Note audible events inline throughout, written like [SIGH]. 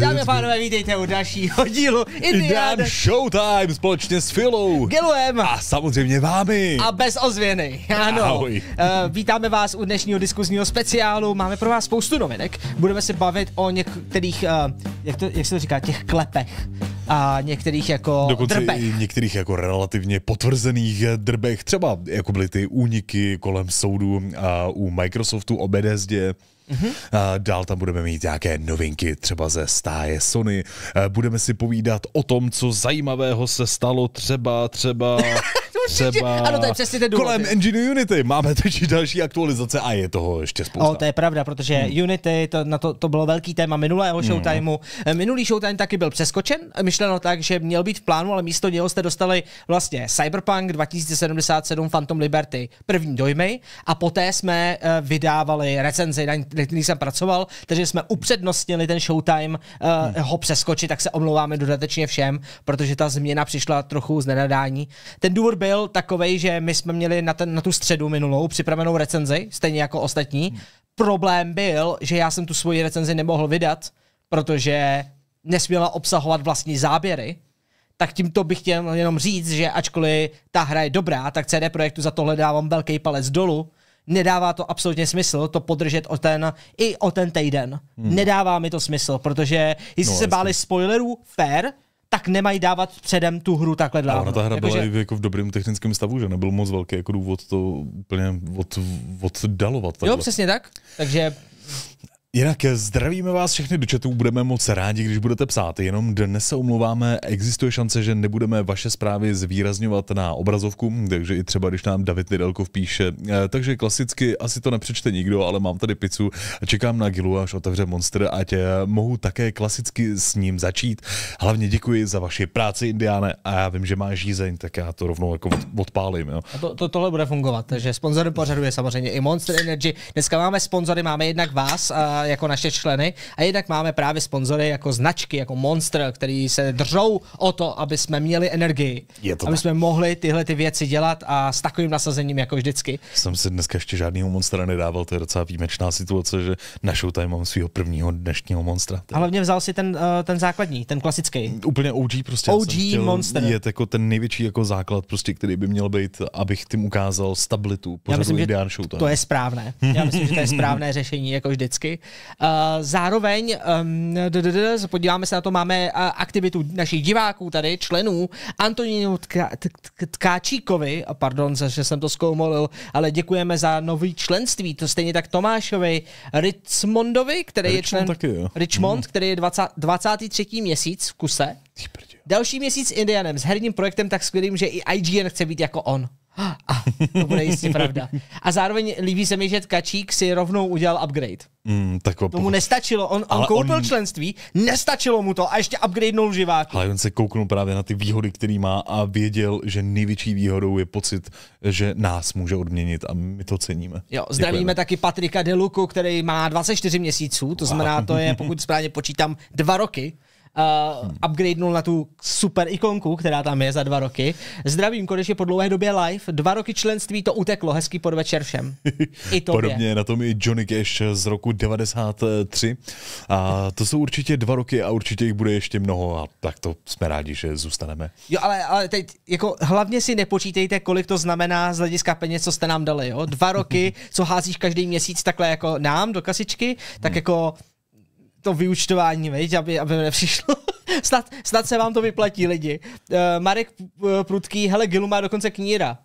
Dámy a pánové, vítejte u dalšího dílu Indian Showtime společně s Filou, Gilem a samozřejmě vámi. A bez ozvěny, ano. Ahoj. Uh, vítáme vás u dnešního diskuzního speciálu. Máme pro vás spoustu novinek. Budeme se bavit o některých, uh, jak, to, jak se to říká, těch klepech a některých jako Dokonce drbech. i některých jako relativně potvrzených eh, drbech, třeba jako byly ty úniky kolem soudu a u Microsoftu o Bedezdě. Uh-huh. Dál tam budeme mít nějaké novinky třeba ze stáje Sony. Budeme si povídat o tom, co zajímavého se stalo třeba, třeba... [LAUGHS] třeba ano, to je přesně ten důvod. kolem Engine Unity máme teď další aktualizace a je toho ještě spousta. O, to je pravda, protože hmm. Unity, to, na to, to bylo velký téma minulého hmm. showtimeu. Hmm. Minulý showtime taky byl přeskočen, myšleno tak, že měl být v plánu, ale místo něho jste dostali vlastně Cyberpunk 2077 Phantom Liberty první dojmy a poté jsme eh, vydávali recenzi, na který jsem pracoval, takže jsme upřednostnili ten showtime uh, hmm. ho přeskočit, tak se omlouváme dodatečně všem, protože ta změna přišla trochu z nenadání. Ten důvod byl, byl takový, že my jsme měli na, ten, na tu středu minulou připravenou recenzi, stejně jako ostatní. Hmm. Problém byl, že já jsem tu svoji recenzi nemohl vydat, protože nesměla obsahovat vlastní záběry, tak tímto bych chtěl jenom říct, že ačkoliv ta hra je dobrá, tak CD Projektu za tohle dávám velký palec dolů. Nedává to absolutně smysl to podržet o ten, i o ten týden. Hmm. Nedává mi to smysl, protože jestli no, se jestli. báli spoilerů, fair, tak nemají dávat předem tu hru takhle dál. Ale ta hra jako, byla že... jako v dobrém technickém stavu, že nebyl moc velký jako důvod to úplně od, oddalovat. Takhle. Jo, přesně tak. Takže Jinak zdravíme vás všechny do chatu, budeme moc rádi, když budete psát. Jenom dnes se omlouváme, existuje šance, že nebudeme vaše zprávy zvýrazňovat na obrazovku, takže i třeba, když nám David Nedelko píše. Eh, takže klasicky asi to nepřečte nikdo, ale mám tady pizzu a čekám na Gilu, až otevře Monster, ať mohu také klasicky s ním začít. Hlavně děkuji za vaši práci, Indiáne. a já vím, že máš žízeň, tak já to rovnou jako odpálím. Jo. A to, to, tohle bude fungovat, takže sponzorem pořadu je samozřejmě i Monster Energy. Dneska máme sponzory, máme jednak vás. A eh, jako naše členy a jednak máme právě sponzory jako značky, jako Monster, který se držou o to, aby jsme měli energii, Je to aby tak. jsme mohli tyhle ty věci dělat a s takovým nasazením jako vždycky. Jsem si dneska ještě žádného Monstra nedával, to je docela výjimečná situace, že našou tady mám svého prvního dnešního Monstra. Teda. Hlavně vzal si ten, eh, ten základní, ten klasický. Úplně OG prostě. OG Monster. Je jako ten největší jako základ, prostě, který by měl být, abych tím ukázal stabilitu Já myslím, že To je správné. Já myslím, že to je správné řešení, jako vždycky. Eh, zároveň podíváme se na to, máme eh, aktivitu našich diváků tady, členů, Antoninu Tkáčíkovi, eh, pardon, že jsem to zkoumolil, ale děkujeme za nový členství, to stejně tak Tomášovi Richmondovi, který je člen... Richmond, hmm. který je 23. měsíc v kuse. Další měsíc Indianem s herním projektem tak skvělým, že i IGN chce být jako on to bude jistě pravda. A zároveň líbí se mi, že Tkačík si rovnou udělal upgrade. Mm, tak opravdu. Tomu nestačilo, on, on koupil on... členství, nestačilo mu to a ještě upgradenul živáky. Ale on se kouknul právě na ty výhody, který má a věděl, že největší výhodou je pocit, že nás může odměnit a my to ceníme. Jo, zdravíme taky Patrika Deluku, který má 24 měsíců, to znamená, to je, pokud správně počítám, dva roky uh, upgradenul na tu super ikonku, která tam je za dva roky. Zdravím, konečně po dlouhé době live. Dva roky členství to uteklo, hezký podvečer všem. I tobě. Podobně na tom i Johnny Cash z roku 93. A to jsou určitě dva roky a určitě jich bude ještě mnoho a tak to jsme rádi, že zůstaneme. Jo, ale, ale teď jako hlavně si nepočítejte, kolik to znamená z hlediska peněz, co jste nám dali, jo? Dva roky, co házíš každý měsíc takhle jako nám do kasičky, tak hmm. jako to vyučtování, veď, aby, aby nepřišlo. [LAUGHS] snad, snad se vám to vyplatí, lidi. Uh, Marek eh, Prudký, hele, Gilu má dokonce kníra.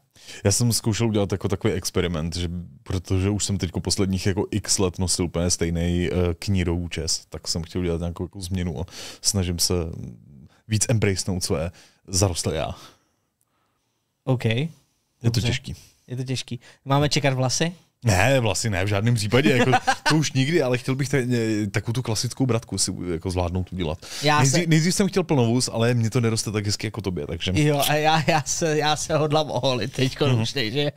Já jsem zkoušel udělat jako takový experiment, že protože už jsem teď posledních jako x let nosil úplně stejný uh, eh, knírou čes, tak jsem chtěl udělat nějakou jako změnu a snažím se víc embracenout své zarostlé já. OK. Je Dobře. to těžký. Je to těžký. Máme čekat vlasy? Ne, vlastně ne, v žádném případě, jako, to už nikdy, ale chtěl bych ten, eh, takovou tu klasickou bratku si jako zvládnout udělat. Já nejdřív, se... nejdřív jsem chtěl plnovůz, ale mě to neroste tak hezky jako tobě, takže... Jo, a já, já, se, já se hodlám oholit Teď mm-hmm. už,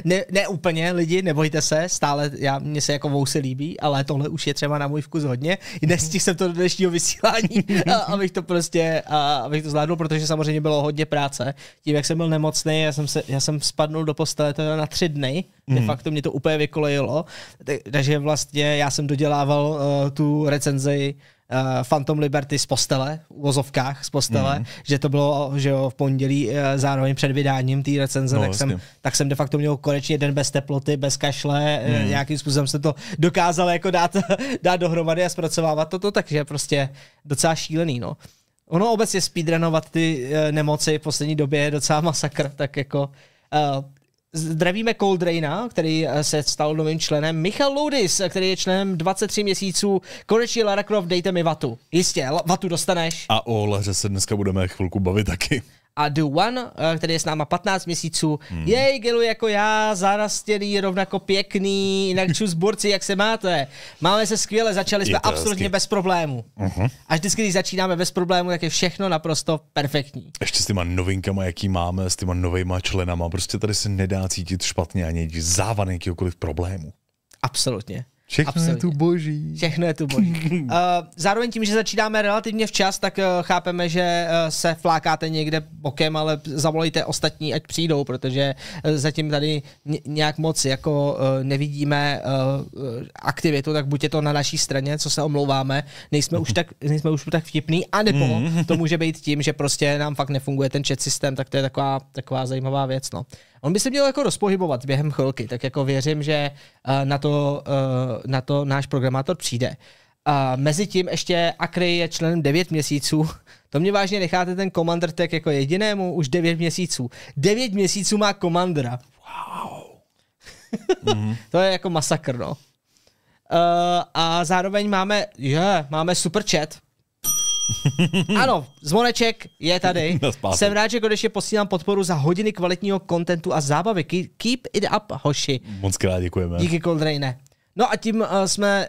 [LAUGHS] ne, ne, úplně lidi, nebojte se, stále, já, mě se jako vousy líbí, ale tohle už je třeba na můj vkus hodně. Nestihl jsem to do dnešního vysílání, [LAUGHS] a, abych to prostě, a, abych to zvládnul, protože samozřejmě bylo hodně práce. Tím, jak jsem byl nemocný, já jsem, se, já jsem spadnul do postele to na tři dny, de mhm. facto mě to úplně vykolejilo. Takže vlastně já jsem dodělával uh, tu recenzi uh, Phantom Liberty z postele, v vozovkách z postele, mm. že to bylo že jo, v pondělí uh, zároveň před vydáním té recenze, no, tak, jsem, tak jsem de facto měl konečně den bez teploty, bez kašle, mm. uh, nějakým způsobem jsem to dokázal jako dát, [LAUGHS] dát dohromady a zpracovávat toto, takže prostě docela šílený. No. Ono obecně speedrunovat ty uh, nemoci v poslední době je docela masakr, tak jako uh, Zdravíme Coldraina, který eh, se stal novým členem. Michal Loudis, eh, který je členem 23 měsíců. Konečně Lara Croft, dejte mi vatu. Jistě, vatu dostaneš. A o Laře se dneska budeme chvilku bavit taky a The eh, One, který je s náma 15 měsíců. Hmm. Jej, gelu jako já, zarastělý, rovnako pěkný, jinak čus borci, jak se máte? Máme se skvěle, začali jsme absolutně hezky. bez problémů. Uh-huh. Mhm. Až vždycky, když začínáme bez problémů, tak je všechno naprosto perfektní. Ještě s těma novinkama, jaký máme, s těma novejma členama, prostě tady se nedá cítit špatně ani závan jakýkoliv problému. Absolutně. Všechno Absolutně. je tu boží. Všechno je tu boží. uh, [LAUGHS] zároveň tím, že začínáme relativně včas, tak uh, chápeme, že uh, se flákáte někde bokem, ale zavolejte ostatní, ať přijdou, protože uh, zatím tady nějak moc jako uh, nevidíme uh, aktivitu, tak buď je to na naší straně, co se omlouváme, nejsme už tak, [LAUGHS] nejsme už tak vtipný, anebo mhm. to může být tím, že prostě nám fakt nefunguje ten chat systém, tak to je taková, taková zajímavá věc. No. On by se měl jako rozpohybovat během chvilky, tak jako věřím, že eh, na to, eh, na to náš programátor přijde. A mezi tím ještě Akry je členem 9 měsíců. [LAUGHS] To mě vážně necháte ten Commander tak jako jedinému už 9 měsíců. 9 měsíců má Commandera. Wow. mm-hmm. [LAUGHS] to je jako masakr, no. Uh, a zároveň máme, je, yeah, máme super chat, [LAUGHS] ano, zvoneček je tady. [LAUGHS] No Jsem rád, že konečně posílám podporu za hodiny kvalitního kontentu a zábavy. Keep it up, hoši. Moc krát děkujeme. Díky, Coldrejne. No a tím uh, jsme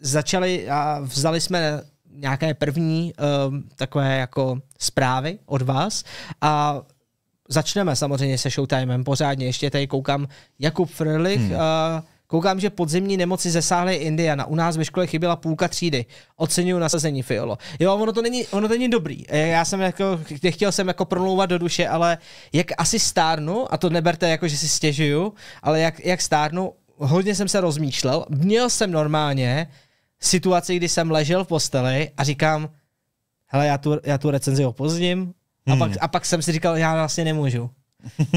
začali a vzali jsme nějaké první um, takové jako zprávy od vás a začneme samozřejmě se Showtimem pořádně. Ještě tady koukám Jakub Frlich, hmm. uh, Koukám, že podzimní nemoci zesáhly Indiana. U nás ve škole chyběla půlka třídy. Oceňuju nasazení Fiolo. Jo, ono to není, ono to není dobrý. Eh, já jsem jako, chtěl jsem jako promlouvat do duše, ale jak asi stárnu, a to neberte jako, že si stěžuju, ale jak, jak stárnu, hodně jsem se rozmýšlel. Měl jsem normálně situaci, kdy jsem ležel v posteli a říkám, hele, já tu, já tu recenzi opozdím. Hmm. A, pak, a pak jsem si říkal, já vlastně nemůžu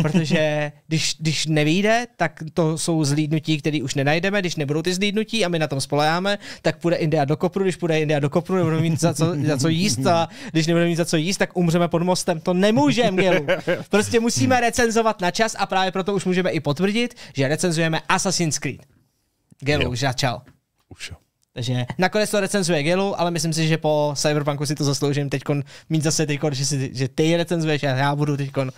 protože když, když nevyjde, tak to jsou zlídnutí, které už nenajdeme, když nebudou ty zlídnutí a my na tom spoleháme, tak půjde India do kopru, když půjde India do kopru, nebudeme mít za co, za co jíst a když nebudeme mít za co jíst, tak umřeme pod mostem. To nemůžeme, Gilu. Prostě musíme recenzovat na čas a právě proto už můžeme i potvrdit, že recenzujeme Assassin's Creed. Gelu, začal. Už jo. Takže nakonec to recenzuje Gelu, ale myslím si, že po Cyberpunku si to zasloužím teď mít zase teď, že, si, že ty recenzuješ a já budu teď uh,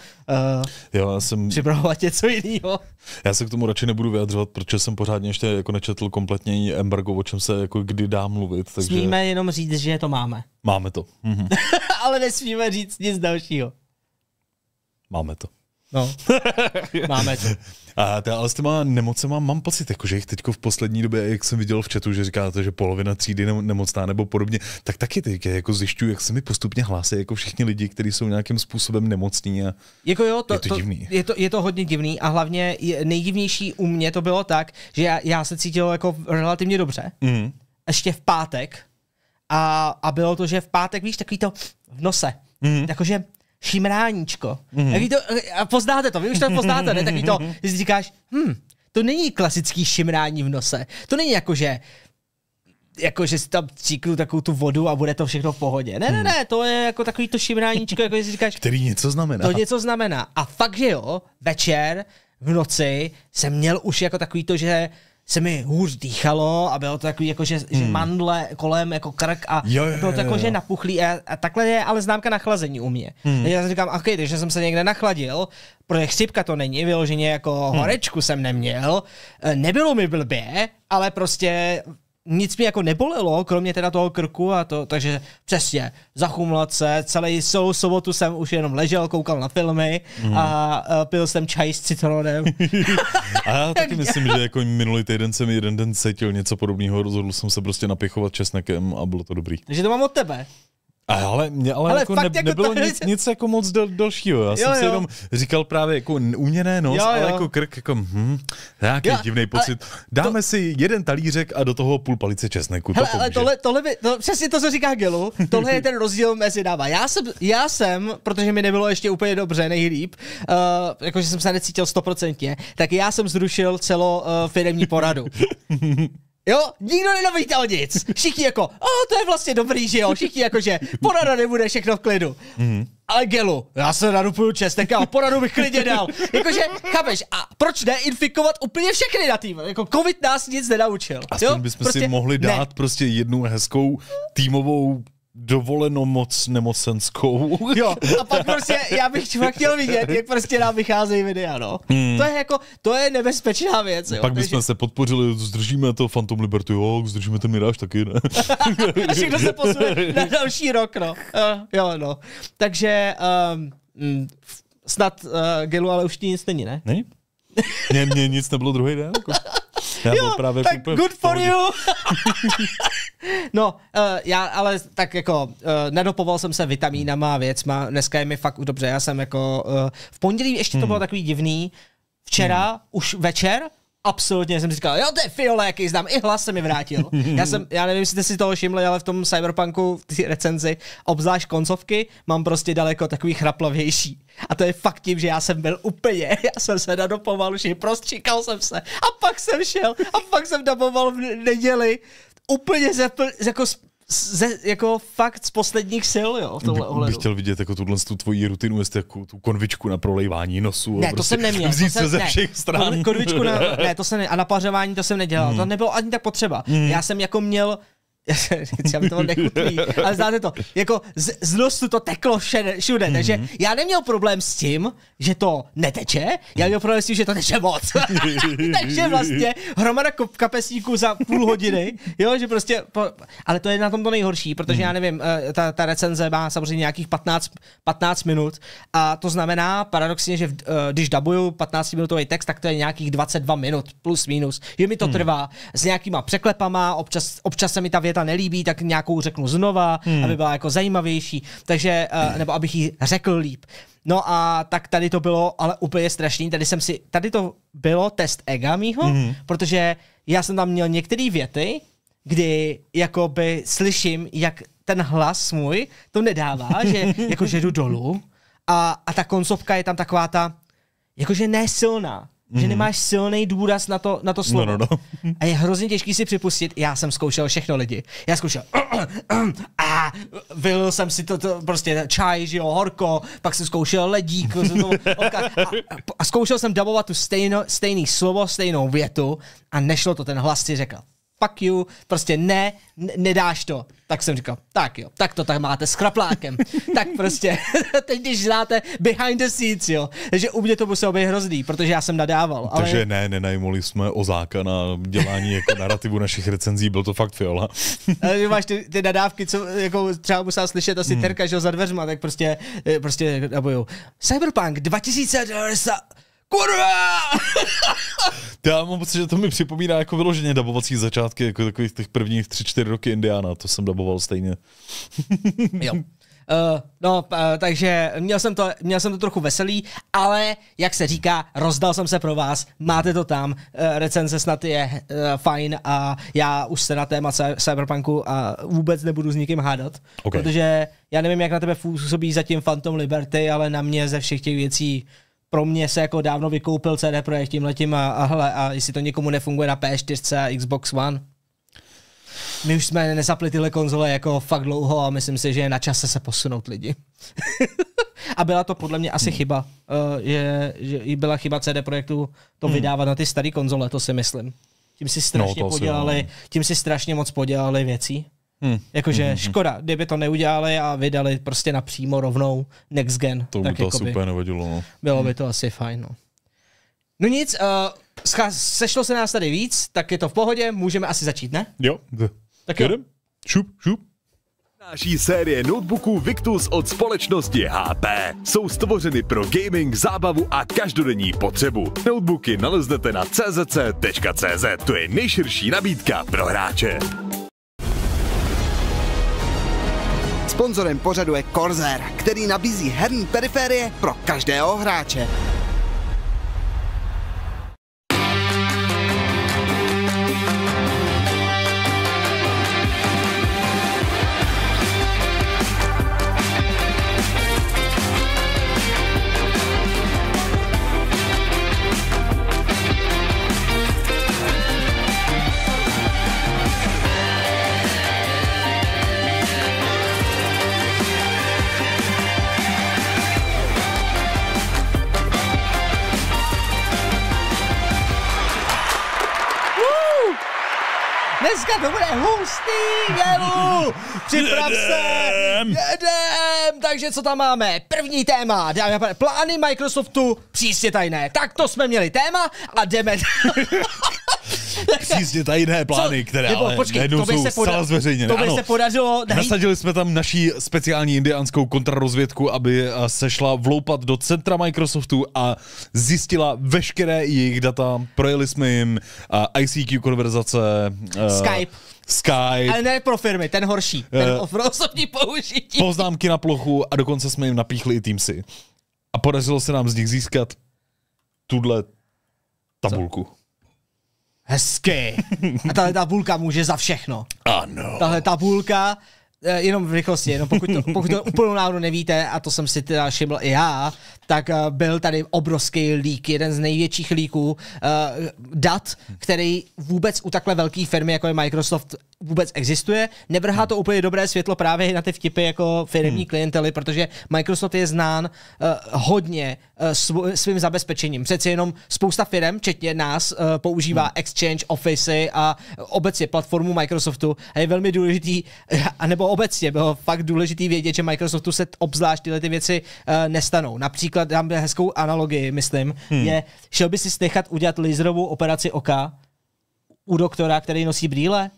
já jsem... připravovat něco jiného. Já se k tomu radši nebudu vyjadřovat, protože jsem pořádně ještě jako nečetl kompletně embargo, o čem se jako kdy dá mluvit. Takže... Smíme jenom říct, že to máme. Máme to. Mhm. [LAUGHS] ale nesmíme říct nic dalšího. Máme to. No, [LAUGHS] máme to. A ta, ale s těma nemocema mám pocit, jako, že jich teď v poslední době, jak jsem viděl v chatu, že říkáte, že polovina třídy nemocná nebo podobně, tak taky teď jako zjišťuju, jak se mi postupně hlásí jako všichni lidi, kteří jsou nějakým způsobem nemocní. A jako jo, to, je to, to divný. Je to, je to hodně divný a hlavně nejdivnější u mě to bylo tak, že já, já se cítil jako relativně dobře. Mm. Ještě v pátek. A, a bylo to, že v pátek, víš, takový to v nose. Mm. Jakože šimráníčko. Mm-hmm. To, a poznáte to, vy už to poznáte, ne? Taky to, si [LAUGHS] říkáš, hm, to není klasický šimrání v nose. To není jako, že jako, že si tam cíknu takovou tu vodu a bude to všechno v pohodě. Ne, ne, hmm. ne, to je jako takový to šimráníčko, jako si říkáš... Který něco znamená. To něco znamená. A fakt, že jo, večer, v noci jsem měl už jako takový to, že se mi hůř dýchalo a bylo to takový, jako, že, hmm. že mandle kolem jako krk a jo, jo, bylo to jako, jo. že napuchlý a, a, takhle je ale známka nachlazení u mě. Hmm. Já si říkám, ok, takže jsem se někde nachladil, protože chřipka to není, vyloženě jako hmm. horečku hmm. jsem neměl, e, nebylo mi blbě, ale prostě nic mi jako nebolelo, kromě teda toho krku a to, takže přesně, zachumlat se, celý celou sobotu jsem už jenom ležel, koukal na filmy mm. a a e, pil jsem čaj s citronem. [LAUGHS] a já [LAUGHS] taky myslím, že jako minulý týden jsem jeden den cítil něco podobného, rozhodl jsem se prostě napěchovat česnekem a bylo to dobrý. Takže to mám od tebe. A ale mě ale, ale jako ne, jako nebylo tady... nic, nic jako moc dal, dalšího. Já jo, jsem jo. si jenom říkal právě jako uměné nos, jo, jo. jako krk, jako hm, nějaký jo, divný pocit. Dáme to... si jeden talířek a do toho půl palice česneku. Hele, to ale tohle, tohle by, to, přesně to, co říká Gelu, tohle je ten rozdíl mezi náma. Já jsem, já jsem, protože mi nebylo ještě úplně dobře, nejlíp, uh, jakože jsem se necítil stoprocentně, tak já jsem zrušil celou uh, eh, firemní poradu. [LAUGHS] Jo, nikdo nenavítal nic. Všichni jako, a to je vlastně dobrý, že jo. Všichni jako, že porada nebude všechno v klidu. Mm-hmm. Ale gelu, já se nadupuju Tak a poradu bych klidně dal. Jakože, chápeš, a proč neinfikovat úplně všechny na tým? Jako covid nás nic nenaučil. Aspoň jo? bychom prostě, si mohli dát ne. prostě jednu hezkou týmovou dovoleno moc nemocenskou. [LAUGHS] Jo, a pak prostě já bych fakt chtěl vidět, jak prostě nám vycházejí videa, no. Hmm. To je jako, to je nebezpečná věc, jo. Pak bychom Takže... se podpořili, zdržíme to Phantom Liberty, jo, zdržíme ten Miráž taky, ne? [LAUGHS] Všechno se posune na další rok, no. Uh, jo, no. Takže um, snad uh, Gelu ale už ti nic není, ne? Ne? Mně nic nebylo druhý den, jako. [LAUGHS] Já jo, právě tak good for you. No, uh, já ale tak jako uh, nedopoval jsem se vitamínama a věcma, dneska je mi fakt dobře, já jsem jako, uh, v pondělí ještě hmm. to bylo takový divný, včera hmm. už večer, absolutně jsem říkal, jo, to je Fiole, jaký znám, i hlas se mi vrátil. Já, jsem, já nevím, jestli jste si toho všimli, ale v tom Cyberpunku, v té recenzi, obzvlášť koncovky, mám prostě daleko takový chraplavější. A to je fakt tím, že já jsem byl úplně, [LAUGHS] já jsem se nadopoval, že prostříkal jsem se a pak jsem šel a pak jsem daboval v neděli úplně ze, jako, ze, jako fakt z posledních sil, jo, v tomhle ohledu. Bych chtěl vidět jako tuhle tu tvoji rutinu, jestli jako tu konvičku na prolejvání nosu. Ne, a to prostě jsem neměl. Vzít to jsem, se ze ne, všech stran. konvičku na, ne, to jsem ne, a na pařování to jsem nedělal, Hmm. to nebylo ani tak potřeba. Hmm. Já jsem jako měl já by to bylo nechutný, ale znáte to. Jako z, z nosu to teklo všude, všude mm-hmm. takže já neměl problém s tím, že to neteče, já měl problém s tím, že to teče moc. [LAUGHS] [LAUGHS] takže vlastně hromada kapesníků za půl hodiny, jo, že prostě, po, ale to je na tom to nejhorší, protože já mhm. nevím, eh, ta, ta recenze má samozřejmě nějakých 15, 15 minut a to znamená paradoxně, že v, eh, když dabuju 15 minutový text, tak to je nějakých 22 minut plus minus, že mi to mhm. trvá s nějakýma překlepama, občas, občas se mi ta věc věta nelíbí, tak nějakou řeknu znova, hmm. aby byla jako zajímavější, takže, uh, nebo abych ji řekl líp. No a tak tady to bylo, ale úplně strašný, tady jsem si, tady to bylo test ega mýho, hmm. protože já jsem tam měl některé věty, kdy jakoby slyším, jak ten hlas můj to nedává, že [LAUGHS] jakože jdu dolů a, a ta koncovka je tam taková ta, jakože nesilná mm že mhm. nemáš silný důraz na to, na to slovo. No, no, no. A je hrozně těžký si připustit, já jsem zkoušel všechno lidi. Já zkoušel [CLEARS THROAT] a vylil jsem si to, to prostě čaj, že jo, horko, pak jsem zkoušel ledík, a, a, zkoušel jsem dabovat tu stejno, stejný slovo, stejnou větu a nešlo to, ten hlas si řekl fuck you, prostě ne, nedáš to. Tak jsem říkal, tak jo, tak to tak máte s kraplákem. [LAUGHS] tak prostě, [LAUGHS] teď když znáte behind the scenes, jo. Takže u mě to muselo být hrozný, protože já jsem nadával. Ale... Takže ne, nenajmuli jsme Ozáka na dělání jako narrativu našich recenzí, byl to fakt fiola. [LAUGHS] ale máš ty, ty, nadávky, co jako třeba musela slyšet asi hmm. Terka, že za dveřma, tak prostě, eh, prostě, nebo jo. Cyberpunk 2000, kurva! [LAUGHS] Já mám pocit, že to mi připomíná jako vyloženě dabovací začátky, jako takových těch prvních tři čtyři roky Indiana, to jsem daboval stejně. [LAUGHS] jo. Uh, no, uh, takže měl jsem, to, měl jsem to trochu veselý, ale jak se říká, rozdal jsem se pro vás, máte to tam, uh, recenze snad je uh, fajn a já už se na téma Cyberpunku a vůbec nebudu s nikým hádat, okay. protože já nevím, jak na tebe působí zatím Phantom Liberty, ale na mě ze všech těch věcí uh, pro mě se jako dávno vykoupil CD Projekt tím letím a, a, hele, a jestli to někomu nefunguje na PS4 a Xbox One, my už jsme nezapli tyhle konzole jako fakt dlouho a myslím si, že je na čase se posunout lidi. [LAUGHS] a byla to podle mě asi hmm. chyba, uh, že, že byla chyba CD Projektu to hmm. vydávat na ty staré konzole, to si myslím. Tím si no, strašně no, podělali, si, no. tím si strašně moc podělali věcí. Hmm. Jakože hmm, hmm, hmm. škoda, kdyby to neudělali a vydali prostě napřímo rovnou next gen. To tak to asi úplně nevadilo. No. Bylo hmm. by to asi fajn. No, no nic, uh, sešlo se nás tady víc, tak je to v pohodě, můžeme asi začít, ne? Jo. Tak jo. Jedem? Šup, šup. Naší série notebooků Victus od společnosti HP jsou stvořeny pro gaming, zábavu a každodenní potřebu. Notebooky naleznete na czc.cz, to je nejširší nabídka pro hráče. Sponzorem pořadu je Corsair, který nabízí herní periférie pro každého hráče. dneska to bude hustý, jelu! [LAUGHS] Připrav se! Jedem! Takže co tam máme? První téma, dámy a pane, plány Microsoftu přísně tajné. Tak to jsme měli téma a jdeme. [LAUGHS] [LAUGHS] přísně tajné plány, Co? které Nebo, ale počkej, to by jsou se poda- To by ano, se podařilo najít. Nasadili jsme tam naší speciální indiánskou kontrarozvědku, aby eh, se šla vloupat do centra Microsoftu a zjistila veškeré jejich data. Projeli jsme jim eh, ICQ konverzace. Eh, Skype. Sky. Ale ne pro firmy, ten horší. Ten uh, pro osobní použití. Poznámky na plochu a dokonce jsme jim napíchli i Teamsy. A podařilo se nám z nich získat tuhle tabulku. Co? Hezky. [LAUGHS] A tahle tabulka může za všechno. Ano. Tahle tabulka eh, jenom v rychlosti, jenom pokud to, pokud to úplnou náhodou nevíte, a to jsem si teda všiml i já, tak eh, byl tady obrovský lík, jeden z největších líků uh, dat, který vůbec u takhle velké firmy, jako je Microsoft, vůbec existuje. Nevrhá to úplně dobré světlo právě na ty vtipy jako firmní hmm. klientely, protože Microsoft je znán uh, hodně uh, svým zabezpečením. Přeci jenom spousta firm, včetně nás, uh, používá hmm. Exchange, Office a obecně platformu Microsoftu a je velmi důležitý, [LAUGHS] anebo obecně bylo fakt důležitý vědět, že Microsoftu se obzvlášť tyhle ty věci uh, nestanou. Například dám hezkou analogii, myslím, hmm. je, šel by si nechat udělat laserovou operaci oka u doktora, který nosí brýle?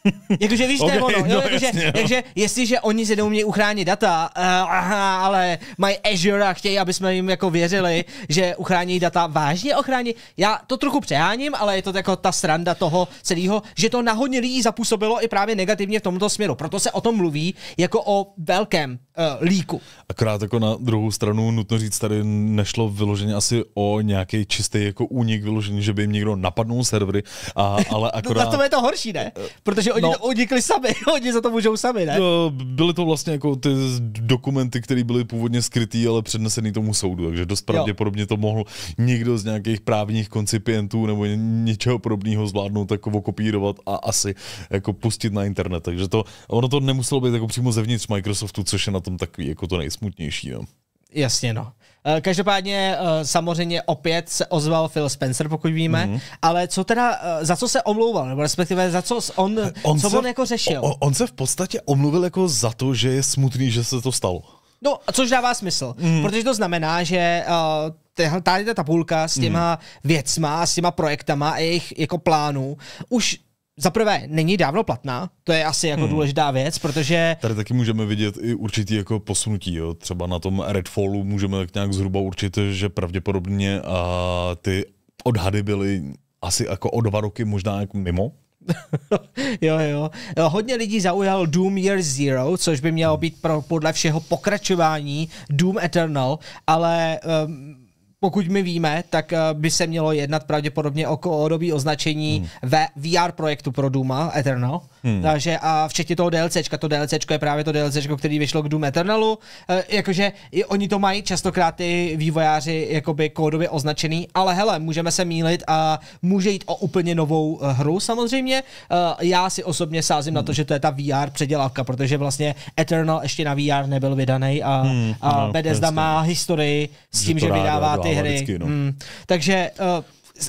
[LAUGHS] jakože víš, okay, to je ono. No, jo, jakože, jasně, jo. No. jakože, jestliže oni se neumějí uchránit data, uh, aha, ale mají Azure a chtějí, aby jsme jim jako věřili, že uchrání data, vážně ochrání. Já to trochu přeháním, ale je to jako ta sranda toho celého, že to na hodně lidí zapůsobilo i právě negativně v tomto směru. Proto se o tom mluví jako o velkém uh, líku. Akorát jako na druhou stranu nutno říct, tady nešlo vyloženě asi o nějaký čistý jako únik vyložený, že by jim někdo napadnul servery, a, ale no, akorát... no, na tom je to horší, ne? Eh, Protože oni no, unikli sami, [LAUGHS] oni za to můžou sami, ne? Byly to vlastně jako ty dokumenty, které byly původně skrytý, ale přednesený tomu soudu, takže dost pravděpodobně to mohl někdo z nějakých právních koncipientů nebo něčeho podobného zvládnout takovou kopírovat a asi jako pustit na internet. Takže to, ono to nemuselo být jako přímo zevnitř Microsoftu, což je na to tom takový jako to nejsmutnější. No. Jasně, no. Eh, každopádně eh, samozřejmě opět se ozval Phil Spencer, pokud víme, mm-hmm. ale co teda, eh, za co se omlouval, nebo respektive za co on, on co se, on jako řešil? On, on se v podstatě omluvil jako za to, že je smutný, že se to stalo. No, což dává smysl, mm. protože to znamená, že uh, tady ta tabulka s těma mm. věcma, s těma projektama a jejich jako plánů už za prvé není dávno platná, to je asi jako hmm. důležitá věc, protože... Tady taky můžeme vidět i určitý jako posunutí, jo? třeba na tom Redfallu můžeme tak nějak zhruba určit, že pravděpodobně a ty odhady byly asi jako o dva roky možná jako mimo, [LAUGHS] jo, jo. Hodně lidí zaujal Doom Year Zero, což by mělo hmm. být pro, podle všeho pokračování Doom Eternal, ale um, pokud my víme, tak eh, by se mělo jednat pravděpodobně o koodobí označení hmm. ve VR projektu pro Duma Eternal. Hmm. Takže a včetně toho DLCčka, to DLCčko je právě to DLCčko, který vyšlo k Doom Eternalu. E, jakože oni to mají častokrát ty vývojáři jakoby kódově označený, ale hele, můžeme se mílit a může jít o úplně novou eh, hru samozřejmě. E, já si osobně sázím hmm. na to, hmm. že to je ta VR předělávka, protože vlastně Eternal ještě na VR nebyl vydaný a, hmm. a no, Bethesda má historii s tím, že vydává ty ty hry. Vždycky, no. hmm. Takže uh,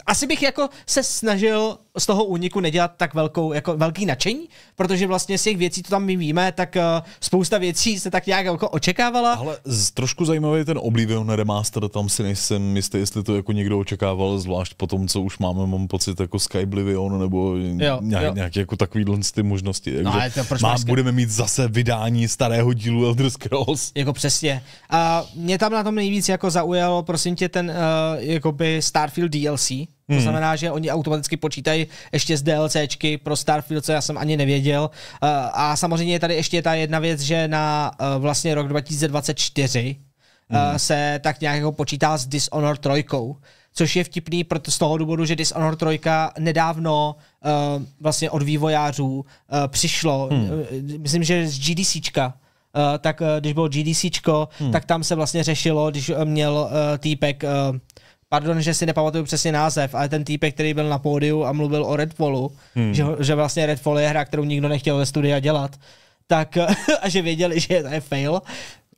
asi bych jako se snažil z toho úniku nedělat tak velkou, jako velký nadšení, protože vlastně z těch věcí, co tam my víme, tak uh, spousta věcí se tak nějak jako očekávala. Ale z, trošku zajímavý ten Oblivion remaster, tam si nejsem jistý, jestli to jako někdo očekával, zvlášť po tom, co už máme, mám pocit, jako Skyblivion nebo nějaké nějak, nějak jako takovýhle ty možnosti. Takže no, to, proč má, budeme mít zase vydání starého dílu Elder Scrolls. Jako přesně. A mě tam na tom nejvíc jako zaujalo, prosím tě, ten uh, jakoby Starfield DLC, Hmm. To znamená, že oni automaticky počítají ještě z DLCčky pro Starfield, co já jsem ani nevěděl. Eh, a samozřejmě je tady ještě ta jedna věc, že na eh, vlastně rok 2024 eh, hmm. se tak nějak jako počítá s Dishonor 3, což je vtipný z toho důvodu, že Dishonor 3 nedávno vlastně od vývojářů přišlo, hmm. myslím, že z GDCčka, tak když bylo GDCčko, hmm. tak tam se vlastně řešilo, když měl týpek pardon, že si nepamatuju přesně název, ale ten týpek, který byl na pódiu a mluvil o Redfallu, hmm. že, že vlastně Redfall je hra, kterou nikdo nechtěl ve studia dělat, tak [LAUGHS] a že věděli, že to je fail,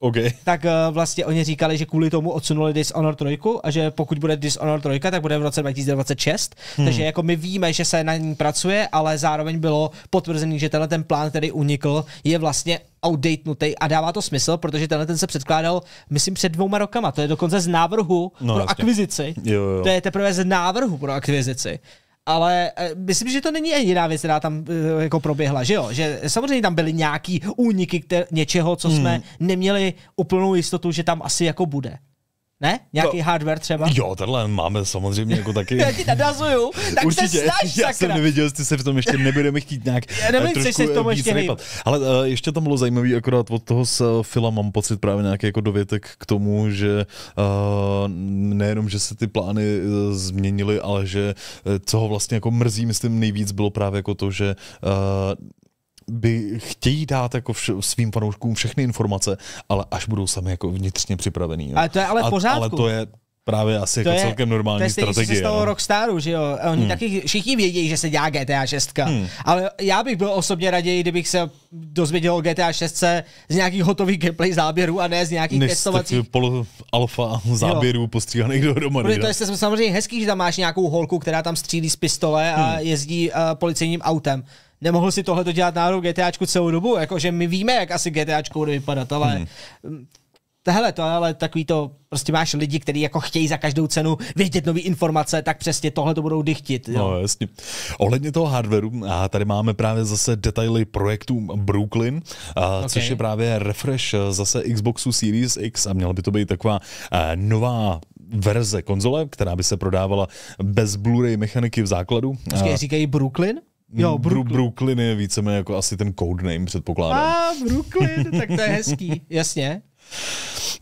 Okay. Tak eh, vlastně oni říkali, že kvůli tomu odsunuli Dishonored 3 a že pokud bude Dishonored 3, tak bude v roce 2026. Hmm. Takže jako my víme, že se na ní pracuje, ale zároveň bylo potvrzený, že tenhle ten plán, který unikl, je vlastně outdatenutý a dává to smysl, protože tenhle ten se předkládal, myslím, před dvouma rokama. To je dokonce z návrhu no, pro jasně. akvizici. Jo, jo. To je teprve z návrhu pro akvizici ale eh, myslím, že to není jediná věc, která tam eh, jako proběhla, že jo? Že samozřejmě tam byly nějaký úniky něčeho, co jsme hmm. neměli úplnou jistotu, že tam asi jako bude. Ne? Nějaký no, hardware třeba? Jo, tenhle máme samozřejmě jako taky. [LAUGHS] já ti nadazuju, tak Určitě, se snaž, Já sakra. jsem nevěděl, jestli se v tom ještě nebudeme chtít nějak já nevím, eh, trošku se v tom eh, ještě nejpad. Ale uh, ještě tam bylo zajímavý, akorát od toho z Fila mám pocit právě nějaký jako dovětek k tomu, že uh, nejenom, že se ty plány uh, změnily, ale že uh, co ho vlastně jako mrzí, myslím nejvíc, bylo právě jako to, že uh, by chtějí dát jako vš- svým fanouškům všechny informace, ale až budou sami jako vnitřně připravený. Jo. Ale to je ale pořádku. Ale to je Právě asi jako to jako je, celkem normální to je strategie. To se stalo no. Rockstaru, že jo? Oni hmm. taky všichni vědí, že se dělá GTA 6. Hmm. Ale já bych byl osobně raději, kdybych se dozvěděl o GTA 6 z nějakých hotových gameplay záběrů a ne z nějakých Než testovacích. Polo alfa záběrů jo. postříhaných dohromady. Protože to je samozřejmě hezký, že tam máš nějakou holku, která tam střílí z pistole a hmm. jezdí uh, policejním autem nemohl si tohle dělat náhodou GTAčku celou dobu, jakože my víme, jak asi GTAčku bude vypadat, ale hmm. Tohle to ale takový to, prostě máš lidi, kteří jako chtějí za každou cenu vědět nové informace, tak přesně tohle to budou dychtit. Jo. No jasně. Ohledně toho hardwareu, a tady máme právě zase detaily projektu Brooklyn, a, okay. což je právě refresh e, zase Xboxu Series X a měla by to být taková a, e, nová verze konzole, která by se prodávala bez Blu-ray mechaniky v základu. Počkej, říkají Brooklyn? Jo, hmm, Brooklyn. Brooklyn je víceméně jako asi ten codename, předpokládám. A, Brooklyn, [LAUGHS] tak to je hezký, jasně.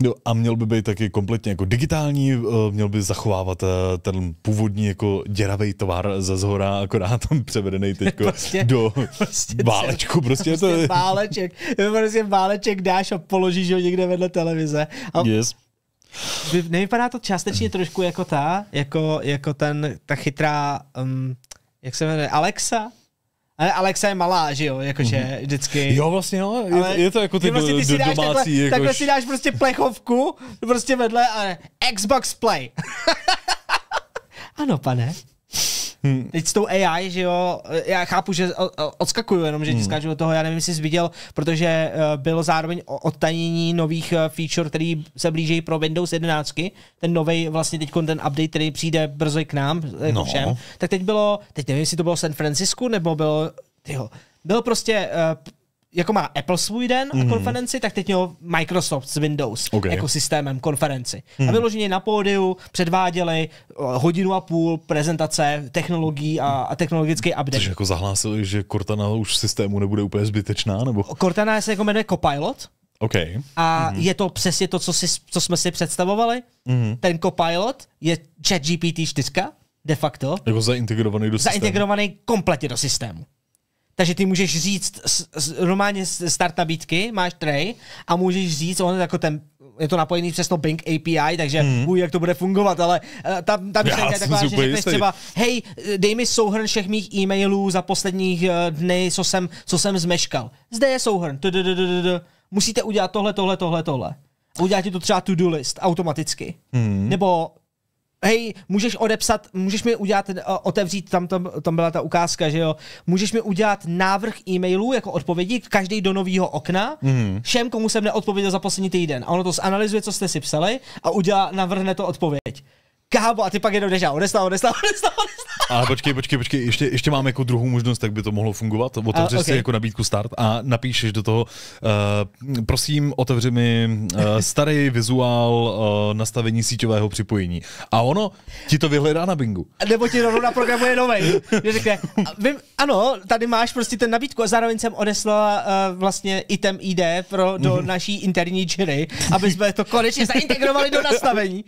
Jo, a měl by být taky kompletně jako digitální, eh, měl by zachovávat eh, ten původní jako děravý tvar ze zhora, akorát tam převedený teď [LAUGHS] prostě, do prostě válečku. Prostě, prostě to... váleček. Prostě váleček dáš a položíš ho někde vedle televize. A yes. Nevypadá to částečně trošku jako ta, jako, jako ten, ta chytrá, um, jak se jmenuje, Alexa? Ale Alexa je malá, že jo, jakože mm-hmm. vždycky. Jo, vlastně jo, no, je, ale je to jako ty, vlastně ty prostě si dáš domácí. Takhle, jakož... takhle si dáš prostě plechovku, prostě vedle a Xbox Play. [LAUGHS] ano, pane. Hmm. Teď s tou AI, že jo, já chápu, že odskakuju, jenom že ti hmm. skáču do toho, já nevím, jestli jsi viděl, protože eh, bylo zároveň odtajnění nových eh, feature, který se blíží pro Windows 11, ten nový vlastně teď ten update, který přijde brzo k nám, eh, no. všem, tak teď bylo, teď nevím, jestli to bylo San Francisco, nebo bylo, tyho, byl prostě uh, jako má Apple svůj den mm-hmm. konferenci, tak teď měl Microsoft s Windows okay. ekosystémem jako konferenci. mm A mhm. vyloženě na pódiu předváděli eh, hodinu a půl prezentace technologií a, a technologický update. Takže jako zahlásili, že Cortana už systému nebude úplně zbytečná? nebo? Cortana se jako jmenuje Copilot. Okay. A mm je to přesně to, co, si, co jsme si představovali. mm Ten Copilot je ChatGPT 4 de facto. Jako zaintegrovaný do systému. Zaintegrovaný kompletně do systému. Takže ty můžeš říct, normálně start nabídky, máš tray a můžeš říct, on jako ten je to napojený přes to Bing API, takže hmm. uj, jak to bude fungovat, ale uh, eh, tam, tam myšlenka je taková, že řekneš třeba, hej, dej mi souhrn všech mých e-mailů za posledních uh, dny, co jsem, co jsem zmeškal. Zde je souhrn. Musíte udělat tohle, tohle, tohle, tohle. Udělat ti to třeba to-do list automaticky. Hmm. Nebo hej, můžeš odepsat, můžeš mi udělat, eh, otevřít, tam, tam, tam byla ta ukázka, že jo, můžeš mi udělat návrh e-mailů jako odpovědi, každý do nového okna, mm. všem, komu jsem neodpověděl za poslední týden. A ono to zanalizuje, co jste si psali a udělá, navrhne to odpověď kámo, a ty pak jenom jdeš a odeslal, odeslal, odeslal, odeslal. Ale počkej, počkej, počkej, ještě, ještě mám jako druhou možnost, tak by to mohlo fungovat. Otevři a, okay. si jako nabídku start a napíšeš do toho, uh, prosím, otevři mi uh, starý vizuál uh, nastavení síťového připojení. A ono ti to vyhledá na Bingu. Nebo ti rovnou naprogramuje nový. řekne, vím, ano, tady máš prostě ten nabídku a zároveň jsem odeslala uh, vlastně item ID pro, do mm-hmm. naší interní činy, aby jsme to konečně zaintegrovali do nastavení.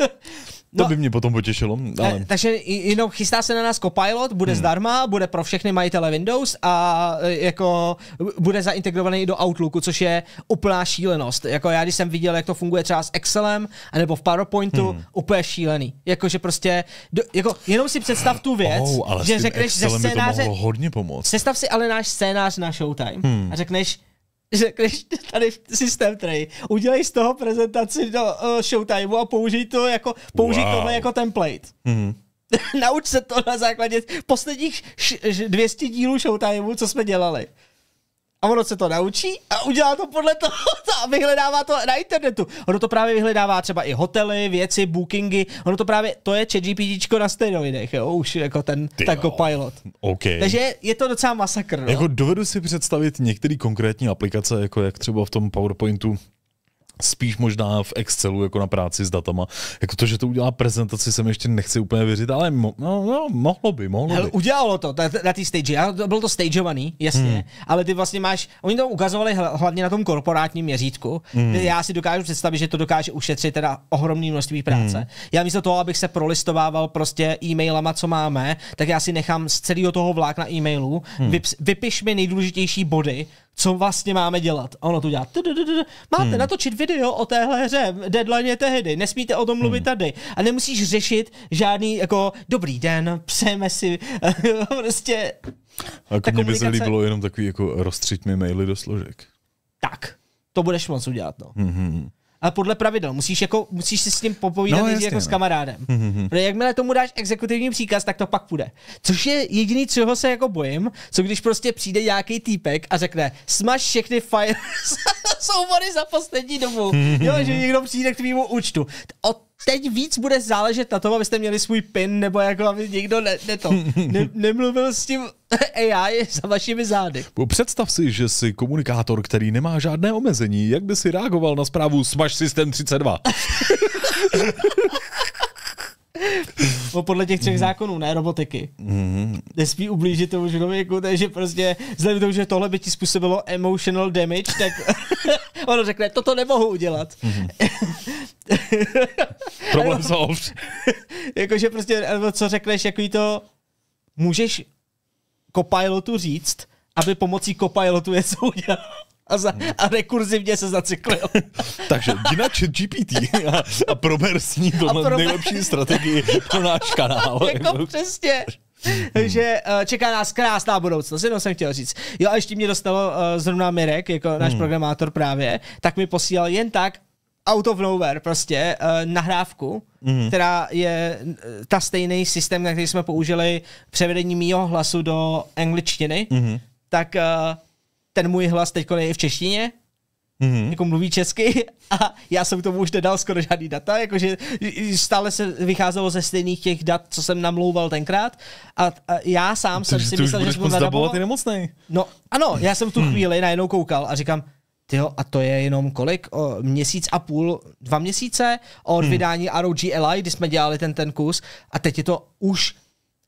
[LAUGHS] No, to by mě potom potěšilo. Ale... Ne, takže jenom chystá se na nás Copilot, bude hmm. zdarma, bude pro všechny majitele Windows a e, jako bude zaintegrovaný i do Outlooku, což je úplná šílenost. Jako já, když jsem viděl, jak to funguje třeba s Excelem nebo v PowerPointu, hmm. úplně šílený. Jakože prostě, do, jako jenom si představ tu věc, oh, ale že řekneš Excelem ze scénáře... By to mohlo hodně pomoct. Představ si ale náš scénář na Showtime hmm. a řekneš, řekneš tady systém tray, udělej z toho prezentaci do uh, showtimeu a použij to jako, použij wow. tohle jako template. Mm-hmm. [LAUGHS] Nauč se to na základě posledních š- 200 dílů showtimeu, co jsme dělali a ono se to naučí a udělá to podle toho [LAUGHS] a vyhledává to na internetu. Ono to právě vyhledává třeba i hotely, věci, bookingy. Ono to právě, to je ChatGPT na steroidech, jo, už jako ten, Ty pilot. Okay. Takže je to docela masakr. No? Jako dovedu si představit některé konkrétní aplikace, jako jak třeba v tom PowerPointu spíš možná v Excelu jako na práci s datama. Jako to, že to udělá prezentaci, jsem ještě nechci úplně věřit, ale mo- no, no, mohlo by, mohlo Hele, by. Udělalo to na, na té stage, to, bylo to stageovaný, jasně, hmm. ale ty vlastně máš, oni to ukazovali hlavně na tom korporátním měřítku, hmm. já si dokážu představit, že to dokáže ušetřit teda ohromný množství práce. Hmm. Já místo toho, abych se prolistovával prostě e-mailama, co máme, tak já si nechám z celého toho vlákna e-mailů, hmm. vyp, vypiš mi nejdůležitější body, co vlastně máme dělat. A ono to dělá. Máte hmm. natočit video o téhle hře, deadline je tehdy, nesmíte o tom hmm. mluvit hmm. tady. A nemusíš řešit žádný jako dobrý den, [LAUGHS] přejeme si [LAUGHS] prostě... Jako mě by se líbilo jenom takový jako rozstřít mi maily do složek. Tak, to budeš moc udělat, no. Hmm. hmm, hmm ale podle pravidel. Musíš, jako, musíš si s ním popovídat no, jasně, jako no. s kamarádem. Mm-hmm. Protože jakmile tomu dáš exekutivní příkaz, tak to pak půjde. Což je jediný, čeho se jako bojím, co když prostě přijde nějaký týpek a řekne, smaž všechny fire [LAUGHS] soubory za poslední dobu. Mm-hmm. Jo, že někdo přijde k tvýmu účtu. Od teď víc bude záležet na tom, abyste měli svůj pin, nebo jako aby někdo ne, ne to, ne, nemluvil s tím AI [LAUGHS] za vašimi zády. Představ si, že jsi komunikátor, který nemá žádné omezení. Jak by si reagoval na zprávu Smash System 32? No podle těch třech mm. zákonů, ne robotiky. Mm. Nespí ublížit tomu člověku, takže prostě vzhledem k tomu, že tohle by ti způsobilo emotional damage, tak [LAUGHS] ono řekne, toto nemohu udělat. Mm. [LAUGHS] Problem solved. Jakože prostě, eh, co řekneš, jaký to můžeš kopajlotu říct, aby pomocí kopajlotu je udělal. A, za, hmm. a rekurzivně se zaciklil. [LAUGHS] Takže jdi GPT a, a prober s ní tohle prober... nejlepší strategii pro náš [LAUGHS] kanál. jako přesně. Hmm. že hmm. čeká nás krásná budoucnost, jenom jsem chtěl říct. Jo a ještě mě dostalo uh, zrovna Mirek, jako náš hmm. programátor právě, tak mi posílal jen tak out of nowhere prostě uh, nahrávku, mm-hmm. která je eh, ta stejný systém, na který jsme použili převedení mýho hlasu do angličtiny, mm-hmm. tak uh, ten můj hlas teď je i v češtině, mm-hmm. jako mluví česky [LAUGHS] a já jsem k tomu už nedal skoro žádný data, jakože stále se vycházelo ze stejných těch dat, co jsem namlouval tenkrát a, a já sám to, no, jsem si myslel, že jsem nadabovat. Ty nemocnej. No ano, já jsem v tu hmm. chvíli najednou koukal a říkám, Tyjo, a to je jenom kolik? O, měsíc a půl, dva měsíce od hmm. vydání ROG Eli, kdy jsme dělali ten, ten kus a teď je to už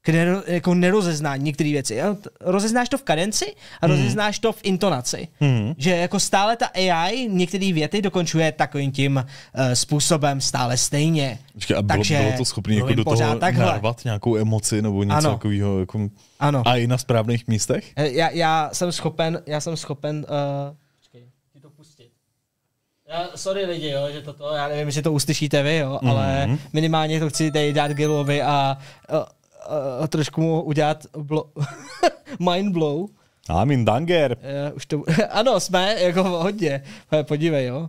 k nero, jako nerozeznání některé věci. Rozeznáš to v kadenci a hmm. to v intonaci. Hmm. Že jako stále ta AI některé věty dokončuje takovým tím uh, způsobem stále stejně. Počkej, a bylo, Takže bylo to schopné jako do toho takhle. narvat nějakou emoci nebo něco ano. takového? Jako... Ano. A i na správných místech? Eh, já, já jsem schopen, já jsem schopen uh, já, no, sorry lidi, jo, že toto, já nevím, jestli to uslyšíte vy, jo, mm-hmm. ale minimálně to chci tady dát Gilovi a, a, a, a trošku mu udělat blo- [LAUGHS] mind blow. A min danger. Uh, už to, [LAUGHS] ano, jsme, jako hodně. Podívej, jo.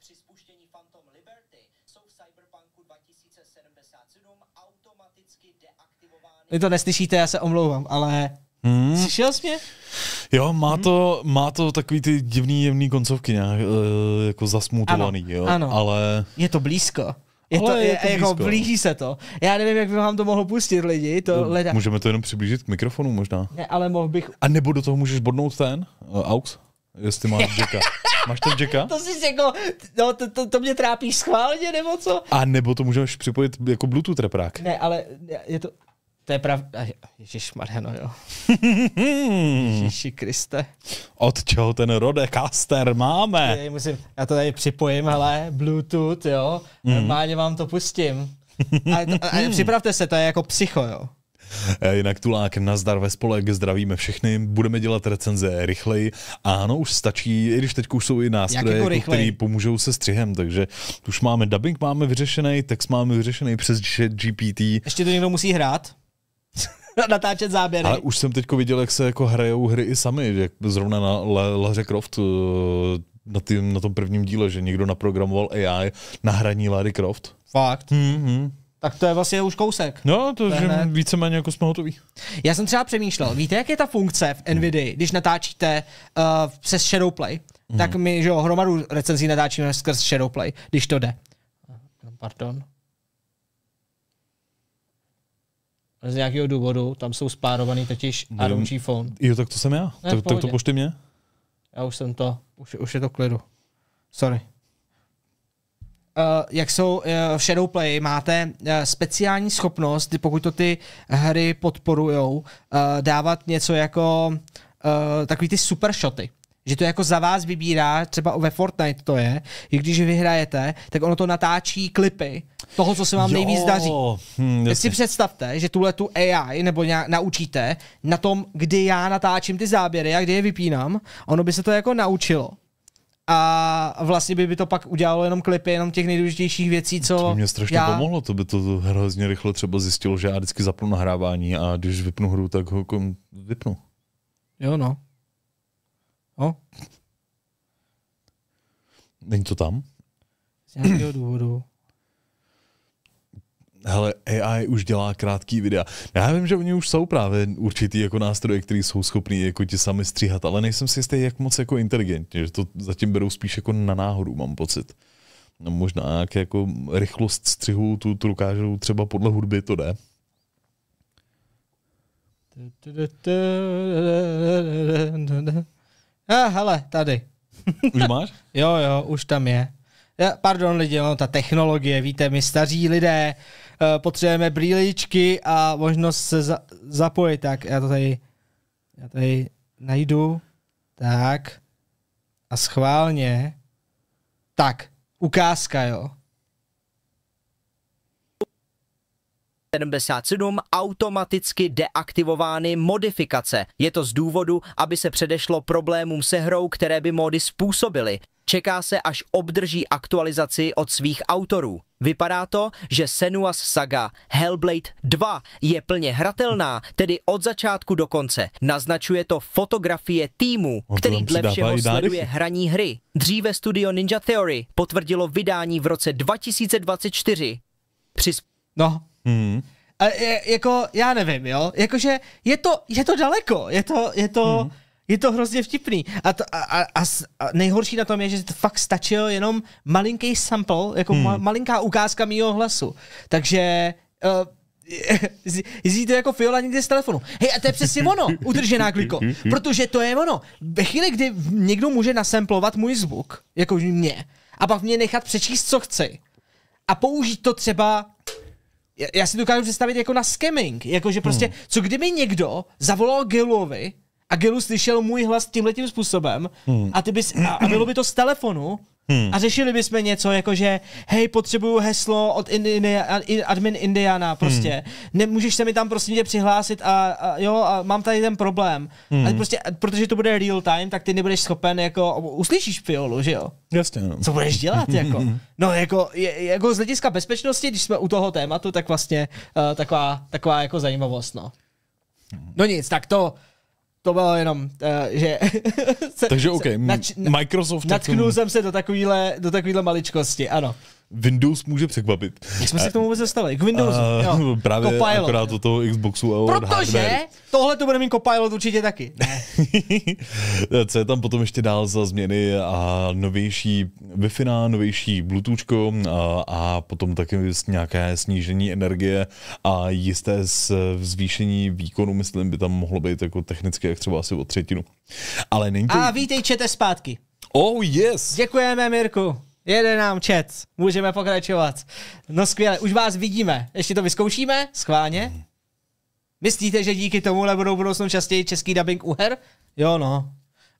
Při spuštění Phantom Liberty jsou v Cyberpunku 2077 automaticky deaktivovány... Vy to neslyšíte, já se omlouvám, ale Hmm. Slyšel jsi mě? Jo, má, hmm. to, má to takový ty divný, jemný koncovky nějak, eh, jako zasmutovaný, ano, jo. Ano. Ale... Je to blízko. Je Ale to, je, je to jako blíží se to. Já nevím, jak by vám to mohlo pustit lidi, to no, leda. Můžeme to jenom přiblížit k mikrofonu možná. Ne, ale mohl bych... A nebo do toho můžeš bodnout ten, uh, aux, jestli máš Jacka. [LAUGHS] Máš ten Jacka? To jsi jako, no to, to, to mě trápí schválně nebo co? A nebo to můžeš připojit jako Bluetooth reprák. Ne, ale je to, to je pravda. Ježíš Mariano, jo. [LAUGHS] Ježíši Kriste. Od čeho ten Rodecaster máme? Jej, musím, já to tady připojím, hele, Bluetooth, jo. Mm. Normálně vám to pustím. A, to, a [LAUGHS] připravte se, to je jako psycho, jo. Eh, jinak Tulák, nazdar ve spolek, zdravíme všechny, budeme dělat recenze rychleji. A Ano, už stačí, i když teď už jsou i nástroje, jako jako které pomůžou se střihem, takže už máme dubbing máme vyřešený, text máme vyřešený přes GPT. Ještě to někdo musí hrát? [LAUGHS] natáčet záběry. Ale už jsem teď viděl, jak se jako hrajou hry i sami, jak zrovna na Laře Croft eh, na, tý, na tom prvním díle, že někdo naprogramoval AI na hraní Larry Croft. Fakt. Mm-hmm. Tak to je vlastně už kousek. No, to, to že víceméně jako jsme hotoví. Já jsem třeba přemýšlel, víte, jak je ta funkce v NVIDIA, hmm. když natáčíte uh, přes Shadowplay, mm. tak my, že jo, hromadu recenzí natáčíme skrz Shadowplay, když to jde. Pardon. z nějakého důvodu, tam jsou spárovaný totiž a ručí phone. Jo, tak to jsem já. Ne, tak, tak to pošli mě. Já už jsem to, už, už je to klidu. Sorry. Uh, jak jsou uh, v Shadowplay, máte uh, speciální schopnost, pokud to ty hry podporujou, dávat něco jako takový ty super shoty. Že to jako za vás vybírá, třeba ve Fortnite to je, i když vyhrajete, tak ono to natáčí klipy, toho, co se vám jo. nejvíc daří. Hmm, si představte, že tuhle tu AI nebo nějak naučíte na tom, kdy já natáčím ty záběry a kdy je vypínám, ono by se to jako naučilo a vlastně by, by to pak udělalo jenom klipy, jenom těch nejdůležitějších věcí, co To by mě strašně já... pomohlo, to by to hrozně rychle třeba zjistilo, že já vždycky zapnu nahrávání a když vypnu hru, tak ho jako vypnu. Jo, no. O. No. Není to tam? Z nějakého důvodu hele, AI už dělá krátký videa. Já vím, že oni už jsou právě určitý jako nástroje, které jsou schopný jako ti sami stříhat, ale nejsem si jistý, jak moc jako inteligentně, že to zatím berou spíš jako na náhodu, mám pocit. No, možná jak jako rychlost střihu tu, tu třeba podle hudby, to jde. A ah, hele, tady. Už máš? [LAUGHS] jo, jo, už tam je. Pardon lidi, no, ta technologie, víte, my staří lidé, Eh, potřebujeme brýličky a možnost se za, zapojit. Tak já to tady, já tady najdu. Tak. A schválně. Tak, ukázka, jo. 77 automaticky deaktivovány modifikace. Je to z důvodu, aby se předešlo problémům se hrou, které by mody způsobily čeká se, až obdrží aktualizaci od svých autorů. Vypadá to, že Senua's saga Hellblade 2 je plně hratelná, tedy od začátku do konce. Naznačuje to fotografie týmu, který dle všeho sleduje hraní hry. Dříve studio Ninja Theory potvrdilo vydání v roce 2024. Při... No. Hmm. A, je, jako, já nevím, jo? Jakože je to, je to daleko, je to, je to... Hmm je to hrozně vtipný. A, to, a, a, a nejhorší na tom je, že to fakt stačilo jenom malinký sample, jako hmm. ma, malinká ukázka mýho hlasu. Takže uh, [LAUGHS] zní to jako Fiola někde z telefonu. Hej, a to je přesně ono, udržená kliko. [LAUGHS] Protože to je ono. Ve chvíli, kdy někdo může nasemplovat můj zvuk, jako mě, a pak mě nechat přečíst, co chci, a použít to třeba já si dokážu představit jako na scamming, jakože prostě, hmm. co kdyby někdo zavolal Gilovi a Gilu slyšel můj hlas tímhletím způsobem hmm. a, ty bys, a, a bylo by to z telefonu hmm. a řešili bychom něco jako, že hej, potřebuju heslo od Indi, admin Indiana prostě. Hmm. Nemůžeš se mi tam prostě tě přihlásit a, a jo, a mám tady ten problém. Hmm. Prostě, a prostě, protože to bude real time, tak ty nebudeš schopen jako, uslyšíš fiolu, že jo? Jasně. No. Co budeš dělat jako? [LAUGHS] No jako, je, jako z hlediska bezpečnosti, když jsme u toho tématu, tak vlastně uh, taková, taková jako zajímavost, no. Hmm. No nic, tak to, to bylo jenom, uh, že... [LAUGHS] se, Takže OK, nač, Microsoft... Natknul jsem se do takovýhle, do takovýhle maličkosti, ano. Windows může překvapit. Jak jsme se k tomu vůbec dostali? K Windowsu. Uh, jo. [LAUGHS] Právě Copilot. akorát do toho Xboxu a Protože tohle to bude mít Copilot určitě taky. Ne. [LAUGHS] Co je tam potom ještě dál za změny a novější Wi-Fi, novější Bluetooth a, a potom taky nějaké snížení energie a jisté zvýšení výkonu, myslím, by tam mohlo být jako technicky jak třeba asi o třetinu. Ale není to... A vítej čete zpátky. Oh yes! Děkujeme, Mirku. Jede nám čet, můžeme pokračovat. No skvěle, už vás vidíme. Ještě to vyzkoušíme, schválně. Mhm. Myslíte, že díky tomu budou budoucnu častěji český dubbing u her? Jo, no.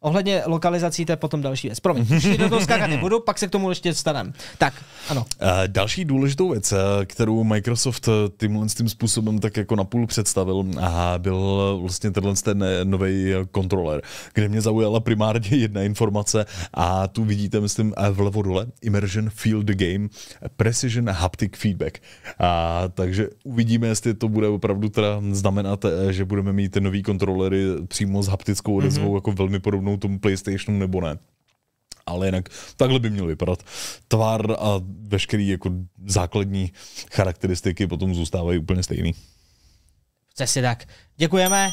Ohledně lokalizací, to je potom další věc. Promiň, do toho skákat [LAUGHS] nebudu, pak se k tomu ještě dostaneme. Tak, ano. Uh, další důležitou věc, eh, kterou Microsoft eh, tímhle tím způsobem tak jako napůl představil, a byl vlastně tenhle ten nový kontroler, kde mě zaujala primárně [LAUGHS] jedna informace a tu vidíte, myslím, vlevo dole, Immersion Field Game Precision Haptic Feedback. A, takže uvidíme, jestli to bude opravdu teda znamenat, že budeme mít ty nový kontrolery přímo s haptickou odezvou, mm-hmm. jako velmi podobnou věrnou tomu PlayStationu nebo ne. Ale jinak takhle by měl vypadat. Tvar a veškerý jako základní charakteristiky potom zůstávají úplně stejný. Přesně tak. Děkujeme.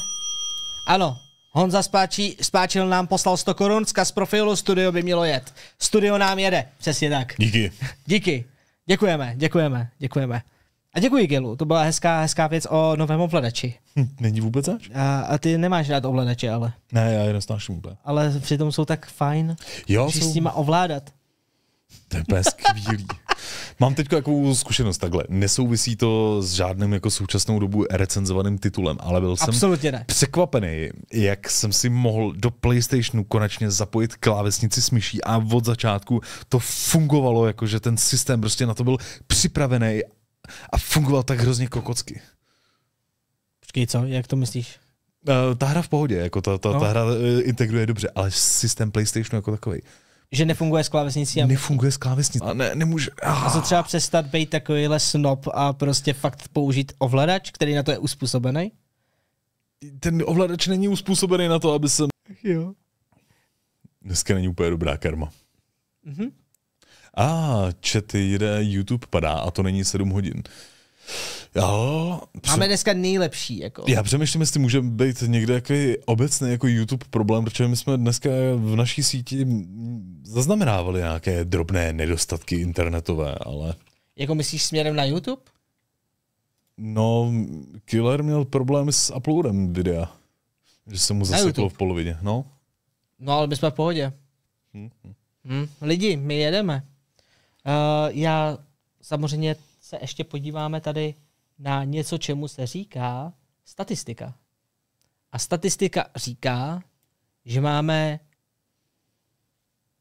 Ano, Honza Spáčí, Spáčil nám poslal 100 korun, z profilu studio by mělo jet. Studio nám jede, přesně tak. Díky. [LAUGHS] Díky. Děkujeme, děkujeme, děkujeme. A děkuji, Gelu, to byla hezká, hezká věc o novém ovladači. Hm, není vůbec zač? A, a, ty nemáš rád ovladače, ale. Ne, já je nesnáším úplně. Ale přitom jsou tak fajn, jo, že jsou... s nima ovládat. To je skvělý. Mám teď takovou zkušenost takhle. Nesouvisí to s žádným jako současnou dobu recenzovaným titulem, ale byl jsem Absolutně ne. překvapený, jak jsem si mohl do PlayStationu konečně zapojit klávesnici s myší a od začátku to fungovalo, jako že ten systém prostě na to byl připravený a fungoval tak hrozně kokocky. Počkej, co? Jak to myslíš? Eh, ta hra v pohodě, jako ta, ta, no. ta hra eh, integruje dobře, ale systém PlayStationu jako takový. Že nefunguje s klávesnicí? A... Nefunguje s klávesnicí. A ne, nemůže. Ah. A co třeba přestat být takovýhle snob a prostě fakt použít ovladač, který na to je uspůsobený? Ten ovladač není uspůsobený na to, aby se... Jo. Dneska není úplně dobrá karma. Mhm. A čety jde, YouTube padá a to není 7 hodin. Jo, při... Máme dneska nejlepší. Jako. Já přemýšlím, jestli může být někde jaký obecný jako YouTube problém, protože my jsme dneska v naší síti zaznamenávali nějaké drobné nedostatky internetové, ale... Jako myslíš směrem na YouTube? No, Killer měl problém s uploadem videa. Že se mu zaseklo v polovině, no. No ale my jsme v pohodě. Hm. Hm. hm lidi, my jedeme. Eh, já samozřejmě se ještě podíváme tady na něco, čemu se říká statistika. A statistika říká, že máme,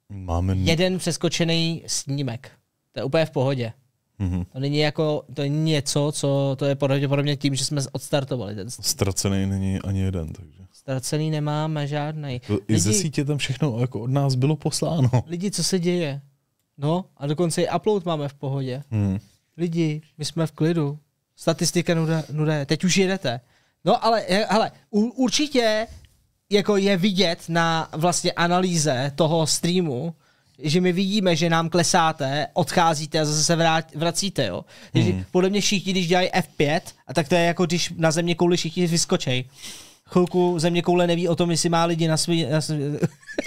máme... jeden přeskočený snímek. To je úplně v pohodě. Mm-hmm. To není jako, to je něco, co to je pravděpodobně tím, že jsme odstartovali ten snímek. Ztracený není ani jeden, takže. Ztracený nemáme žádný. I ze sítě tam všechno jako od nás bylo posláno. Lidi, co se děje? No a dokonce i upload máme v pohodě. Hmm. Lidi, my jsme v klidu. Statistika nuda, nuda Teď už jedete. No ale hele, určitě jako je vidět na vlastně analýze toho streamu, že my vidíme, že nám klesáte, odcházíte a zase se vrát, vracíte, jo. hmm. podle mě všichni, když dělají F5, a tak to je jako když na země kouli všichni vyskočej. Chvilku země koule neví o tom, jestli má lidi na svý... Na svý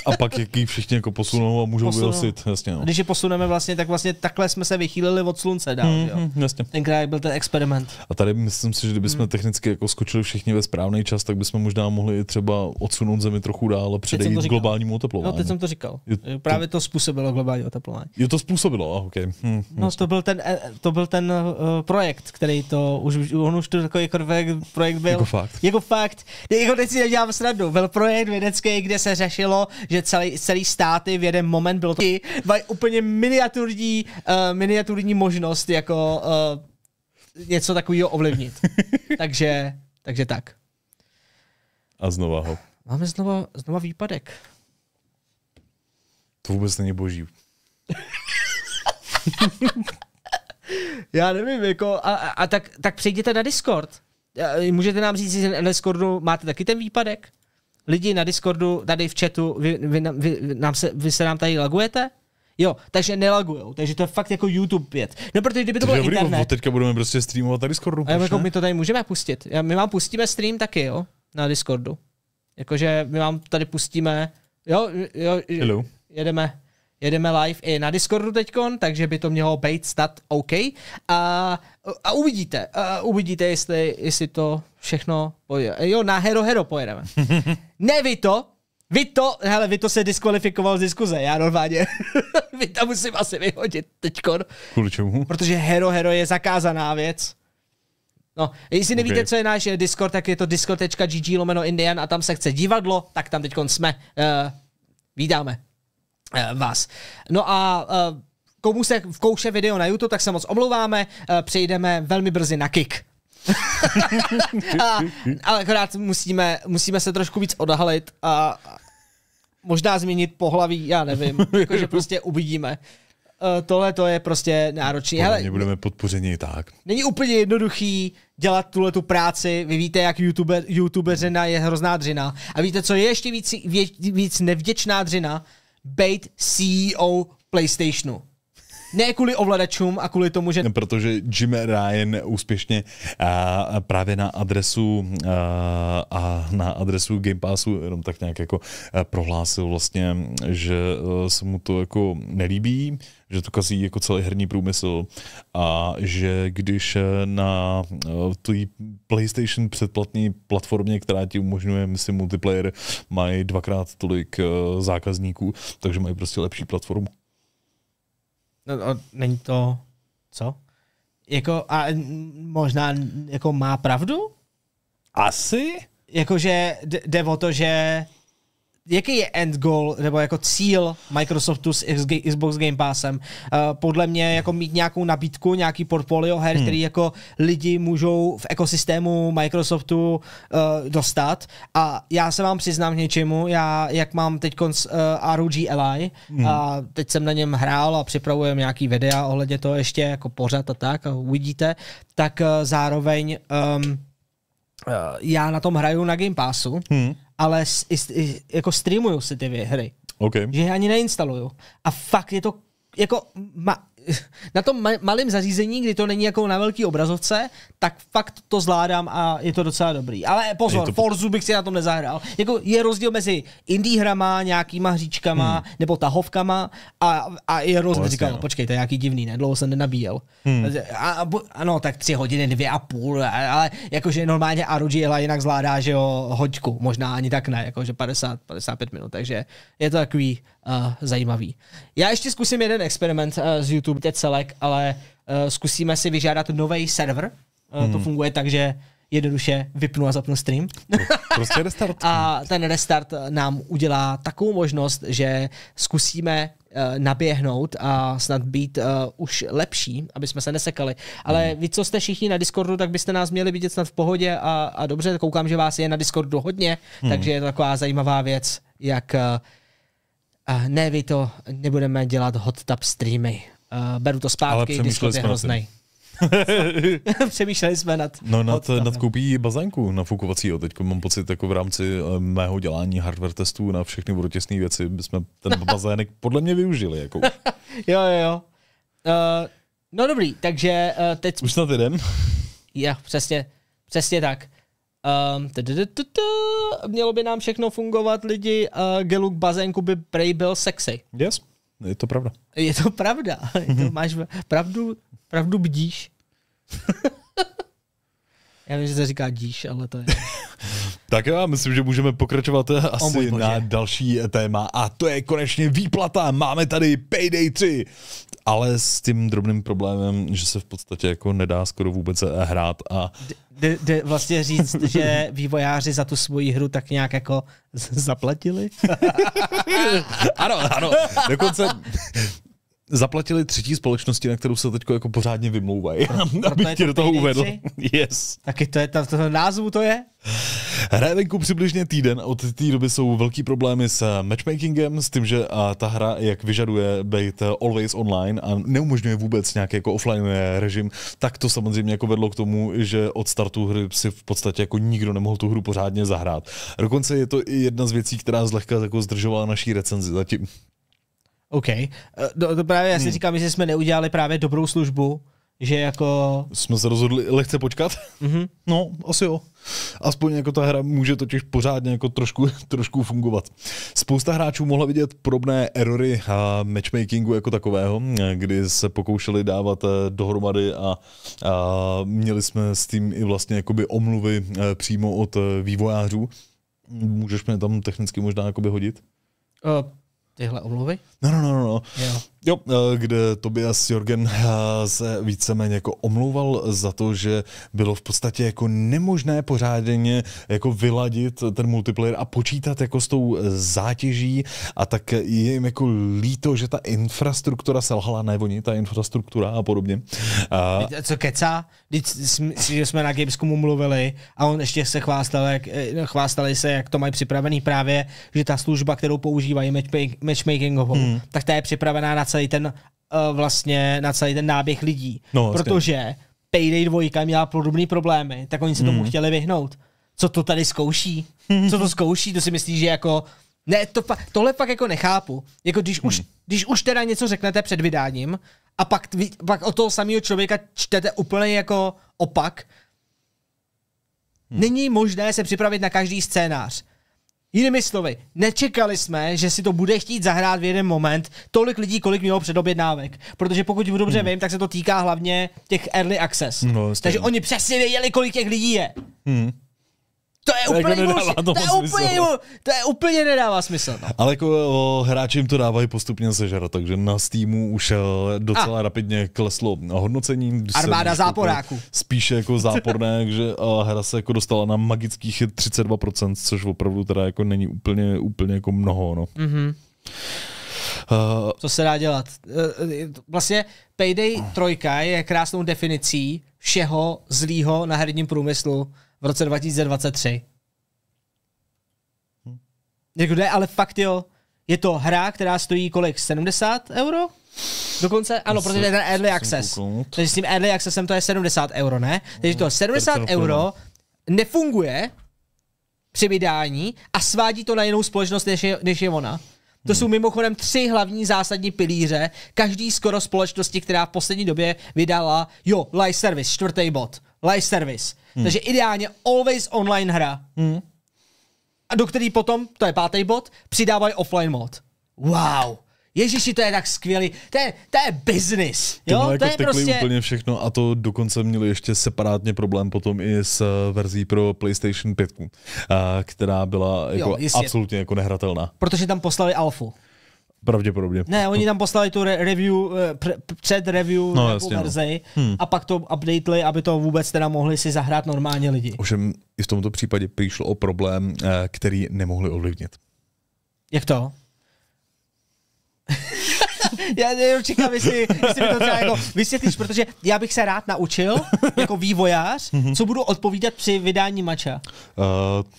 a pak jaký všichni jako posunou a můžou Posunu. vylosit. Jasně, no. Když je posuneme vlastně, tak vlastně takhle jsme se vychýlili od slunce dál. Mm, jo? Mhm, jasně. Tenkrát byl ten experiment. A tady myslím si, že kdybychom mm. technicky jako skočili všichni ve správný čas, tak bychom možná mohli třeba odsunout zemi trochu dál a předejít globálnímu oteplování. No, teď jsem to říkal. Je, Právě to způsobilo globální oteplování. Jo, to způsobilo, ah, okay. Hm, hm, No, jasně. to byl ten, e, to byl ten uh, projekt, který to už, on už to takový jako projekt byl. Jako fakt. Jako fakt. Jako teď si nedělám srandu. Byl projekt vědecký, kde se řešilo, že že celý, celý státy v jeden moment bylo to mají úplně miniaturní, uh, miniaturní možnost jako uh, něco takového ovlivnit. [LAUGHS] takže, takže tak. A znova ho. Máme znova, znova výpadek. To vůbec není boží. [LAUGHS] Já nevím, jako, a, a tak, tak přejděte na Discord. Eh, můžete nám říct, že na Discordu máte taky ten výpadek? lidi na Discordu, tady v chatu, vy, vy, vy, nám se, vy se nám tady lagujete? Jo, takže nelagujou, takže to je fakt jako YouTube 5. No protože kdyby to bylo dobrý, internet... teďka budeme prostě streamovat na Discordu. A jako my to tady můžeme pustit. Já My vám pustíme stream taky, jo, na Discordu. Jakože my vám tady pustíme... Jo, jo, Hello. jedeme jedeme live i na Discordu teďkon, takže by to mělo být stat OK. A, a uvidíte, a uvidíte, jestli, jestli to všechno pojede. Jo, na Hero Hero pojedeme. [LAUGHS] ne vy to, vy to, hele, vy to se diskvalifikoval z diskuze, já normálně. [LAUGHS] vy tam musím asi vyhodit teďkon. Kvůli čemu? Protože Hero Hero je zakázaná věc. No, jestli nevíte, okay. co je náš eh, Discord, tak je to discord.gg lomeno Indian a tam se chce divadlo, tak tam teďkon jsme. Uh, vítáme. Eh, vás. No a eh, komu se vkouše video na YouTube, tak se moc omlouváme, eh, přejdeme velmi brzy na kick. [LAUGHS] ale akorát musíme, musíme se trošku víc odhalit a možná změnit pohlaví, já nevím, [LAUGHS] jakože prostě uvidíme. tohle to je prostě náročný. Ale budeme podpořeni tak. Není úplně jednoduchý dělat tuhle tu práci. Vy víte, jak youtuber, youtubeřina je hrozná dřina. A víte, co je ještě víc, víc nevděčná dřina? být CEO PlayStationu. Ne kvůli ovladačům a kvůli tomu, že... No, protože Jim Ryan úspěšně a, právě na adresu a, a na adresu Game Passu jenom tak nějak jako prohlásil vlastně, že se mu to jako nelíbí, že to kazí jako celý herní průmysl a že když eh, na eh, tý PlayStation předplatní platformě, která ti umožňuje, myslím, multiplayer, mají dvakrát tolik eh, zákazníků, takže mají prostě lepší platformu. No, no není to... Co? Jako, a možná jako má pravdu? Asi? Jakože jde o to, že jaký je end goal nebo jako cíl Microsoftu s Xbox Game Passem? Eh, podle mě jako mít nějakou nabídku, nějaký portfolio her, hmm. který jako lidi můžou v ekosystému Microsoftu uh, dostat. A já se vám přiznám k něčemu, já jak mám teď konc uh, eh, ROG Ally hmm. a teď jsem na něm hrál a připravujeme nějaký videa ohledně toho ještě jako pořád a tak a uvidíte, tak uh, zároveň um, já na tom hraju na Game Passu. Hmm ale jako streamuju si ty hry. Okay. Že je ani neinstaluju. A fakt je to jako ma, [LAUGHS] na tom malém zařízení, kdy to není jako na velký obrazovce, tak fakt to zvládám a je to docela dobrý. Ale pozor, to... Forzu bych si na tom nezahrál. Jako je rozdíl mezi indie hrama, nějakýma hříčkama hmm. nebo tahovkama a, a je rozdíl. Vlastně, říkal, no. je no. jaký divný, ne? Dlouho jsem nenabíjel. Hmm. A, ano, tak tři hodiny, dvě a půl, ale jakože normálně ROG Jela jinak zvládá, že jo, hoďku, možná ani tak ne, jakože 50, 55 minut, takže je to takový uh, zajímavý. Já ještě zkusím jeden experiment uh, z YouTube, teď celek, ale uh, zkusíme si vyžádat nový server. Uh, hmm. To funguje tak, že jednoduše vypnu a zapnu stream. Prostě restart. [LAUGHS] a ten restart nám udělá takovou možnost, že zkusíme uh, naběhnout a snad být uh, už lepší, aby jsme se nesekali. Ale mm. vy, co jste všichni na Discordu, tak byste nás měli vidět snad v pohodě a, a dobře, koukám, že vás je na Discordu hodně, mm. takže je to taková zajímavá věc, jak uh, uh, ne, vy to nebudeme dělat hot tub streamy. Uh, beru to zpátky, Discord je hrozný. [LAUGHS] Přemýšleli jsme nad... No nad, nad koupí bazénku na nafukovacího. Teď mám pocit, jako v rámci eh, mého dělání hardware testů na všechny vodotěsné věci, bychom ten [LAUGHS] bazének podle mě využili. Jako. [LAUGHS] jo, jo, jo. Uh, no dobrý, takže uh, teď... Už snad jdem. Já. přesně, přesně tak. Ehm, Mělo by nám všechno fungovat, lidi. Eh, Geluk bazénku by prej byl sexy. Yes, je to pravda. Je to pravda. [LAUGHS] to, máš pravdu, pravdu bdíš. [LAUGHS] Já vím, že se říká díš, ale to je... [LAUGHS] tak já myslím, že můžeme pokračovat eh, asi oh na další eh, téma a to je konečně výplata. Máme tady Payday 3, ale s tím drobným problémem, že se v podstatě jako nedá skoro vůbec hrát a jde vlastně říct, [LAUGHS] že vývojáři za tu svoji hru tak nějak jako z- zaplatili? [LAUGHS] ano, ano. Dokonce zaplatili třetí společnosti, na kterou se teď jako pořádně vymlouvají, [LAUGHS] abych tě do toho uvedl. Yes. Taky to je, to, to, názvu to je? Hra je venku přibližně týden, od té doby jsou velký problémy s eh, matchmakingem, s tím, že eh, ta hra, jak vyžaduje být eh, always online a neumožňuje vůbec nějaký jako offline režim, tak to samozřejmě jako vedlo k tomu, že od startu hry si v podstatě jako nikdo nemohl tu hru pořádně zahrát. Dokonce je to i jedna z věcí, která zlehka jako zdržovala naší recenzi zatím. OK. Do, no, to právě já si hmm. říkám, že jsme neudělali právě dobrou službu, že jako... Jsme se rozhodli lehce počkat? Mm-hmm. No, asi jo. Aspoň jako ta hra může totiž pořádně jako trošku, [LAUGHS] trošku fungovat. Spousta hráčů mohla vidět podobné erory a matchmakingu jako takového, kdy se pokoušeli dávat eh, dohromady a, a měli jsme s tím i vlastně jakoby omluvy eh, přímo od eh, vývojářů. Můžeš mě tam technicky možná jakoby hodit? Uh, tyhle omluvy? No, no, no, no, no. Jo. Jo, eh, kde Tobias Jorgen eh, se víceméně jako omlouval za to, že bylo v podstatě jako nemožné pořádně jako vyladit ten multiplayer a počítat jako s tou eh, zátěží a tak je jim jako líto, že ta infrastruktura selhala, ne oni, ta infrastruktura a podobně. A... Co keca? Když jsme, že jsme na Gamescomu mluvili a on ještě se chvástal, jak, no, chvástali se, jak to mají připravený právě, že ta služba, kterou používají, matchmakingovou, hmm. Mhm. tak ta je připravená na celý ten uh, vlastně na celý ten náběh lidí. No, protože vlastně. Payday 2 měla podobné problémy, tak oni se mm. tomu mhm. chtěli vyhnout. Co to tady zkouší? [LAUGHS] Co to zkouší? To si myslí, že jako ne, to fa- tohle fakt jako nechápu. Jako když mm. už, mhm. když už teda něco řeknete před vydáním a pak, pak od toho samého člověka čtete úplně jako opak, mm. není možné se připravit na každý scénář. Jinými slovy, nečekali jsme, že si to bude chtít zahrát v jeden moment tolik lidí, kolik mělo předobjednávek. Protože pokud dobře hmm. vím, tak se to týká hlavně těch early access. No, Takže oni přesně věděli, kolik těch lidí je. Hmm. To je jako úplně, jako nedává to, to, je úplně to je úplně nedává smysl. No. Ale jako eh, hráči jim to dávají postupně sežrat, takže na Steamu už eh, docela a. rapidně kleslo hodnocení. Armáda záporáků. Spíše jako [LAUGHS] záporné, takže eh, hra se jako dostala na magických 32%, což opravdu teda jako není úplně, úplně jako mnoho. No. Mm-hmm. Uh, Co se dá dělat? Vlastně Payday 3 je krásnou definicí všeho zlýho na herním průmyslu v roce 2023. Hm. Jako ne, ale fakt jo. Je to hra, která stojí kolik? 70 euro? Dokonce, ano, protože to je ten Early Access. Takže s tím Early Accessem to je 70 euro, ne? Takže to 70 hmm, euro nefunguje při vydání a svádí to na jinou společnost, než je, než je ona. To hmm. jsou mimochodem tři hlavní zásadní pilíře, každý skoro společnosti, která v poslední době vydala, jo, live service, čtvrtý bod live service. Hmm. Takže ideálně always online hra. Hmm. A do který potom, to je pátý bod, přidávají offline mod. Wow. Ježiši, to je tak skvělý. To je, to je business. Jo? To, jako to je prostě... úplně všechno a to dokonce měli ještě separátně problém potom i s eh, verzí pro PlayStation 5, eh, která byla jako jo, absolutně jako nehratelná. Protože tam poslali alfu. Pravděpodobně. Ne, oni tam poslali tu re- review, eh, pr- před review no, jako jasně, no. verzi no. hmm. a pak to updateli, aby to vůbec teda mohli si zahrát normálně lidi. Ovšem i v tomto případě přišlo o problém, eh, který nemohli ovlivnit. Jak to? [LAUGHS] já nevím, čekám, jestli, jestli mi to třeba jako vysvětlíš, protože já bych se rád naučil, jako vývojář, mhm. co budu odpovídat při vydání mača.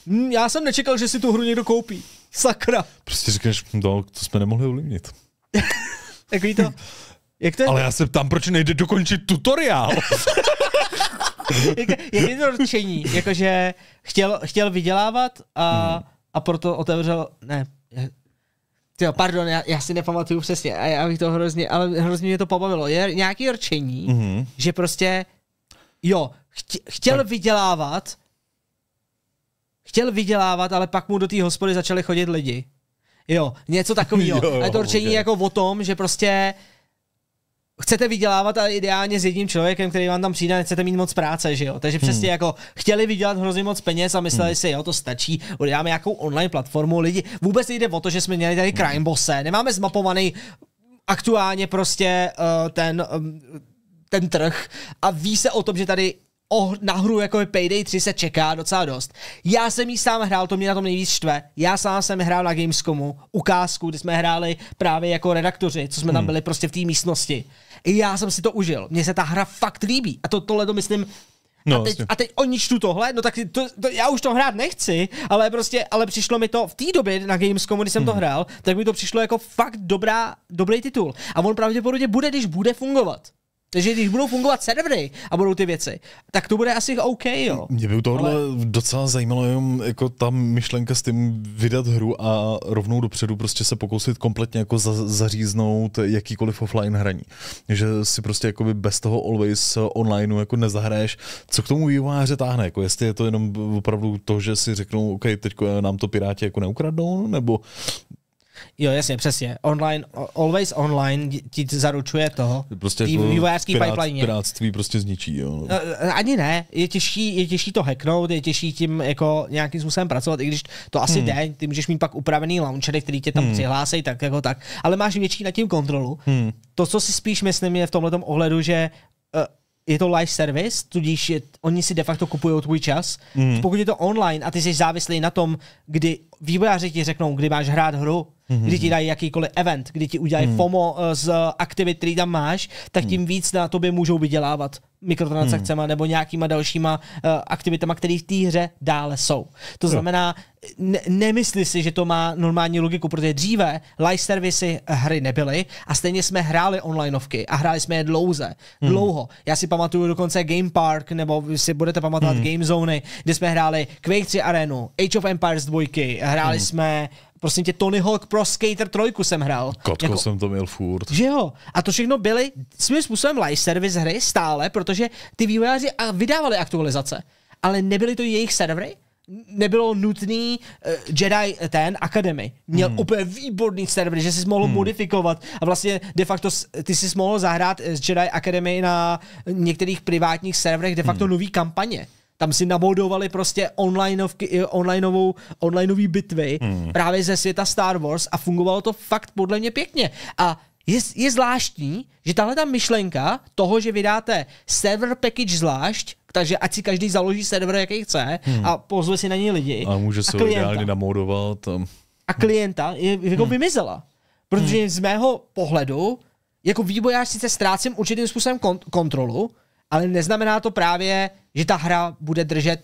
Uh... Já jsem nečekal, že si tu hru někdo koupí sakra. Prostě říkáš, no, to jsme nemohli ovlivnit. [LAUGHS] Takový to, jak to je? Ale já se tam proč nejde dokončit tutoriál? [LAUGHS] je to rozčení? Jakože chtěl, chtěl vydělávat a, hmm. a proto otevřel, ne, Tyjo, pardon, já, já si nepamatuju přesně, a já bych to hrozně, ale hrozně mě to pobavilo. Je nějaký rčení, mm-hmm. že prostě, jo, chtě, chtěl tak. vydělávat chtěl vydělávat, ale pak mu do té hospody začaly chodit lidi. Jo, něco takového. [LAUGHS] jo, a je to určení jako o tom, že prostě chcete vydělávat a ideálně s jedním člověkem, který vám tam přijde, nechcete mít moc práce, že jo. Takže přesně hmm. jako chtěli vydělat hrozně moc peněz a mysleli hmm. si, jo, to stačí, uděláme nějakou online platformu lidi. Vůbec nejde o to, že jsme měli tady hmm. crime bosse, nemáme zmapovaný aktuálně prostě uh, ten um, ten trh a ví se o tom, že tady o, oh, na hru jako Payday 3 se čeká docela dost. Já jsem jí sám hrál, to mě na tom nejvíc štve. Já sám jsem hrál na Gamescomu ukázku, kde jsme hráli právě jako redaktoři, co jsme hmm. tam byli prostě v té místnosti. I já jsem si to užil. Mně se ta hra fakt líbí. A to, tohle to myslím, No, a, teď, a teď oni čtu tohle, no tak to, to, já už to hrát nechci, ale prostě, ale přišlo mi to v té době na Gamescomu, kdy jsem hmm. to hrál, tak mi to přišlo jako fakt dobrá, dobrý titul. A on pravděpodobně bude, když bude fungovat. Takže když budou fungovat servery a budou ty věci, tak to bude asi OK, jo. Mě by u tohohle Ale... docela zajímalo jenom jako ta myšlenka s tím vydat hru a rovnou dopředu prostě se pokusit kompletně jako za- zaříznout jakýkoliv offline hraní. Že si prostě by bez toho always online jako nezahraješ. Co k tomu vývojáře táhne? Jako jestli je to jenom opravdu to, že si řeknou, OK, teď nám to piráti jako neukradnou, nebo Jo, jasně, přesně. Online, always online ti zaručuje toho. Prostě jako vývojářský pirát, pipeline. Práctví prostě zničí, jo. No, e, ani ne, je těžší, je těžší to hacknout, je těžší tím jako nějakým způsobem pracovat, i když to asi hmm. jde, ty můžeš mít pak upravený launchery, který tě tam hmm. přihlásí, tak jako tak, ale máš větší nad tím kontrolu. Hmm. To, co si spíš myslím, je v tomhle ohledu, že uh, je to live service, tudíž je, oni si de facto kupují tvůj čas. Mm. Pokud je to online a ty jsi závislý na tom, kdy vývojáři ti řeknou, kdy máš hrát hru, mm-hmm. kdy ti mhm. dají jakýkoliv event, kdy ti udělají mm-hmm. FOMO eh, z aktivit, který tam máš, tak mhm. tím víc na tobě můžou vydělávat mm hmm. nebo nějakýma dalšíma eh, aktivitama, které v té hře dále jsou. To znamená, ne- nemyslí si, že to má normální logiku, protože dříve live servisy hry nebyly a stejně jsme hráli onlineovky a hráli jsme je dlouze, hmm. dlouho. Já si pamatuju dokonce Game Park, nebo si budete pamatovat hmm. Game Zony, kde jsme hráli Quake 3 Arenu, Age of Empires 2, hráli hmm. jsme Prosím tě, Tony Hawk Pro Skater 3 jsem hrál. Kotko jako, jsem to měl furt. Že jo. A to všechno byly svým způsobem live service hry stále, protože ty vývojáři vydávali aktualizace, ale nebyly to jejich servery, nebylo nutný uh, Jedi eh, ten Academy. Měl hmm. úplně výborný server, že jsi mohl hmm. modifikovat a vlastně de facto ty jsi mohl zahrát z eh, Jedi Academy na některých privátních serverech de facto hmm. nový kampaně. Tam si namodovali prostě eh, onlineovou, onlineový bitvy hmm. právě ze světa Star Wars a fungovalo to fakt podle mě pěkně. A je, je zvláštní, že tahle ta myšlenka toho, že vydáte server package zvlášť, takže ať si každý založí server, jaký chce hmm. a pozve si na něj lidi. A může se klienta ideálně namodovat. A... a klienta je, jako hmm. vymizela. Protože hmm. z mého pohledu, jako vývojář sice ztrácím určitým způsobem kont- kontrolu, ale neznamená to právě, že ta hra bude držet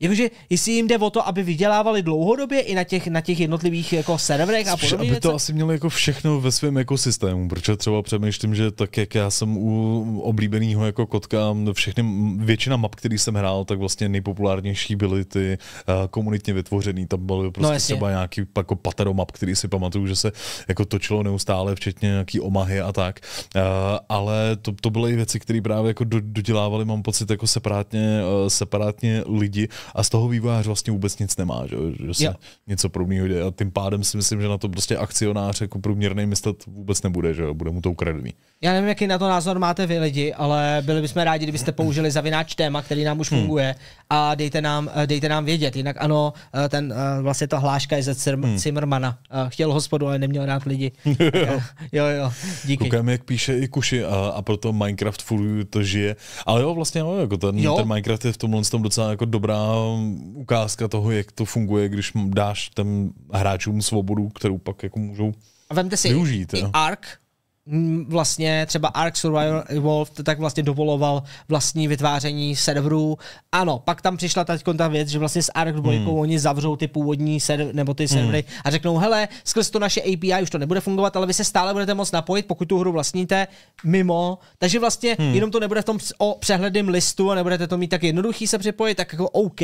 Jakože, jestli jim jde o to, aby vydělávali dlouhodobě i na těch, na těch jednotlivých jako serverech a podobně. Aby to asi mělo jako všechno ve svém ekosystému, protože třeba přemýšlím, že tak jak já jsem u oblíbeného jako kotka, všechny, většina map, který jsem hrál, tak vlastně nejpopulárnější byly ty eh, komunitně vytvořený. Tam byly no, prostě no, třeba nějaký jako patero map, který si pamatuju, že se jako točilo neustále, včetně nějaký omahy a tak. Eh, ale to, to byly věci, které právě jako dodělávali, mám pocit, jako separátně, eh, separátně lidi a z toho vývojář vlastně vůbec nic nemá, že, že se jo. něco podobného děje a tím pádem si myslím, že na to prostě akcionář jako průměrný myslet vůbec nebude, že bude mu to ukradený. Já nevím, jaký na to názor máte vy lidi, ale byli bychom rádi, kdybyste použili zavináč téma, který nám už hmm. funguje hmm. a dejte nám, eh, dejte nám vědět, jinak ano, eh, ten eh, vlastně ta hláška je ze Zimmermana, hmm. chtěl hospodu, ale neměl rád lidi. [LAUGHS] jo. jo, jo, díky. Koukám, jak píše i Kuši a, a proto Minecraft furt to žije, ale jo, vlastně jo, no, jako ten, jo. ten Minecraft je v tomhle tom docela jako dobrá Um, ukázka toho, jak to funguje, když dáš tam hráčům svobodu, kterou pak jako můžou a vemte si, využít. I, i Ark vlastně třeba Ark Survival Evolved tak vlastně dovoloval vlastní vytváření serverů. Ano, pak tam přišla teď ta věc, že vlastně s Ark 2 hmm. oni zavřou ty původní server, nebo ty servery hmm. a řeknou, hele, skrz to naše API už to nebude fungovat, ale vy se stále budete moc napojit, pokud tu hru vlastníte mimo. Takže vlastně hmm. jenom to nebude v tom o přehledném listu a nebudete to mít tak jednoduchý se připojit, tak jako OK,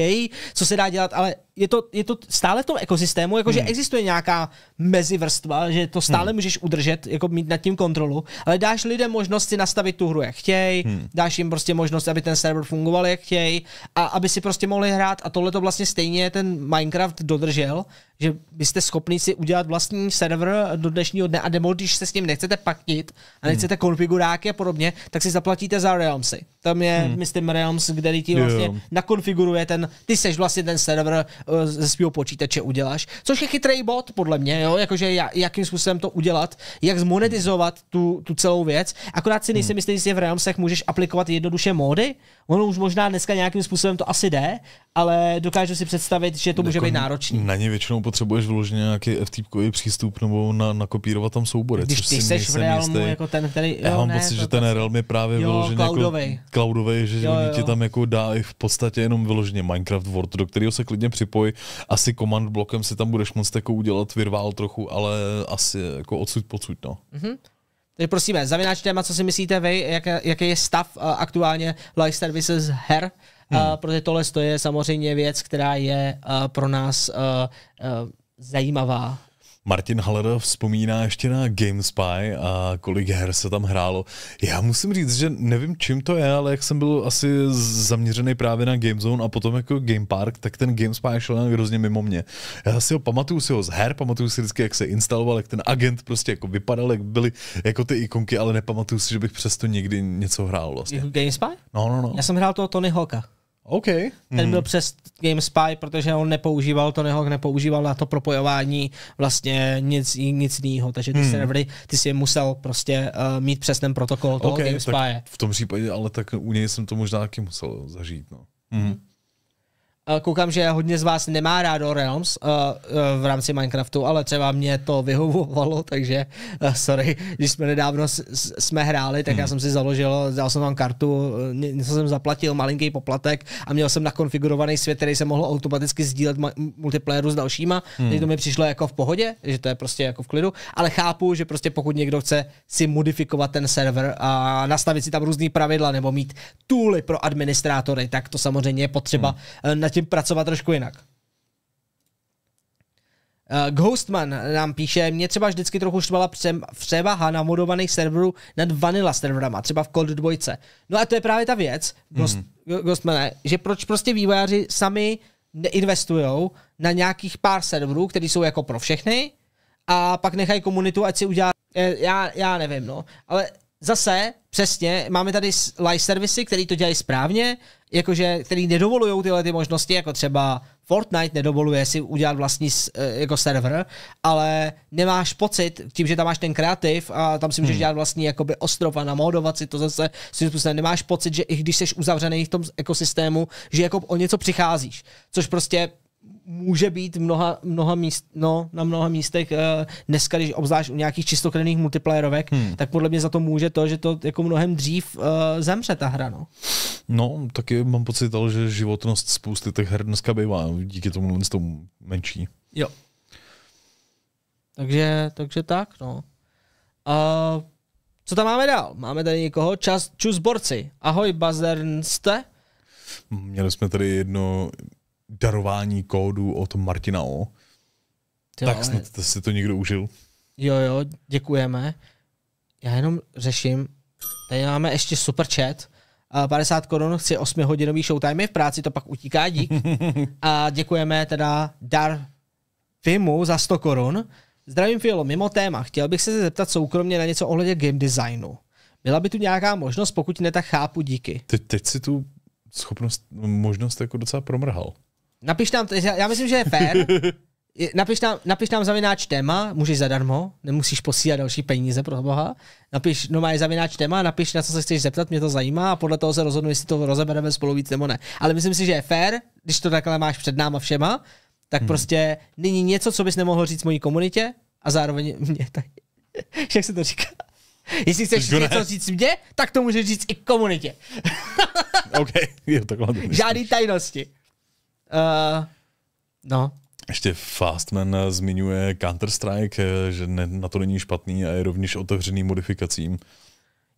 co se dá dělat, ale je to, je to stále v tom ekosystému, jakože hmm. existuje nějaká mezivrstva, že to stále hmm. můžeš udržet, jako mít nad tím kontrolu, ale dáš lidem možnost si nastavit tu hru, jak chtějí, hmm. dáš jim prostě možnost, aby ten server fungoval, jak chtějí, a aby si prostě mohli hrát a tohle to vlastně stejně ten Minecraft dodržel, že byste schopni si udělat vlastní server do dnešního dne a demo, když se s ním nechcete paktit a nechcete hmm. konfiguráky a podobně, tak si zaplatíte za Realmsy. Tam je, hmm. myslím, Realms, kde ti vlastně jo. nakonfiguruje ten, ty seš vlastně ten server eh, ze svého počítače uděláš, což je chytrý bod, podle mě, jo, jakože jakým způsobem to udělat, jak zmonetizovat tu, tu celou věc, akorát si nejsem hmm. jistý, jestli v Realmsech můžeš aplikovat jednoduše módy, Ono už možná dneska nějakým způsobem to asi jde, ale dokážu si představit, že to může jako být náročný. Na ně většinou potřebuješ vložit nějaký ftp přístup nebo na, nakopírovat tam soubory. Když ty jsi v Realmu jistý. jako ten, který... Jo, Já mám ne, pocit, to, že ten Realm je právě jo, vyloženě jako cloudovej. jako cloudový, že jo, oni jo. ti tam jako dá i v podstatě jenom vyloženě Minecraft Word. do kterého se klidně připojí. Asi command blokem si tam budeš moct jako udělat virvál trochu, ale asi jako odsud pocud, no. Mm-hmm. Takže prosíme, zavináč téma, co si myslíte vy, jak, jaký je stav uh, aktuálně live services her, eh, hmm. uh, protože tohle to je samozřejmě věc, která je uh, pro nás uh, uh, zajímavá Martin Haller vzpomíná ještě na GameSpy a kolik her se tam hrálo. Já musím říct, že nevím, čím to je, ale jak jsem byl asi zaměřený právě na GameZone a potom jako Game Park, tak ten GameSpy šel nějak hrozně mimo mě. Já si ho pamatuju si ho z her, pamatuju si vždycky, jak se instaloval, jak ten agent prostě jako vypadal, jak byly jako ty ikonky, ale nepamatuju si, že bych přesto někdy něco hrál vlastně. GameSpy? No, no, no. Já jsem hrál toho Tony Hawka. OK. Ten byl mhm. přes GameSpy, protože on nepoužíval, to neho nepoužíval na to propojování vlastně nic, nic jiného, takže ty hmm. servery, ty si musel prostě uh, mít přes ten protokol toho okay, GameSpy. v tom případě, ale tak u něj jsem to možná taky musel zažít. No. Hmm. hmm. Eh, koukám, že hodně z vás nemá rádo Realms uh, uh, v rámci Minecraftu, ale třeba mě to vyhovovalo, [LAUGHS] takže uh, sorry, když jsme nedávno s, s, jsme hráli, tak hmm. já mhm. jsem si založil, dal jsem tam kartu, něco jsem zaplatil, malinký poplatek a měl jsem nakonfigurovaný svět, který se mohl automaticky sdílet multiplayeru s dalšíma, hmm. takže to mi přišlo jako v pohodě, že to je prostě jako v klidu, ale chápu, že prostě pokud někdo chce si modifikovat ten server a nastavit si tam různý pravidla nebo mít tooly pro administrátory, tak to samozřejmě je potřeba hmm. na tím pracovat trošku jinak. Uh, eh, Ghostman nám píše, mě třeba vždycky trochu štvala převaha na modovaných serverů nad vanilla serverama, třeba v Cold 2. No a to je právě ta věc, Ghost, mm-hmm. Ghostmane, že proč prostě vývojáři sami neinvestují na nějakých pár serverů, které jsou jako pro všechny a pak nechají komunitu, ať si udělá, eh, já, já nevím, no. Ale zase, přesně, máme tady live servisy, které to dělají správně jakože, který nedovolují tyhle ty možnosti, jako třeba Fortnite nedovoluje si udělat vlastní eh, jako server, ale nemáš pocit, tím, že tam máš ten kreativ a tam si můžeš hmm. dělat vlastní jakoby ostrov a namodovat si to zase, si způsobem nemáš pocit, že i když jsi uzavřený v tom ekosystému, že jako o něco přicházíš, což prostě může být mnoha, mnoha míst, no, na mnoha místech eh, dneska, když obzvlášť u nějakých čistokrevných multiplayerovek, hmm. tak podle mě za to může to, že to jako mnohem dřív uh, zemře ta hra. No. no, taky mám pocit, ale že životnost spousty těch her dneska bývá no, díky tomu z tomu menší. Jo. Takže, takže tak, no. uh, co tam máme dál? Máme tady někoho? Čas, čus borci. Ahoj, bazernste. Měli jsme tady jedno darování kódu od Martina O. Jo, tak snad ale... si to někdo užil. Jo, jo, děkujeme. Já jenom řeším, tady máme ještě super chat. 50 korun, chci 8 hodinový showtime v práci, to pak utíká dík. [LAUGHS] A děkujeme teda dar Fimu za 100 korun. Zdravím Filo, mimo téma, chtěl bych se zeptat soukromně na něco ohledně game designu. Byla by tu nějaká možnost, pokud ne, tak chápu, díky. Te, teď si tu schopnost, možnost jako docela promrhal. Napiš nám, já myslím, že je fér. [LAUGHS] Napiš nám, napiš nám zavináč téma, můžeš zadarmo, nemusíš posílat další peníze pro boha. Napiš, no máš zavináč téma, napiš, na co se chceš zeptat, mě to zajímá a podle toho se rozhodnu, jestli to rozebereme spolu víc nebo ne. Ale myslím si, že je fér, když to takhle máš před náma všema, tak hmm. prostě není něco, co bys nemohl říct mojí komunitě a zároveň [LAUGHS] mě tak. [LAUGHS] Jak se to říká? Jestli chceš Žune. něco říct mě, tak to můžeš říct i komunitě. OK, je to Žádný tajnosti. Uh, no. Ještě Fastman eh, zmiňuje Counter-Strike, eh, že ne, na to není špatný a je rovněž otevřený modifikacím.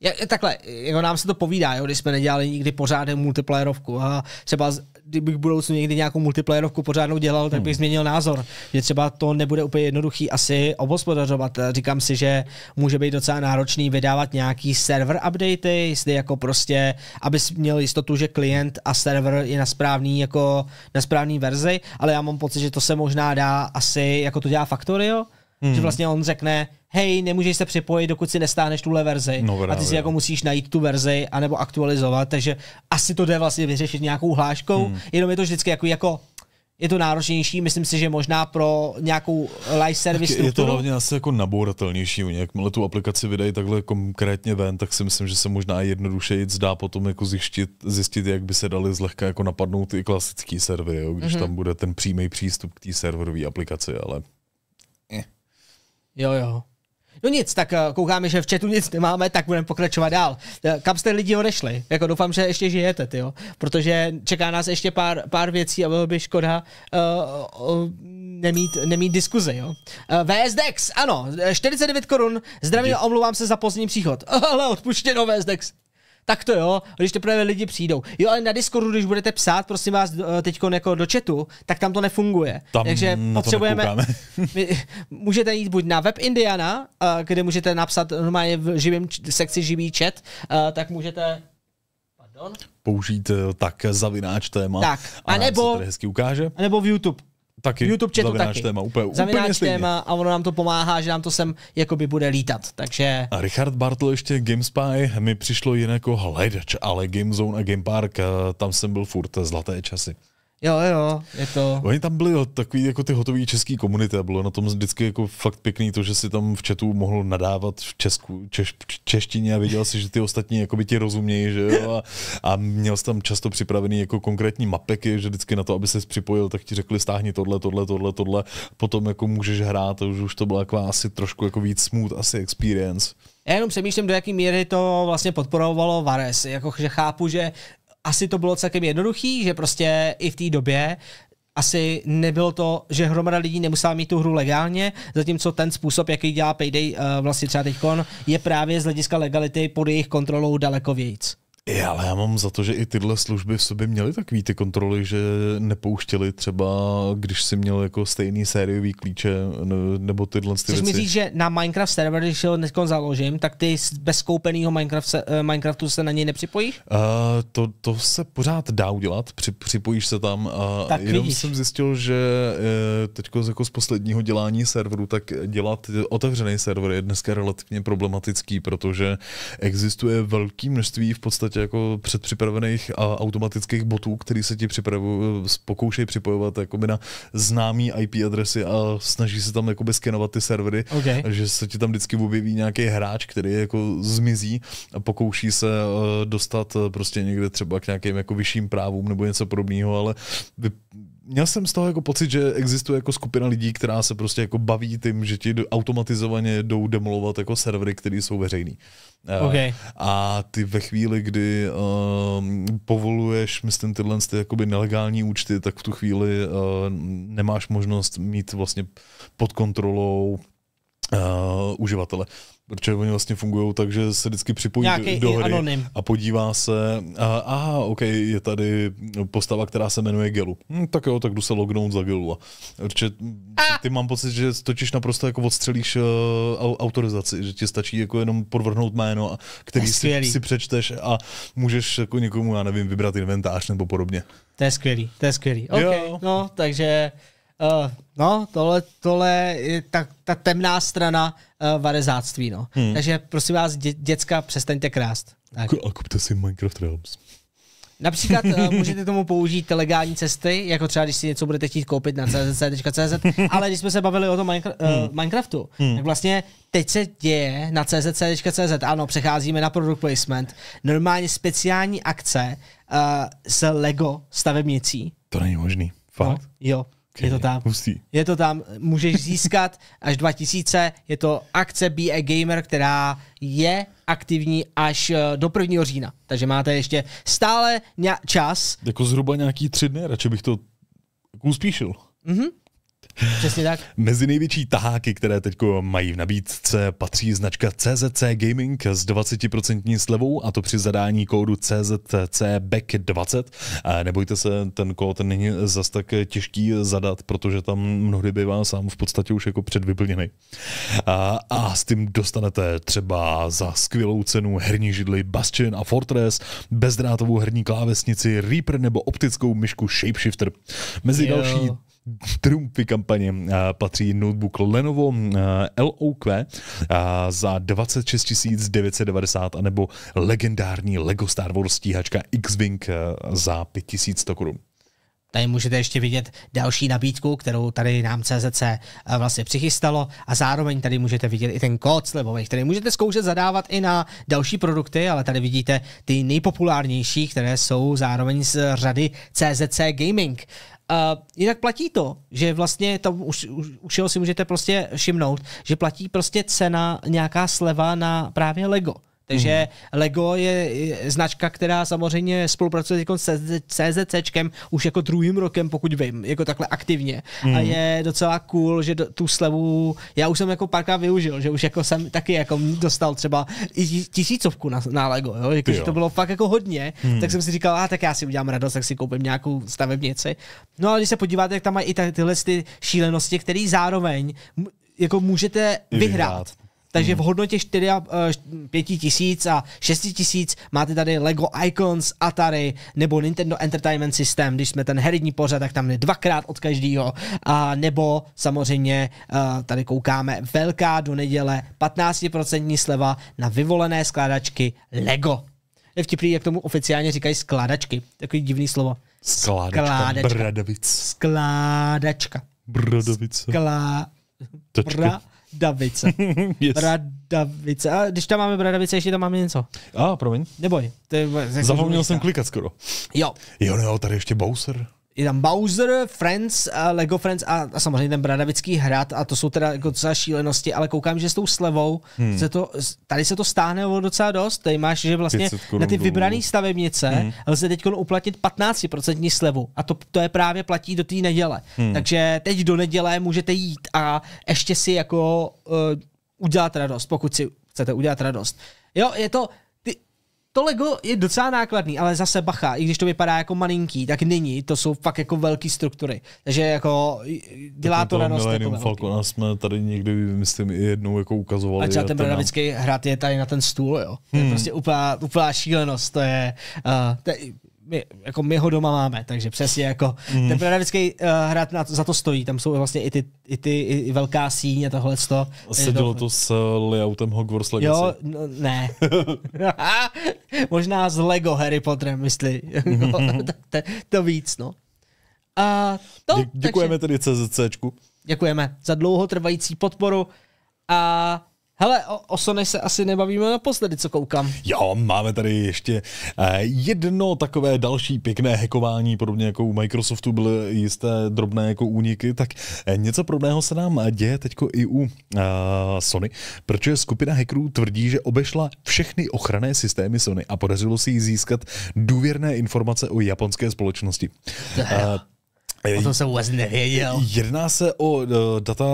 Ja, takhle, jako nám se to povídá, jo, když jsme nedělali nikdy pořádnou multiplayerovku a třeba kdybych v budoucnu někdy nějakou multiplayerovku pořádnou dělal, tak bych hmm. změnil názor. Že třeba to nebude úplně jednoduchý asi obospodařovat. Říkám si, že může být docela náročný vydávat nějaký server updaty, jestli jako prostě, aby měl jistotu, že klient a server je na správný jako na správný verzi, ale já mám pocit, že to se možná dá asi, jako to dělá Factorio, Hmm. Že vlastně on řekne, hej, nemůžeš se připojit, dokud si nestáneš tuhle verzi. No, a ty si jako musíš najít tu verzi, anebo aktualizovat, takže asi to jde vlastně vyřešit nějakou hláškou, hmm. jenom je to vždycky jako, jako je to náročnější, myslím si, že možná pro nějakou live service tak strukturu. Je to hlavně asi jako nabouratelnější, jakmile tu aplikaci vydají takhle konkrétně ven, tak si myslím, že se možná jednodušeji zdá potom jako zjistit, zjistit, jak by se dali zlehka jako napadnout i klasický servery, když mm-hmm. tam bude ten přímý přístup k té serverové aplikaci, ale Jo, jo. No nic, tak eh, koukáme, že v chatu nic nemáme, tak budeme pokračovat dál. Eh, kam jste lidi odešli? Jako doufám, že ještě žijete, jo, protože čeká nás ještě pár, pár věcí a bylo by škoda uh, uh, nemít, nemít diskuze, jo. Uh, VSDX, ano, 49 korun, zdravím a omlouvám se za pozdní příchod, [LAUGHS] ale odpuštěno VSDX. Tak to jo, když teprve lidi přijdou. Jo, ale na Discordu, když budete psát, prosím vás, eh, teď jako do chatu, tak tam to nefunguje. Tam Takže potřebujeme. [LAUGHS] my, můžete jít buď na web Indiana, eh, kde můžete napsat normálně v živém sekci živý chat, eh, tak můžete pardon? použít tak zavináč téma. Tak, a, a nebo, se tady hezky ukáže. A nebo v YouTube. Taky YouTube chatu taky. téma, úplně, zavináš úplně stejně. téma a ono nám to pomáhá, že nám to sem jakoby bude lítat, takže... A Richard Bartl ještě GameSpy mi přišlo jen jako hledač, ale GameZone a GamePark, eh, tam jsem byl furt eh, zlaté časy. Jo, jo, je to... Oni tam byli takový jako ty hotový český komunity a bylo na tom vždycky jako fakt pěkný to, že si tam v chatu mohl nadávat v Česku, češ, češtině a viděl si, že ty ostatní jako by ti rozumějí, že jo, a, a měl jsi tam často připravený jako konkrétní mapeky, že vždycky na to, aby se připojil, tak ti řekli stáhni tohle, tohle, tohle, tohle, potom jako můžeš hrát a už, už to byla jako asi trošku jako víc smooth asi experience. Já jenom přemýšlím, do jaké míry to vlastně podporovalo Vares. Jako, že chápu, že asi to bylo celkem jednoduchý, že prostě i v té době asi nebylo to, že hromada lidí nemusela mít tu hru legálně, zatímco ten způsob, jaký dělá Payday uh, vlastně třeba teďkon, je právě z hlediska legality pod jejich kontrolou daleko víc. Je, ale já mám za to, že i tyhle služby v sobě měly takový ty kontroly, že nepouštěly třeba, když si měl jako stejný sériový klíče nebo tyhle ty Chceš věci. mi říct, že na Minecraft server, když ho dneska založím, tak ty bez koupeného Minecraft, eh, Minecraftu se na něj nepřipojíš? Uh, to, to se pořád dá udělat, při, připojíš se tam. A tak jenom vidíš. jsem zjistil, že eh, teď jako z posledního dělání serveru, tak dělat otevřený server je dneska relativně problematický, protože existuje velký množství v podstatě podstatě jako předpřipravených a automatických botů, který se ti připravují, pokoušejí připojovat jakoby na známý IP adresy a snaží se tam jako skenovat ty servery, okay. že se ti tam vždycky objeví nějaký hráč, který jako zmizí a pokouší se eh, dostat eh, prostě někde třeba k nějakým jako vyšším právům nebo něco podobného, ale vy, měl jsem z toho jako pocit, že existuje jako skupina lidí, která se prostě jako baví tím, že ti automatizovaně jdou demolovat jako servery, které jsou veřejný. Eh, okay. A ty ve chvíli, kdy um, povoluješ, myslím, tyhle ty jakoby nelegální účty, tak v tu chvíli uh, nemáš možnost mít vlastně pod kontrolou uh, uživatele. Protože oni vlastně fungují tak, že se vždycky připojí Nějaký do hry anonym. a podívá se, a, aha, OK, je tady postava, která se jmenuje Gelu. Hm, tak jo, tak jdu se lognout za Gelu. Protože ty mám pocit, že totiž naprosto jako odstřelíš uh, autorizaci, že ti stačí jako jenom podvrhnout jméno, a který si, si přečteš a můžeš jako někomu, já nevím, vybrat inventář nebo podobně. To je skvělý, to je skvělý. Okay, no, takže... Uh, no, tohle, tohle je ta, ta temná strana uh, varezáctví. No. Hmm. Takže prosím vás, dě, děcka, přestaňte krást. Tak. A kupte si Minecraft Realms. Například uh, [LAUGHS] můžete tomu použít legální cesty, jako třeba když si něco budete chtít koupit na cz.cz, ale když jsme se bavili o tom Minecra- eh, hmm. uh, Minecraftu, hmm. tak vlastně teď se děje na cz.cz, ano, přecházíme na product placement, normálně speciální akce uh, s LEGO stavebnicí. To není možný, fakt? No, jo, je to tam. Hustý. Je to tam, můžeš získat [LAUGHS] až 2000, je to akce Be a Gamer, která je aktivní až eh, do 1. října. Takže máte ještě stále čas. Jako zhruba nějaký tři dny, radši bych to uspíšil. Mm-hmm. Přesně tak. Mezi největší taháky, které teď mají v nabídce, patří značka CZC Gaming s 20% slevou, a to při zadání kódu CZC BACK 20. Nebojte se, ten kód není zas tak těžký zadat, protože tam mnohdy bývá sám v podstatě už jako předvyplněný. A, a s tím dostanete třeba za skvělou cenu herní židly Bastion a Fortress, bezdrátovou herní klávesnici Reaper nebo optickou myšku Shapeshifter. Mezi jo. další Trumpy kampaně eh, patří notebook Lenovo eh, LOQ eh, za 26 990 anebo legendární Lego Star Wars stíhačka X-Wing za 5100 korun. Tady můžete ještě vidět další nabídku, kterou tady nám CZC vlastně přichystalo a zároveň tady můžete vidět i ten kód slevový, který můžete zkoušet zadávat i na další produkty, ale tady vidíte ty nejpopulárnější, které jsou zároveň z řady CZC Gaming. Uh, jinak platí to, že vlastně tam už, už, už si můžete prostě všimnout, že platí prostě cena, nějaká sleva na právě Lego. Takže hmm. Lego je značka, která samozřejmě spolupracuje s CZCčkem už jako druhým rokem, pokud vím, jako takhle aktivně. Hmm. A mhm. je docela cool, že do, tu slevu, já už jsem jako parka využil, že už jako jsem taky jako dostal třeba i tisícovku na, na Lego, jo? Jako, že to bylo fakt jako hodně, hmm. tak jsem si říkal, a ah, tak já si udělám radost, tak si koupím nějakou stavebnici. No ale když se podíváte, jak tam mají i tyhle ty šílenosti, které zároveň jako můžete vyhrát. vyhrát. Takže hmm. v hodnotě 4, 5 eh, tisíc a 6 tisíc máte tady LEGO Icons, Atari nebo Nintendo Entertainment System. Když jsme ten herní pořad, tak tam je dvakrát od každého. A nebo samozřejmě eh, tady koukáme velká do neděle 15% sleva na vyvolené skládačky LEGO. Je vtipný, jak tomu oficiálně říkají skládačky. Takový divný slovo. Skládačka. Skládačka. Bradavic. Skládačka. Bradavice. Skládačka. Bra... Bradavice. [LAUGHS] yes. Bradavice. A když tam máme Bradavice, ještě tam máme něco. A, ah, promiň. Neboj. To je, Zapomněl jsem klikat skoro. Jo. Jo, jo, tady ještě Bowser je tam Bowser, Friends, Lego Friends a, a samozřejmě ten Bradavický hrad a to jsou teda jako docela šílenosti, ale koukám, že s tou slevou hmm. se to, tady se to stáhne o docela dost, tady máš, že vlastně na ty vybrané stavebnice hmm. lze teď uplatnit 15% slevu a to, to je právě platí do té neděle. Hmm. Takže teď do neděle můžete jít a ještě si jako uh, udělat radost, pokud si chcete udělat radost. Jo, je to, to Lego je docela nákladný, ale zase bacha, i když to vypadá jako malinký, tak není, to jsou fakt jako velké struktury. Takže jako dělá tak jako to radost. Millennium Falcona jsme tady někdy, myslím, i jednou jako ukazovali. A třeba ten bradavický hrad je tady na ten stůl, jo. To je hmm. prostě úplná, úplná šílenost, to je, uh, to je my, jako my ho doma máme, takže přesně jako mm. ten Bradavický uh, eh, hrad na, za to stojí, tam jsou vlastně i ty, i ty i velká síň a tohle. Sedělo to, to s eh, layoutem Hogwarts Legacy? Jo, no, ne. [LAUGHS] [LAUGHS] Možná s Lego Harry Potterem, myslí. [LAUGHS] No, mhm. to, to víc, no. A to, Dě- děkujeme takže, tedy CZCčku. Děkujeme za dlouhotrvající podporu a Hele, o Sony se asi nebavíme naposledy, co koukám. Jo, máme tady ještě eh, jedno takové další pěkné hekování, podobně jako u Microsoftu byly jisté drobné jako úniky, tak eh, něco podobného se nám eh, děje teď i u uh, Sony, protože skupina hackerů tvrdí, že obešla všechny ochranné systémy Sony a podařilo si jí získat důvěrné informace o japonské společnosti. Uh, O tom jsem vůbec nevěděl. Jedná se o e, data,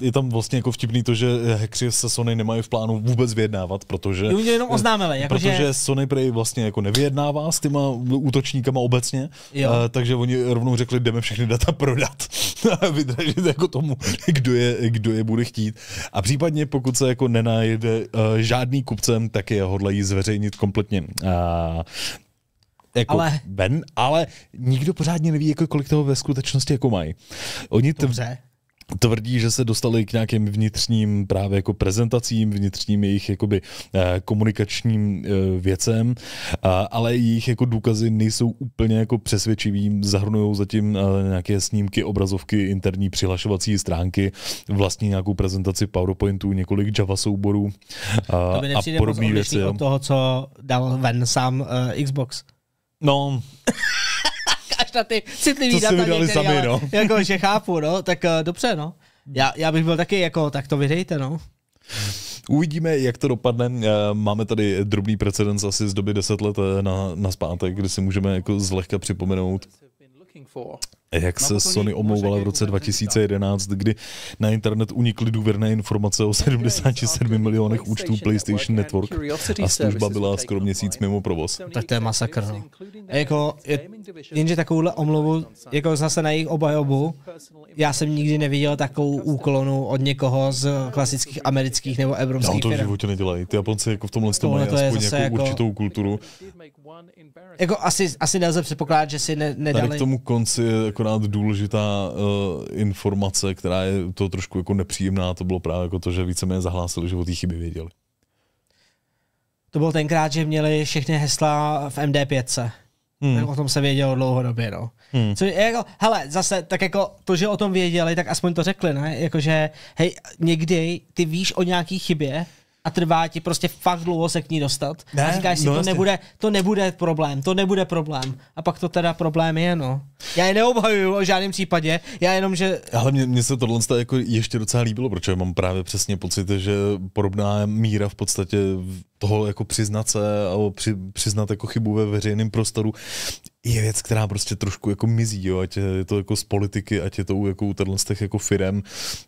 je tam vlastně jako vtipný to, že hackeři se Sony nemají v plánu vůbec vyjednávat, protože... Jo, jenom oznámili. Jako protože že... Sony Prey vlastně jako nevyjednává s těma útočníkama obecně, a, e, takže oni rovnou řekli, jdeme všechny data prodat [LAUGHS] a vydražit jako tomu, kdo je, kdo je bude chtít. A případně pokud se jako nenajde uh, žádný kupcem, tak je hodlají zveřejnit kompletně. Uh, jako ale... ven, ale nikdo pořádně neví, jako kolik toho ve skutečnosti jako mají. Oni to Dobře tvrdí, že se dostali k nějakým vnitřním právě jako prezentacím, vnitřním jejich jakoby eh, komunikačním eh, věcem, ale jejich jako důkazy nejsou úplně jako přesvědčivý, zahrnují zatím eh, nějaké snímky, obrazovky, interní přihlašovací stránky, vlastně nějakou prezentaci PowerPointu, několik Java souborů a, to mi a podobné věci. To toho, co dal ven sám uh, Xbox. No. [LAUGHS] Až na ty citlivý data. Některý, sami, no. [LAUGHS] jako, že chápu, no, tak uh, dobře, no. Hmm. Já, já bych byl taky jako, tak to vydejte, no. Uvidíme, jak to dopadne. Eh, máme tady drobný precedens asi z doby 10 let eh, na, na zpátek, kdy si můžeme jako zlehka připomenout. Jak se Sony omlouvala v roce 2011, kdy na internet unikly důvěrné informace o 77 milionech účtů PlayStation Network a služba byla skoro měsíc mimo provoz. Tak to je masakr. No. A jako, je, jenže takovouhle omluvu, jako zase na jejich obajobu, já jsem nikdy neviděl takovou úklonu od někoho z klasických amerických nebo evropských no, to v životě nedělají. Ty Japonci jako v tomhle tom mají aspoň to nějakou jako... určitou kulturu jako asi, asi nelze předpokládat, že si ne, nedali... Tady k tomu konci je akorát důležitá uh, informace, která je to trošku jako nepříjemná, to bylo právě jako to, že víceméně zahlásili, že o té chyby věděli. To bylo tenkrát, že měli všechny hesla v MD5. Hmm. o tom se vědělo dlouhodobě, no. Hmm. Co, jako, hele, zase, tak jako to, že o tom věděli, tak aspoň to řekli, ne? Jakože, hej, někdy ty víš o nějaký chybě, a trvá ti prostě fakt dlouho se k ní dostat. Ne, a říkáš si, no, to, nebude, to nebude problém, to nebude problém. A pak to teda problém je, no. Já je neobhajuju o žádném případě, já jenom, že... Ale mně, mně se tohle jako ještě docela líbilo, protože mám právě přesně pocit, že podobná míra v podstatě toho jako přiznat se a při, přiznat jako chybu ve veřejném prostoru je věc, která prostě trošku jako mizí, jo, ať je to jako z politiky, ať je to u, jako u z těch jako firem.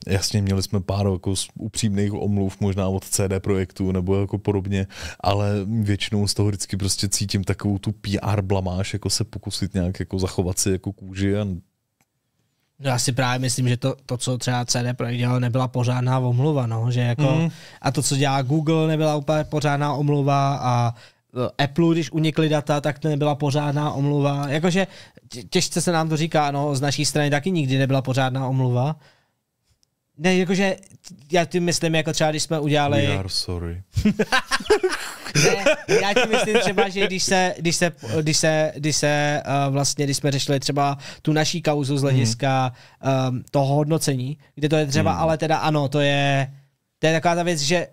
Jasně, měli jsme pár jako upřímných omluv, možná od CD projektu nebo jako podobně, ale většinou z toho vždycky prostě cítím takovou tu PR blamáž, jako se pokusit nějak jako zachovat si jako kůži a No já si právě myslím, že to, to co třeba CD Projekt dělal, nebyla pořádná omluva, no, že jako, mm. a to, co dělá Google, nebyla úplně pořádná omluva a eh, Apple, když unikly data, tak to nebyla pořádná omluva. Jakože těžce se nám to říká, no, z naší strany taky nikdy nebyla pořádná omluva. Ne, jakože, já ti myslím, jako třeba, když jsme udělali... We are sorry. [LAUGHS] ne, já ti myslím třeba, že když se, když se, když se, když se uh, vlastně, když jsme řešili třeba tu naší kauzu z mhm. hlediska hmm. um, toho hodnocení, kde to je třeba, hmm. ale teda ano, to je, to je taková ta věc, že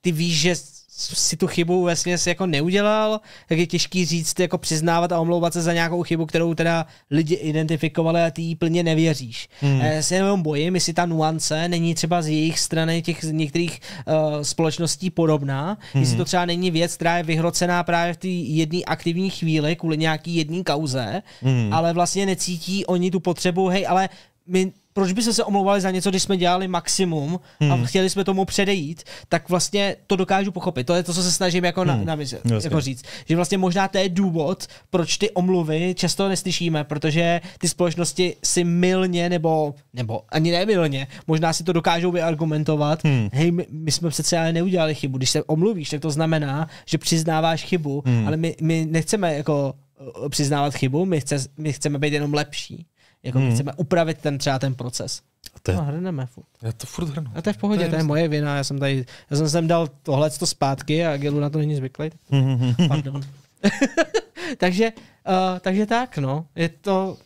ty víš, že si tu chybu vlastně si jako neudělal, tak je těžký říct, jako přiznávat a omlouvat se za nějakou chybu, kterou teda lidi identifikovali a ty jí plně nevěříš. Hmm. Já se jenom bojím, jestli ta nuance není třeba z jejich strany těch některých uh, společností podobná, hmm. jestli to třeba není věc, která je vyhrocená právě v té jedné aktivní chvíli kvůli nějaký jedné kauze, hmm. ale vlastně necítí oni tu potřebu, hej, ale my proč by se se omlouvali za něco, když jsme dělali maximum hmm. a chtěli jsme tomu předejít, tak vlastně to dokážu pochopit. To je to, co se snažím jako, na, hmm. na, mysl, vlastně. jako říct. Že vlastně možná to je důvod, proč ty omluvy často neslyšíme, protože ty společnosti si milně nebo, nebo ani nemilně, možná si to dokážou vyargumentovat. Hmm. Hej, my, my jsme přece ale neudělali chybu. Když se omluvíš, tak to znamená, že přiznáváš chybu, hmm. ale my, my nechceme jako eh, přiznávat chybu, my, chce, my chceme být jenom lepší. Jako hmm. chceme upravit ten třeba ten proces. A to je... No, hrneme furt. Já to furt hrnu. A to je v pohodě, to je, to je moje vina. Já jsem tady, já jsem sem dal tohle to zpátky a Gilu na to není zvyklý. Hmm. Pardon. [LAUGHS] [LAUGHS] takže, uh, takže tak, no. Je to,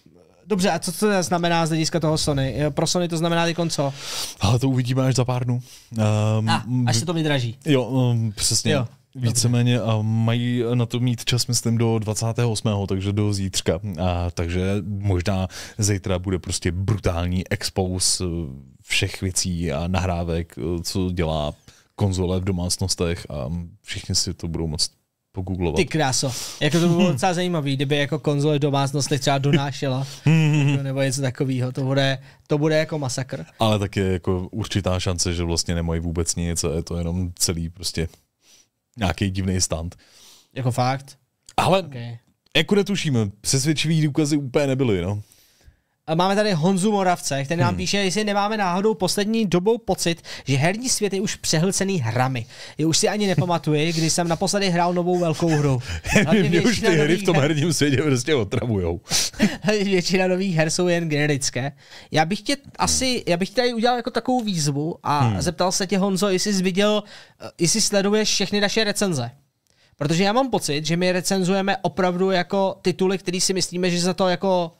Dobře, a co to znamená z hlediska toho Sony? Pro Sony to znamená teď konco? Ale to uvidíme až za pár dnů. Um, ehm, a, ah, až se to vydraží. Jo, um, přesně. Jo. Víceméně a mají na to mít čas, myslím, do 28. takže do zítřka. A, takže možná zítra bude prostě brutální expose eh, všech věcí a nahrávek, eh, co dělá konzole v domácnostech a všichni si to budou moc pogooglovat. Ty kráso, jako to by bylo docela zajímavé? kdyby jako konzole v domácnostech třeba donášela, nebo něco takového, to bude, to bude jako masakr. Ale tak je jako určitá šance, že vlastně nemají vůbec nic a je to jenom celý prostě nějaký divný stand. Jako fakt? Ale okay. jako netušíme, přesvědčivý důkazy úplně nebyly, no. Máme tady Honzu Moravce, který nám hmm. píše, jestli nemáme náhodou poslední dobou pocit, že herní svět je už přehlcený hrami. Je už si ani nepamatuji, když jsem naposledy hrál novou velkou hru. [LAUGHS] Mě už ty hry v tom herním světě prostě otravujou. [LAUGHS] většina nových her jsou jen generické. Já bych tě asi, já bych tady udělal jako takovou výzvu a hmm. zeptal se tě Honzo, jestli jsi viděl, jestli sleduješ všechny naše recenze. Protože já mám pocit, že my recenzujeme opravdu jako tituly, které si myslíme, že za to jako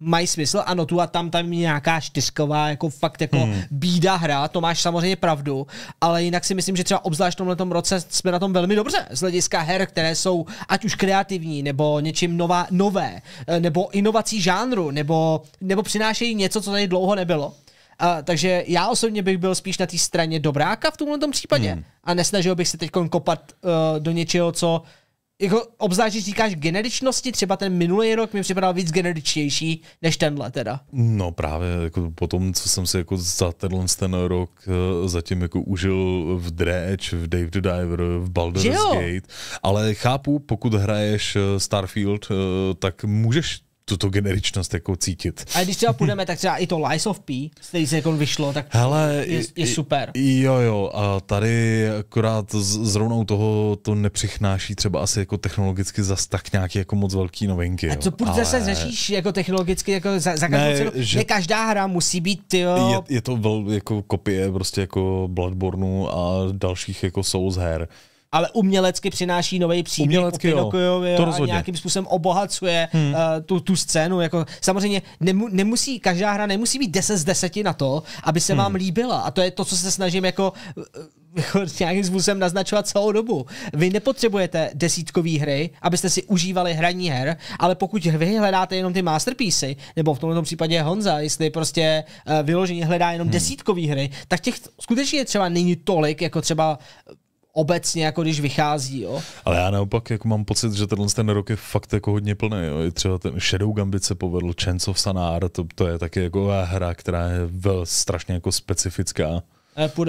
mají smysl. Ano, tu a tam tam je nějaká čtyřková, jako fakt jako hmm. bída hra, to máš samozřejmě pravdu, ale jinak si myslím, že třeba obzvlášť v tomhle roce jsme na tom velmi dobře z hlediska her, které jsou ať už kreativní, nebo něčím nová, nové, eh, nebo inovací žánru, nebo, nebo přinášejí něco, co tady dlouho nebylo. Uh, takže já osobně bych byl spíš na té straně dobráka v tomhle případě hmm. a nesnažil bych se teď kopat uh, do něčeho, co jako obzvlášť, když říkáš generičnosti, třeba ten minulý rok mi připadal víc generičnější než tenhle teda. No právě jako po tom, co jsem si jako za tenhle ten rok eh, zatím jako užil v Dredge, v Dave the Diver, v Baldur's Gate, ale chápu, pokud hraješ eh, Starfield, eh, tak můžeš tuto generičnost jako cítit. A když třeba půjdeme, tak třeba i to Lies of P, z který se jako vyšlo, tak Hele, je, je, super. Jo, jo, a tady akorát zrovna toho to nepřichnáší třeba asi jako technologicky zas tak nějaký jako moc velký novinky. A co půjde ale... se řešíš jako technologicky, jako za, za každou ne, cenu, že... ne každá hra musí být, tyjo. Je, je to vel, jako kopie prostě jako Bloodborne a dalších jako Souls her ale umělecky přináší nový příběh umělecky, To a nějakým způsobem obohacuje hmm. uh, tu, tu scénu. Jako, samozřejmě nemu, nemusí, každá hra nemusí být 10 z 10 na to, aby se hmm. vám líbila. A to je to, co se snažím jako, eh, jako [LAUGHS] nějakým způsobem naznačovat celou dobu. Vy nepotřebujete desítkové hry, abyste si užívali hraní her, ale pokud vy hledáte jenom ty masterpiece, nebo v tomto případě Honza, jestli prostě eh, vyloženě hledá jenom hmm. desítkové hry, tak těch skutečně třeba není tolik, jako třeba obecně, jako když vychází. Jo. Ale já naopak jako mám pocit, že tenhle ten rok je fakt jako hodně plný. Jo. I třeba ten Shadow Gambit se povedl, Chance of Sanar, to, to je taky jako hra, která je vel, strašně jako specifická.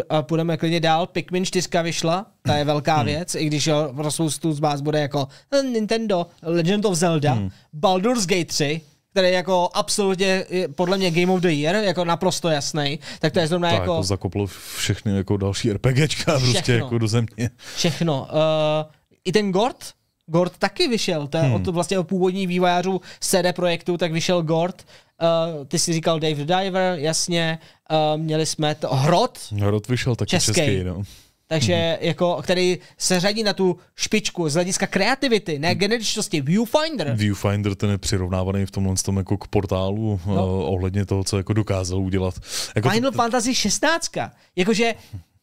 A půjdeme klidně dál. Pikmin 4 vyšla, ta je velká hmm. věc, i když jo, pro spoustu z vás bude jako hm, Nintendo, Legend of Zelda, hmm. Baldur's Gate 3, který jako absolutně podle mě Game of the Year, jako naprosto jasný, tak to je zrovna Ta, jako... jako zakoplo všechny jako další RPGčka prostě všechno, prostě jako do země. Všechno. Uh, I ten Gord, Gord taky vyšel, to je hmm. od vlastně od původní vývojářů CD Projektu, tak vyšel Gord. Uh, ty jsi říkal Dave the Diver, jasně. Uh, měli jsme to, Hrot. Hrot vyšel taky český, český no takže hmm. jako, který se řadí na tu špičku z hlediska kreativity, ne mhm. generičnosti, Viewfinder. Viewfinder ten je přirovnávaný v tomhle tom jako k portálu no. uh, ohledně toho, co jako dokázal udělat. Jako Final to, Fantasy 16, jakože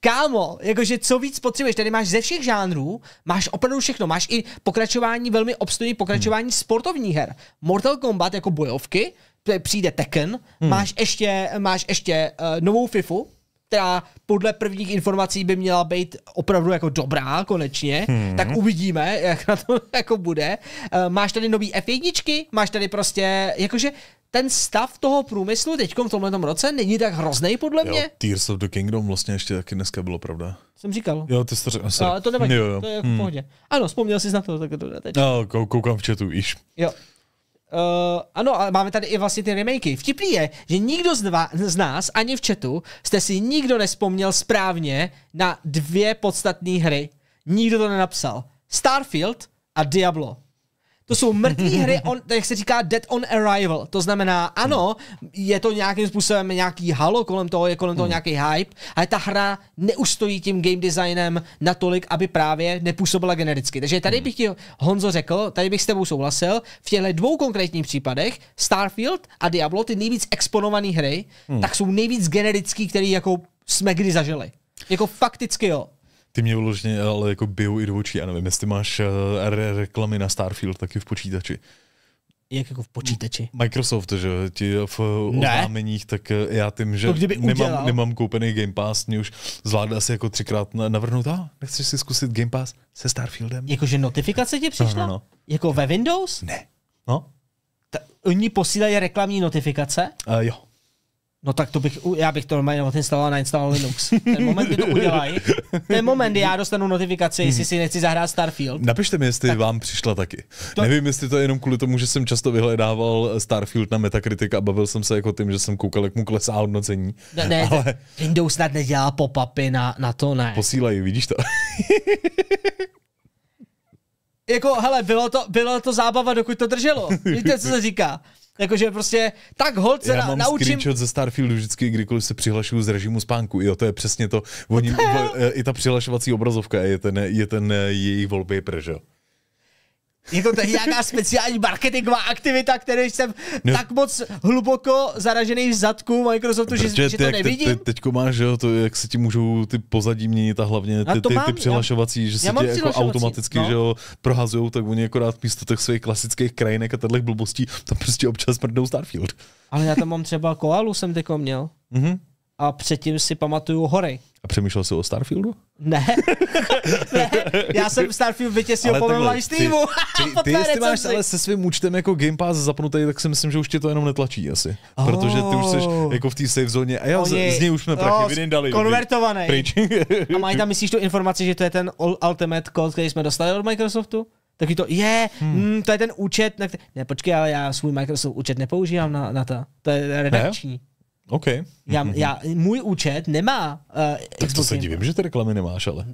Kámo, jakože co víc potřebuješ, tady máš ze všech žánrů, máš opravdu všechno, máš i pokračování, velmi obstojní pokračování mm. sportovních her. Mortal Kombat jako bojovky, přijde Tekken, hmm. máš ještě, máš ještě uh, novou FIFU, která podle prvních informací by měla být opravdu jako dobrá konečně, hmm. tak uvidíme, jak na to [LAUGHS] jako bude. Eh, máš tady nový F1, máš tady prostě, jakože ten stav toho průmyslu teď v tomhle roce není tak hrozný podle jo, mě. Tears of the Kingdom vlastně ještě taky dneska bylo, pravda? Jsem říkal. Jo, ty jsi to řekl. Ale to nevadí, jo, jo. to je v pohodě. Hmm. Ano, vzpomněl jsi na to, tak to teď. No, koukám v chatu, iš. Jo. Uh, ano, ale máme tady i vlastně ty remakey. Vtipný je, že nikdo z, dva, z nás, ani v chatu, jste si nikdo nespomněl správně na dvě podstatné hry. Nikdo to nenapsal. Starfield a Diablo. To jsou mrtvé [LAUGHS] hry, on, jak se říká Dead on Arrival. To znamená, ano, je to nějakým způsobem nějaký halo kolem toho, je kolem toho hmm. nějaký hype, ale ta hra neustojí tím game designem natolik, aby právě nepůsobila genericky. Takže tady hmm. bych ti, Honzo, řekl, tady bych s tebou souhlasil, v těchto dvou konkrétních případech, Starfield a Diablo, ty nejvíc exponované hry, hmm. tak jsou nejvíc generický, který jako jsme kdy zažili. Jako fakticky jo. Ty mě vložně, ale jako bijou i do očí. Já nevím, jestli máš uh, reklamy na Starfield taky v počítači. Jak jako v počítači? Microsoft, že ti v oznámeních, tak eh, já tím, že nemám, nemám koupený Game Pass, mě už zvládla asi jako třikrát navrhnout, a nechceš si zkusit Game Pass se Starfieldem? Jakože notifikace ti přišla? No, no, no. Jako ve Windows? Ne. No. Ta, oni posílají reklamní notifikace? Uh, jo. No tak to bych, já bych to normálně odinstaloval a nainstaloval Linux. Ten moment, kdy to udělají, ten moment, kdy já dostanu notifikaci, jestli mhm. si nechci zahrát Starfield. Napište mi, jestli tak. vám přišla taky. To... Nevím, jestli to je jenom kvůli tomu, že jsem často vyhledával eh, Starfield na Metacritic a bavil jsem se jako tím, že jsem koukal, jak mu klesá hodnocení. Ne, ne ale... Windows snad nedělá pop-upy na, na to, ne. Posílají, vidíš to? [LAUGHS] jako, hele, bylo to, bylo to zábava, dokud to drželo. Víte, co se říká? Jakože prostě tak holce Já na, mám naučím... screenshot ze Starfieldu vždycky, kdykoliv se přihlašuju z režimu spánku. Jo, to je přesně to. Oni, to [LAUGHS] je... Eh, I ta přihlašovací obrazovka je ten, je ten jejich wallpaper, že jo? Je to tady nějaká speciální marketingová aktivita, které jsem no. tak moc hluboko zaražený v zadku Microsoftu, že, že to nevidím. Te, te, teďko máš, že, to, jak se ti můžou ty pozadí měnit a hlavně ty, a ty, mám, ty přihlašovací, já, že se ti jako automaticky no. že, prohazujou, tak oni akorát místo těch svých klasických krajinek a těchto blbostí tam prostě občas mrdnou Starfield. Ale já tam mám třeba koalu, jsem teďko měl. Mm-hmm a předtím si pamatuju hory. A přemýšlel jsi o Starfieldu? Ne. [LAUGHS] ne. Já jsem Starfield vytěsil po mém live streamu. Ty, [LAUGHS] ty, ty jestli máš ale se svým účtem jako Game Pass zapnutý, tak si myslím, že už tě to jenom netlačí asi. Oh. Protože ty už jsi oh. jako v té safe zóně a já Oni, z, z něj už jsme prachy oh, vydali. No, konvertovaný. Pryč. a mají tam, myslíš tu informaci, že to je ten Ultimate Code, který jsme dostali od Microsoftu? Taky to je, hmm. mm, to je ten účet, na který... ne počkej, ale já svůj Microsoft účet nepoužívám na, na to, to je redakční. Ne? OK. Já, já, můj účet nemá uh, Tak to se divím, že ty reklamy nemáš, ale...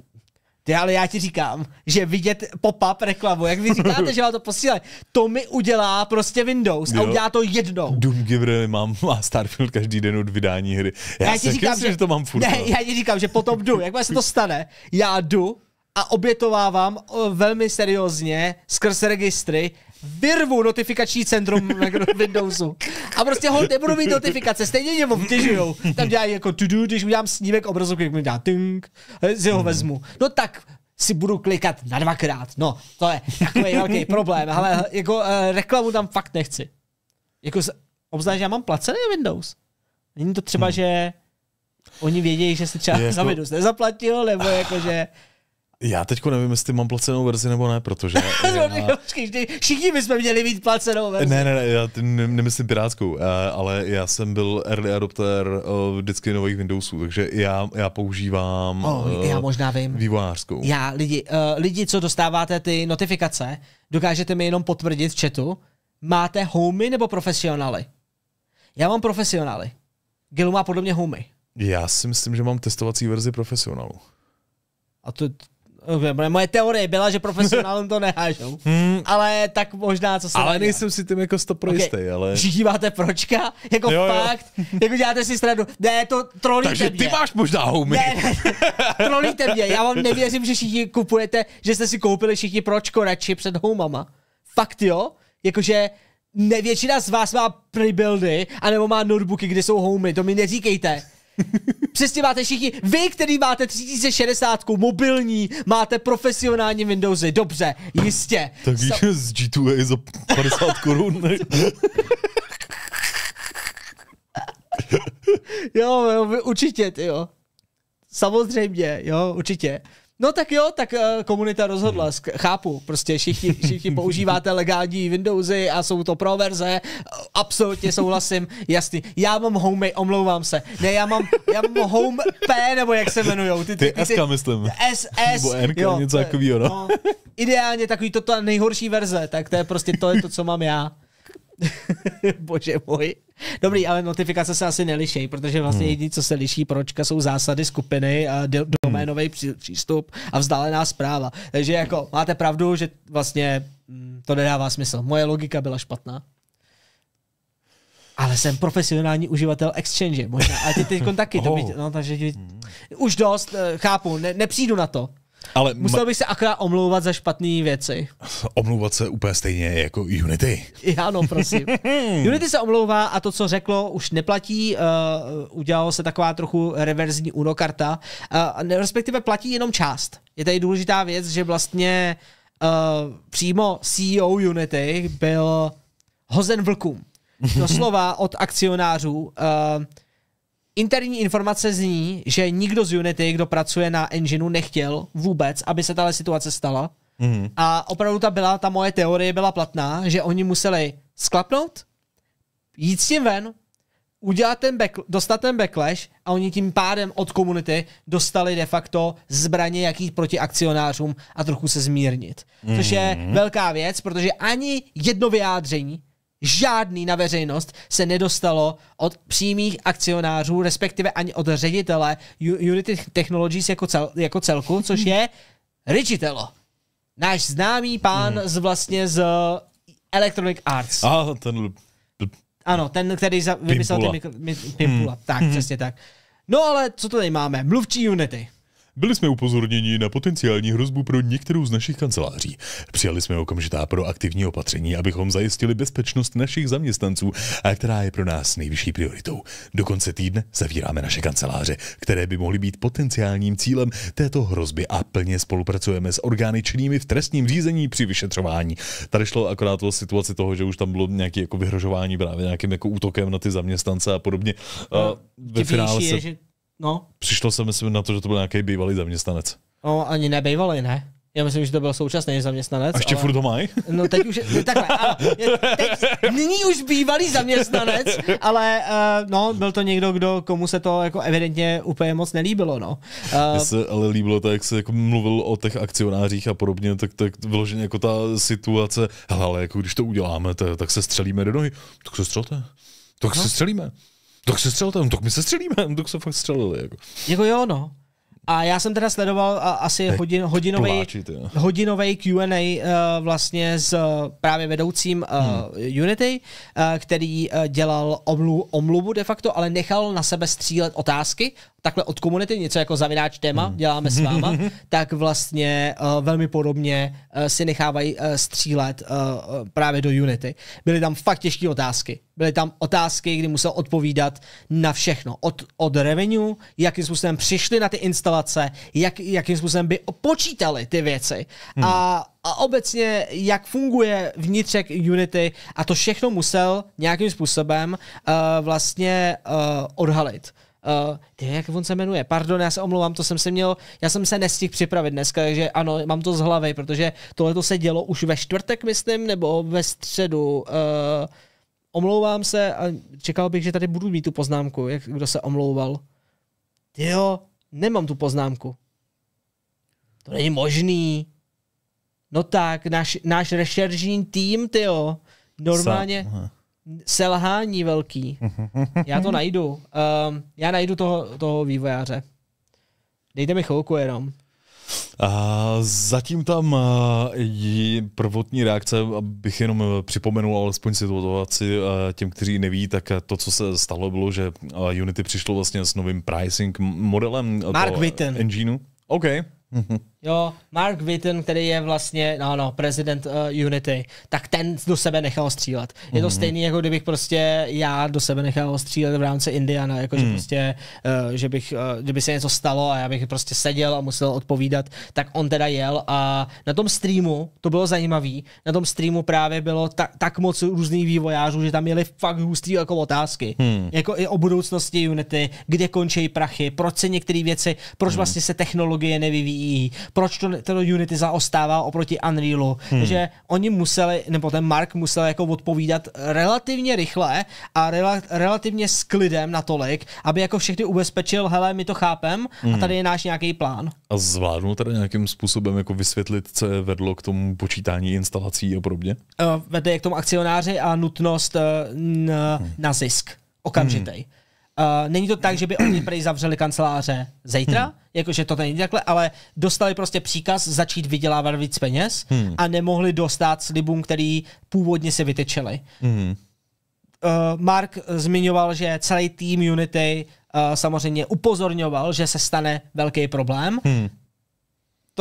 Ty, ale já ti říkám, že vidět pop-up reklamu, jak vy říkáte, že vám to posílají, to mi udělá prostě Windows jo. a udělá to jednou. Doomgiver mám, má Starfield každý den od vydání hry. Já, já ti říkám, že, že, to mám furt. Ne, no. já ti říkám, že potom jdu, [LAUGHS] jak se to stane, já jdu a obětovávám eh, velmi seriózně skrz registry vyrvu notifikační centrum na [LAUGHS] Windowsu. A prostě ho nebudu mít notifikace, stejně mě obtěžujou. Tam dělá jako tu do, když udělám snímek když mi dá tink, si eh, ho vezmu. No tak si budu klikat na dvakrát. No, to je takový [LAUGHS] velký problém, ale eh, jako uh, reklamu tam fakt nechci. Jako, obzvlášť, že já mám placený Windows. Není to třeba, hmm. že oni vědějí, že se třeba za jako- Windows nezaplatil, nebo jako, že já teď nevím, jestli mám placenou verzi nebo ne, protože... no, [LAUGHS] já... počkej, všichni bychom měli mít placenou verzi. Ne, ne, ne, já ne, nemyslím pirátskou, eh, ale já jsem byl early adopter eh, vždycky nových Windowsů, takže já, já používám... Oh, eh, já možná vím. Vývojářskou. Já, lidi, uh, lidi, co dostáváte ty notifikace, dokážete mi jenom potvrdit v chatu, máte homey nebo profesionály? Já mám profesionály. Gilu má podle mě homey. Já si myslím, že mám testovací verzi profesionálu. A to, Moje teorie byla, že profesionálům to nehážou, hmm. ale tak možná, co se Ale nejsem si tím jako stoprojistý, okay. ale... Všichni máte pročka? Jako jo, fakt? Jo. Jako děláte si stranu? Ne, to trolíte Takže mě. ty máš možná homie. Ne, ne, trolíte mě, já vám nevěřím, že všichni kupujete, že jste si koupili všichni pročko radši před homama. Fakt jo? Jakože ne, většina z vás má prebuildy, anebo má notebooky, kde jsou homy, to mi neříkejte. Přesně máte všichni. Vy, který máte 3060 mobilní, máte profesionální Windowsy. Dobře, jistě. Tak víš, so... z G2A za 50 korun, ne? jo, jo, určitě, ty jo. Samozřejmě, jo, určitě. No tak jo, tak uh, komunita rozhodla, hmm. chápu, prostě všichni, všichni používáte legální Windowsy a jsou to pro verze, absolutně souhlasím, jasný. Já mám Home, omlouvám se, ne, já mám, já mám Home P, nebo jak se jmenujou. Ty, ty, ty, ty SK myslím. SS. Nebo NK, jo, něco takového, no. no. Ideálně takový toto nejhorší verze, tak to je prostě to, je to co mám já. [LAUGHS] Bože můj. Dobrý, ale notifikace se asi neliší, protože vlastně hmm. jediné, co se liší pročka, jsou zásady skupiny a hmm. doménový hmm. přístup a vzdálená zpráva. Takže jako máte pravdu, že vlastně mm, to nedává smysl. Moje logika byla špatná. Ale jsem profesionální uživatel Exchange, možná. A ty teď taky. To by, [LAUGHS] oh. no, takže, hmm. už dost, eh, chápu, ne, nepřijdu na to. Ale Musel bych se akorát omlouvat za špatné věci. Omlouvat se úplně stejně jako Unity. Ano, prosím. [LAUGHS] Unity se omlouvá a to, co řeklo, už neplatí. Uh, udělalo se taková trochu reverzní unokarta. Uh, eh, respektive platí jenom část. Je tady důležitá věc, že vlastně uh, přímo CEO Unity byl hozen vlkům. [LAUGHS] Doslova od akcionářů. Uh, Interní informace zní, že nikdo z Unity, kdo pracuje na engineu, nechtěl vůbec, aby se tahle situace stala. Mm. A opravdu ta byla, ta moje teorie byla platná, že oni museli sklapnout, jít s tím ven, udělat ten back, dostat ten backlash a oni tím pádem od komunity dostali de facto zbraně jakých proti akcionářům a trochu se zmírnit. Což je mhm. velká věc, protože ani jedno vyjádření žádný na veřejnost se nedostalo od přímých akcionářů, respektive ani od ředitele Unity Technologies jako, cel, jako celku, což je Richitelo. Náš známý pán hmm. z vlastně z Electronic Arts. A ah, ten... Ano, ten, který za, vymyslel Pimpula. ty mikro... Pimpula. Hmm. Tak, přesně tak. No ale co to tady máme? Mluvčí Unity. Byli jsme upozorněni na potenciální hrozbu pro některou z našich kanceláří. Přijali jsme okamžitá proaktivní opatření, abychom zajistili bezpečnost našich zaměstnanců, a která je pro nás nejvyšší prioritou. Do konce týdne zavíráme naše kanceláře, které by mohly být potenciálním cílem této hrozby a plně spolupracujeme s orgány činnými v trestním řízení při vyšetřování. Tady šlo akorát o situaci toho, že už tam bylo nějaké jako vyhrožování právě nějakým jako útokem na ty zaměstnance a podobně. No, ve finále se... je, že No. Přišlo se myslím na to, že to byl nějaký bývalý zaměstnanec. No, ani nebývalý, ne. Já myslím, že to byl současný zaměstnanec. A ještě ale... furt ho mají? No teď už, je, no, takhle, ale teď, nyní už bývalý zaměstnanec, ale uh, no, byl to někdo, kdo, komu se to jako evidentně úplně moc nelíbilo, no. Uh, Mně se ale líbilo to, jak se jako mluvil o těch akcionářích a podobně, tak, tak vyloženě jako ta situace, hele, ale jako když to uděláme, to, tak se střelíme do nohy, tak se střelte. Tak no. se střelíme. Tak se střelte, tak my se střelíme, tak se fakt střelili. Jako, jako jo, no. A já jsem teda sledoval asi hodin, hodinový, hodinový Q&A uh, eh, vlastně s eh, právě vedoucím uh, hmm. Unity, uh, který uh, dělal omlu, omluvu de facto, ale nechal na sebe střílet otázky takhle od komunity, něco jako zavináč téma, hmm. děláme s váma, [LAUGHS] tak vlastně uh, velmi podobně uh, si nechávají uh, střílet uh, právě do Unity. Byly tam fakt těžké otázky. Byly tam otázky, kdy musel odpovídat na všechno. Od, od revenue, jakým způsobem přišli na ty instalace, jak, jakým způsobem by počítali ty věci. Hmm. A a obecně, jak funguje vnitřek Unity a to všechno musel nějakým způsobem uh, vlastně uh, odhalit. Uh, ty, jak on se jmenuje? Pardon, já se omlouvám, to jsem se měl, já jsem se nestihl připravit dneska, takže ano, mám to z hlavy, protože tohle se dělo už ve čtvrtek, myslím, nebo ve středu. Uh, omlouvám se a čekal bych, že tady budu mít tu poznámku, jak kdo se omlouval. Jo, nemám tu poznámku. To není možný. No tak, náš, náš rešeržní tým, ty jo. Normálně. Sam, selhání velký. Já to najdu. Um, já najdu toho, toho vývojáře. Dejte mi chvilku jenom. A zatím tam eh, je prvotní reakce, abych jenom eh, připomenul alespoň situaci eh, těm, kteří neví, tak to, co se stalo, bylo, že Unity přišlo vlastně s novým pricing modelem Mark Witten. engineu. OK. Mhm. Jo, Mark Witten, který je vlastně, no, no, prezident uh, Unity, tak ten do sebe nechal střílet. Je to mm-hmm. stejný, jako kdybych prostě já do sebe nechal střílet v rámci Indiana, jako mm. že hmm. prostě, uh, že bych, uh, eh, kdyby se něco stalo a já bych prostě seděl a musel odpovídat, tak on teda jel a na tom streamu, to bylo zajímavý, na tom streamu právě bylo ta, tak moc různých vývojářů, že tam měli fakt hustý jako otázky, mm. jako i o budoucnosti Unity, kde končí prachy, proč se některé věci, proč mm. vlastně se technologie nevyvíjí, proč to, to Unity zaostává oproti Unrealu. Hmm. že oni museli, nebo ten Mark musel jako odpovídat relativně rychle a rela, relativně s klidem natolik, aby jako všechny ubezpečil, hele, my to chápem hmm. a tady je náš nějaký plán. A zvládnu tady nějakým způsobem jako vysvětlit, co je vedlo k tomu počítání instalací a podobně? Uh, eh, vede k tomu akcionáři a nutnost uh, n, hmm. na zisk okamžitý. Hmm. Uh, není to tak, že by oni prej zavřeli kanceláře zítra, hmm. jakože to není takhle, ale dostali prostě příkaz začít vydělávat víc peněz hmm. a nemohli dostat slibům, který původně si vytečeli. Hmm. Uh, Mark zmiňoval, že celý tým Unity uh, samozřejmě upozorňoval, že se stane velký problém. Hmm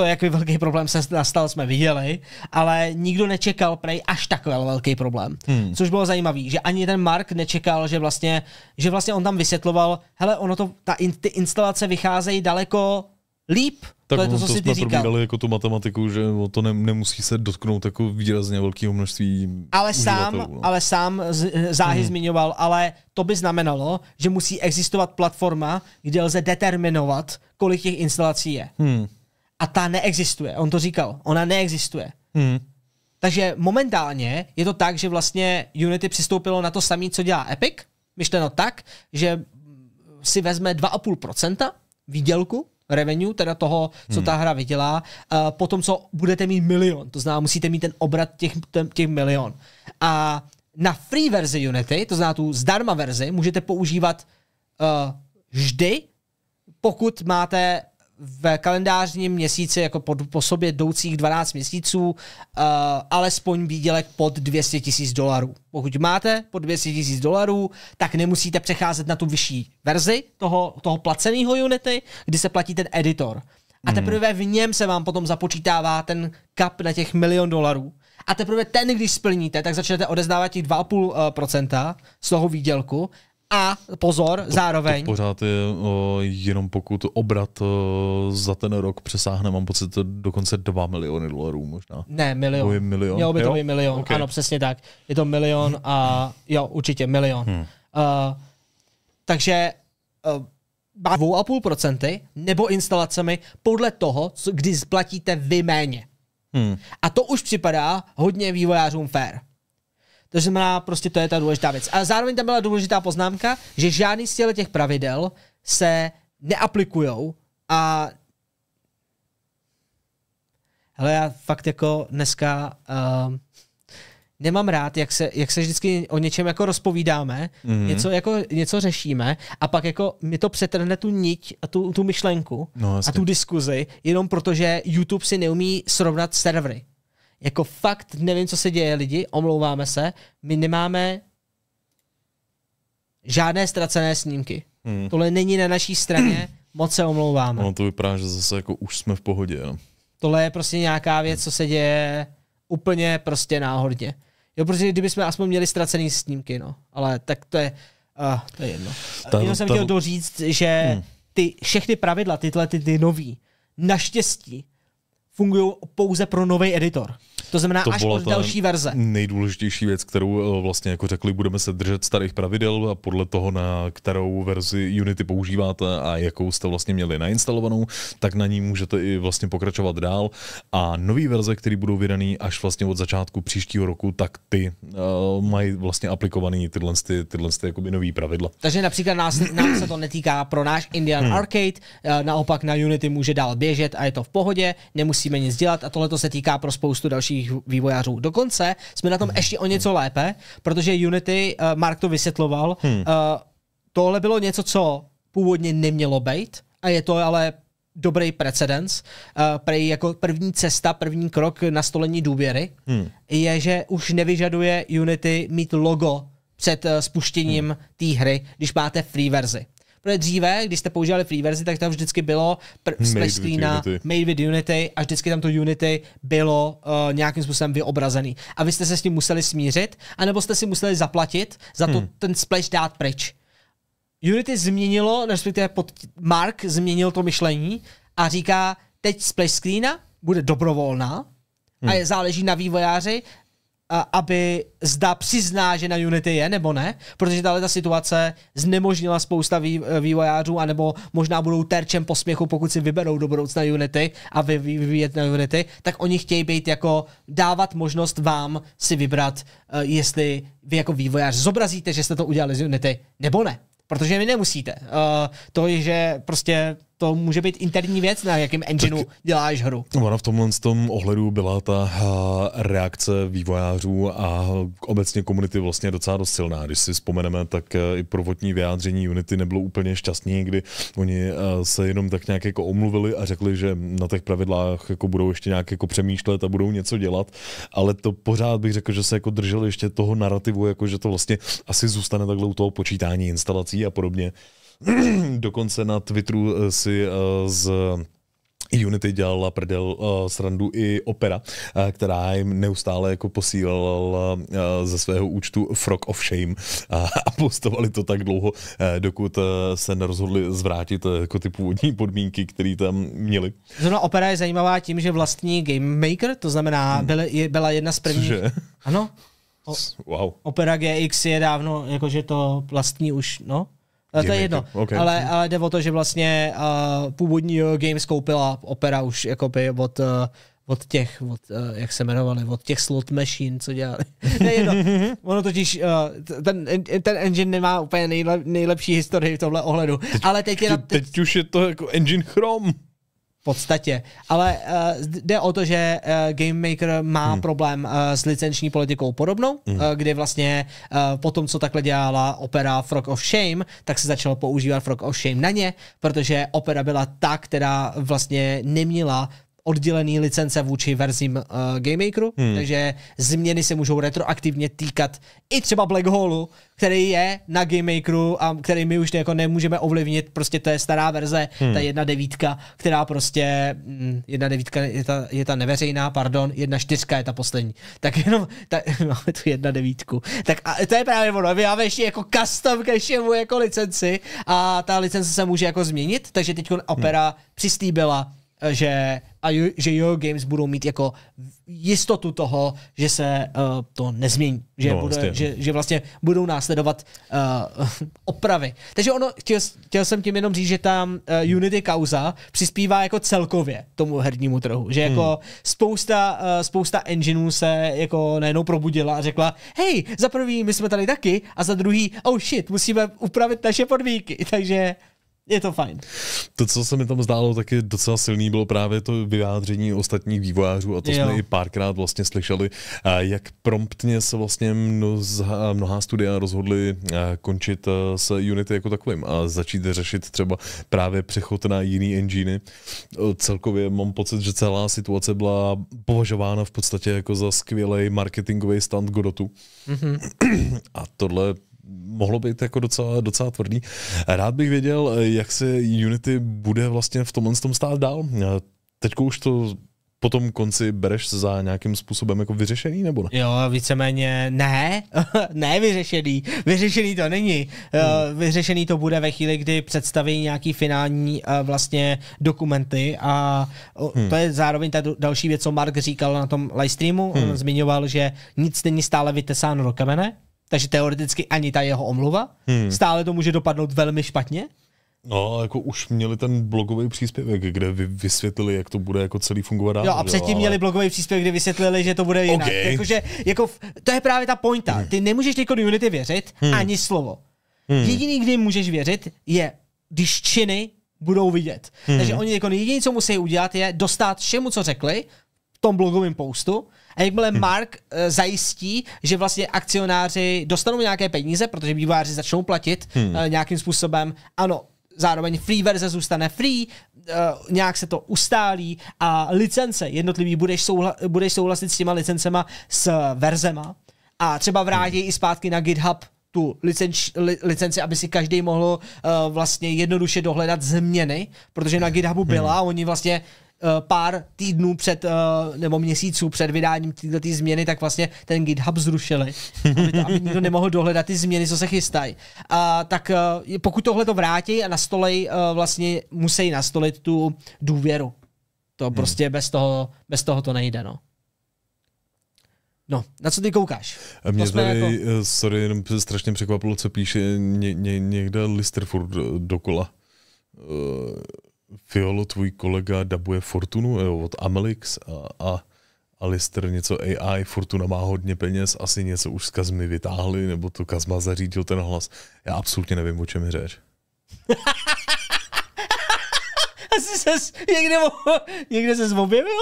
to, jaký velký problém se nastal, jsme viděli, ale nikdo nečekal prej až takový velký problém. Hmm. Což bylo zajímavé, že ani ten Mark nečekal, že vlastně, že vlastně on tam vysvětloval, hele, ono to, ta, in, ty instalace vycházejí daleko líp, tak to je to, co to si ty říkal. jako tu matematiku, že to ne, nemusí se dotknout jako výrazně velkého množství Ale sám, no. ale sám z, záhy hmm. zmiňoval, ale to by znamenalo, že musí existovat platforma, kde lze determinovat, kolik těch instalací je. Hmm a ta neexistuje. On to říkal. Ona neexistuje. Hmm. Takže momentálně je to tak, že vlastně Unity přistoupilo na to samé, co dělá Epic, myšleno tak, že si vezme 2,5% výdělku, revenue, teda toho, co hmm. ta hra vydělá, uh, tom, co budete mít milion, to znamená, musíte mít ten obrat těch, těch milion. A na free verzi Unity, to znamená tu zdarma verzi, můžete používat uh, vždy, pokud máte v kalendářním měsíci jako po, po sobě jdoucích 12 měsíců uh, alespoň výdělek pod 200 tisíc dolarů. Pokud máte pod 200 tisíc dolarů, tak nemusíte přecházet na tu vyšší verzi toho, toho placeného Unity, kdy se platí ten editor. A hmm. teprve v něm se vám potom započítává ten kap na těch milion dolarů. A teprve ten, když splníte, tak začnete odezdávat těch 2,5% eh, z toho výdělku a pozor, to, zároveň. To pořád je o, jenom pokud obrat o, za ten rok přesáhne, mám pocit, dokonce 2 miliony dolarů možná. Ne, milion. je milion. Mělo by to být milion, okay. ano, přesně tak. Je to milion a jo, určitě milion. Hmm. Uh, takže uh, má 2,5% nebo instalacemi podle toho, kdy splatíte vy méně. Hmm. A to už připadá hodně vývojářům fair. To znamená, prostě to je ta důležitá věc. A zároveň tam byla důležitá poznámka, že žádný z těch pravidel se neaplikujou a Hele, já fakt jako dneska uh, nemám rád, jak se, jak se vždycky o něčem jako rozpovídáme, mm-hmm. něco, jako, něco řešíme a pak jako mi to přetrhne tu niť a tu, tu myšlenku no, a tu diskuzi, jenom protože YouTube si neumí srovnat servery. Jako fakt nevím, co se děje lidi, omlouváme se, my nemáme žádné ztracené snímky. Hmm. Tohle není na naší straně, [CLEARS THROAT] moc se omlouváme. Ono to vypadá, že zase jako už jsme v pohodě. No. Tohle je prostě nějaká věc, co se děje úplně prostě náhodně. Jo, protože kdyby jsme aspoň měli ztracený snímky, no. Ale tak to je, uh, to je jedno. Ta, Jenom jsem ta... chtěl doříct, že hmm. ty všechny pravidla, tyhle ty, ty nový, naštěstí fungují pouze pro nový editor. To znamená to až od další verze. Nejdůležitější věc, kterou eh, vlastně jako řekli, budeme se držet starých pravidel a podle toho, na kterou verzi Unity používáte a jakou jste vlastně měli nainstalovanou, tak na ní můžete i vlastně pokračovat dál. A nový verze, které budou vydané až vlastně od začátku příštího roku, tak ty uh, mají vlastně aplikovaný tyhle, ty, tyhle ty jakoby nový pravidla. Takže například nás, nám se to netýká pro náš Indian hmm. Arcade, eh, naopak na Unity může dál běžet a je to v pohodě, nemusíme nic dělat a tohle to se týká pro spoustu dalších svých vývojářů. Dokonce jsme na tom ještě o něco lépe, protože Unity, uh, Mark to vysvětloval, hmm. uh, tohle bylo něco, co původně nemělo být a je to ale dobrý precedens, uh, prej jako první cesta, první krok na stolení důvěry, hmm. je, že už nevyžaduje Unity mít logo před uh, spuštěním hmm. té hry, když máte free verzi. Protože dříve, když jste používali free verzi, tak tam vždycky bylo pr- splash na made with Unity a vždycky tam to Unity bylo uh, nějakým způsobem vyobrazený. A vy jste se s tím museli smířit, anebo jste si museli zaplatit za to hmm. ten splash dát pryč. Unity změnilo, respektive pod Mark změnil to myšlení a říká, teď splash screena bude dobrovolná, Hmm. a je, záleží na vývojáři aby zda přizná, že na Unity je nebo ne, protože tahle ta situace znemožnila spousta eh, vývojářů, anebo možná budou terčem posměchu, pokud si vyberou do budoucna Unity a vy, vyvíjet na Unity, tak oni chtějí být jako dávat možnost vám si vybrat, eh, jestli vy jako vývojář zobrazíte, že jste to udělali z Unity, nebo ne. Protože vy nemusíte. Eh, to je, že prostě to může být interní věc, na jakém engineu tak děláš hru. No, ona v tomhle tom ohledu byla ta eh, reakce vývojářů a obecně komunity vlastně docela dost silná. Když si vzpomeneme, tak eh, i prvotní vyjádření Unity nebylo úplně šťastné, kdy oni eh, se jenom tak nějak jako omluvili a řekli, že na těch pravidlách jako budou ještě nějak jako přemýšlet a budou něco dělat, ale to pořád bych řekl, že se jako drželi ještě toho narrativu, jako že to vlastně asi zůstane takhle u toho počítání instalací a podobně. [CLEARS THROAT] Dokonce na Twitteru eh, si eh, z Unity dělala prdel uh, srandu i Opera, uh, která jim neustále jako posílala uh, ze svého účtu Frog of Shame uh, [LAUGHS] a postovali to tak dlouho, uh, dokud uh, se nerozhodli zvrátit uh, jako ty původní podmínky, které tam měli. Zrovna Opera je zajímavá tím, že vlastní Game Maker, to znamená hmm. byl, je, byla jedna z prvních... Cože? Ano. O, wow. Opera GX je dávno, jakože to vlastní už, no, Gimmicky. To je jedno, okay. ale, ale jde o to, že vlastně uh, původní e, Games koupila Opera už by od, uh, od těch, od, uh, jak se jmenovali, od těch slot machine, co dělali. ne, [LAUGHS] jedno. Ono totiž, uh, ten, ten engine nemá úplně nejlep, nejlepší historii v tomhle ohledu. Teď, ale teď, je teď, na, teď, teď už je to jako engine Chrome podstatě. Ale uh, jde o to, že uh, Game Maker má hmm. problém uh, s licenční politikou podobnou, hmm. uh, kdy vlastně uh, po tom, co takhle dělala opera Frog of Shame, tak se začalo používat Frog of Shame na ně, protože opera byla ta, která vlastně neměla oddělený licence vůči verzím uh, eh, GameMakeru, hmm. takže změny se můžou retroaktivně týkat i třeba Black Hole, který je na GameMakeru a který my už jako nemůžeme ovlivnit, prostě to je stará verze, hmm. ta jedna devítka, která prostě, mm, jedna devítka je ta, je ta neveřejná, pardon, jedna čtyřka je ta poslední, tak jenom, ta, [LAUGHS] no, máme tu jedna devítku, tak a to je právě ono, my máme ještě jako custom ke všemu jako licenci a ta licence se může jako změnit, takže teď Opera hmm. přistýbila, eh, že a ju, že Eurogames budou mít jako jistotu toho, že se uh, to nezmění, že, no, bude, vlastně. že, že vlastně budou následovat uh, [LAUGHS] opravy. Takže ono, chtěl, chtěl jsem tím jenom říct, že tam uh, eh, Unity kauza přispívá jako celkově tomu hernímu trhu, že jako hmm. spousta, uh, spousta engineů se jako najednou probudila a řekla, hej, za prvý my jsme tady taky a za druhý, oh shit, musíme upravit naše podmínky, [LAUGHS] takže je to fajn. To, co se mi tam zdálo taky docela silný, bylo právě to vyjádření ostatních vývojářů a to jo. jsme i párkrát vlastně slyšeli, jak promptně se vlastně mnoha, mnohá studia rozhodly končit s Unity jako takovým a začít řešit třeba právě přechod na jiný engine. Celkově mám pocit, že celá situace byla považována v podstatě jako za skvělý marketingový stand Godotu. Mm-hmm. A tohle mohlo být jako docela, docela tvrdý. Rád bych věděl, jak se Unity bude vlastně v tomhle tom stát dál. Teď už to po tom konci bereš za nějakým způsobem jako vyřešený nebo ne? Jo, víceméně ne, [LAUGHS] ne vyřešený, vyřešený to není. Eh, hmm. Vyřešený to bude ve chvíli, kdy představí nějaký finální eh, vlastně dokumenty a hmm. to je zároveň ta další věc, co Mark říkal na tom livestreamu, hmm. on zmiňoval, že nic není stále vytesáno do kamene, takže teoreticky ani ta jeho omluva. Hmm. Stále to může dopadnout velmi špatně. No, jako už měli ten blogový příspěvek, kde vy, vysvětlili, jak to bude jako celý fungovat dál. Jo, a předtím ale... měli blogový příspěvek, kde vysvětlili, že to bude jinak. Okay. Jakože, jako, to je právě ta pointa. Hmm. Ty nemůžeš jako Unity věřit hmm. ani slovo. Hmm. Jediný, kdy můžeš věřit, je, když činy budou vidět. Hmm. Takže oni jako jediné, co musí udělat, je dostat všemu, co řekli v tom blogovém postu a jakmile hm. Mark hmm. zajistí, že vlastně akcionáři dostanou nějaké peníze, protože býváři začnou platit hmm. nějakým způsobem, ano, zároveň free verze zůstane free, uh, nějak se to ustálí a licence jednotlivý budeš, souhla, budeš souhlasit s těma licencema s verzema a třeba vrátí hmm. i zpátky na GitHub tu licenč, li, licenci, aby si každý mohl uh, vlastně jednoduše dohledat změny, protože na hm. GitHubu byla, hmm. oni vlastně uh, Eh, pár týdnů před, eh, nebo měsíců před vydáním této změny, tak vlastně ten GitHub zrušili, aby, to, aby nikdo nemohl dohledat ty změny, co se chystají. A tak eh, pokud tohle to vrátí a nastolej, vlastně musí nastolit tu důvěru. To hmm. prostě bez toho, bez toho to nejde, no. No, na co ty koukáš? A mě tady, jako... sorry, jenom strašně překvapilo, co píše ně, ně, někde Listerfurt dokola. Uh Fiolo, tvůj kolega, dabuje Fortunu jo, eh, od Amelix a, a Alister něco AI, Fortuna má hodně peněz, asi něco už z Kazmy vytáhli, nebo to Kazma zařídil ten hlas. Já absolutně nevím, o čem je řeč. [LAUGHS] asi ses někde, někde se objevil?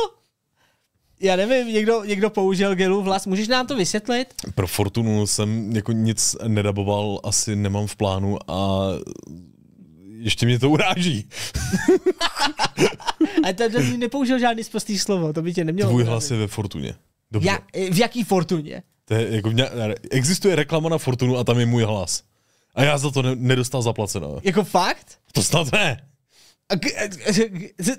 já nevím, někdo, někdo použil gelu vlas, můžeš nám to vysvětlit? Pro Fortunu jsem jako nic nedaboval, asi nemám v plánu a ještě mě to uráží. [LAUGHS] A to, to nepoužil žádný spostý slovo, to by tě nemělo. Tvůj hlas je ve Fortuně. Dobře. Já, eh, v jaký Fortuně? To je, jako, existuje reklama na Fortunu a tam je můj hlas. A já za to ne, nedostal zaplaceno. Jako fakt? To snad ne. A k, a, eh, a, eh,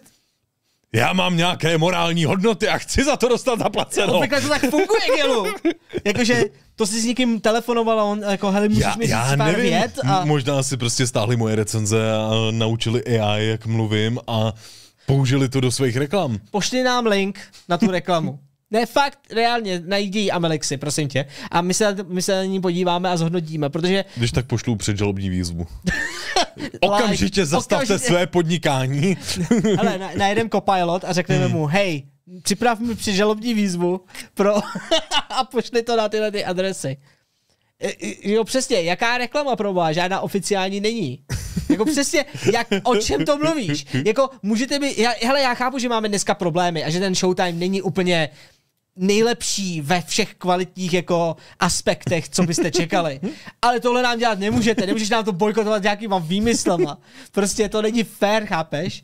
já mám nějaké morální hodnoty a chci za to dostat zaplaceno. [LAUGHS] Obvykle to tak funguje, Gelu. Jakože to si s někým telefonoval a on jako, hele, musíš já, mi já nevím, Vět a... možná si prostě stáhli moje recenze a naučili AI, jak mluvím a použili to do svých reklam. Pošli nám link na tu reklamu. Ne, fakt, reálně, najdi Amelixi, prosím tě. A my se, my se na ní podíváme a zhodnotíme, protože... Když tak pošlu předžalobní výzvu. [LAUGHS] okamžitě zastavte okamžitě... své podnikání. Ale [LAUGHS] najdem copilot a řekneme hmm. mu, hej, připrav mi předžalobní výzvu pro... [LAUGHS] a pošli to na tyhle ty adresy. E, e, jo, přesně, jaká reklama pro vás? Žádná oficiální není. Jako přesně, jak, o čem to mluvíš? Jako můžete mi, hele, já chápu, že máme dneska problémy a že ten showtime není úplně nejlepší ve všech kvalitních jako aspektech, co byste čekali. Ale tohle nám dělat nemůžete, nemůžeš nám to bojkotovat nějakýma výmyslama. Prostě to není fair, chápeš?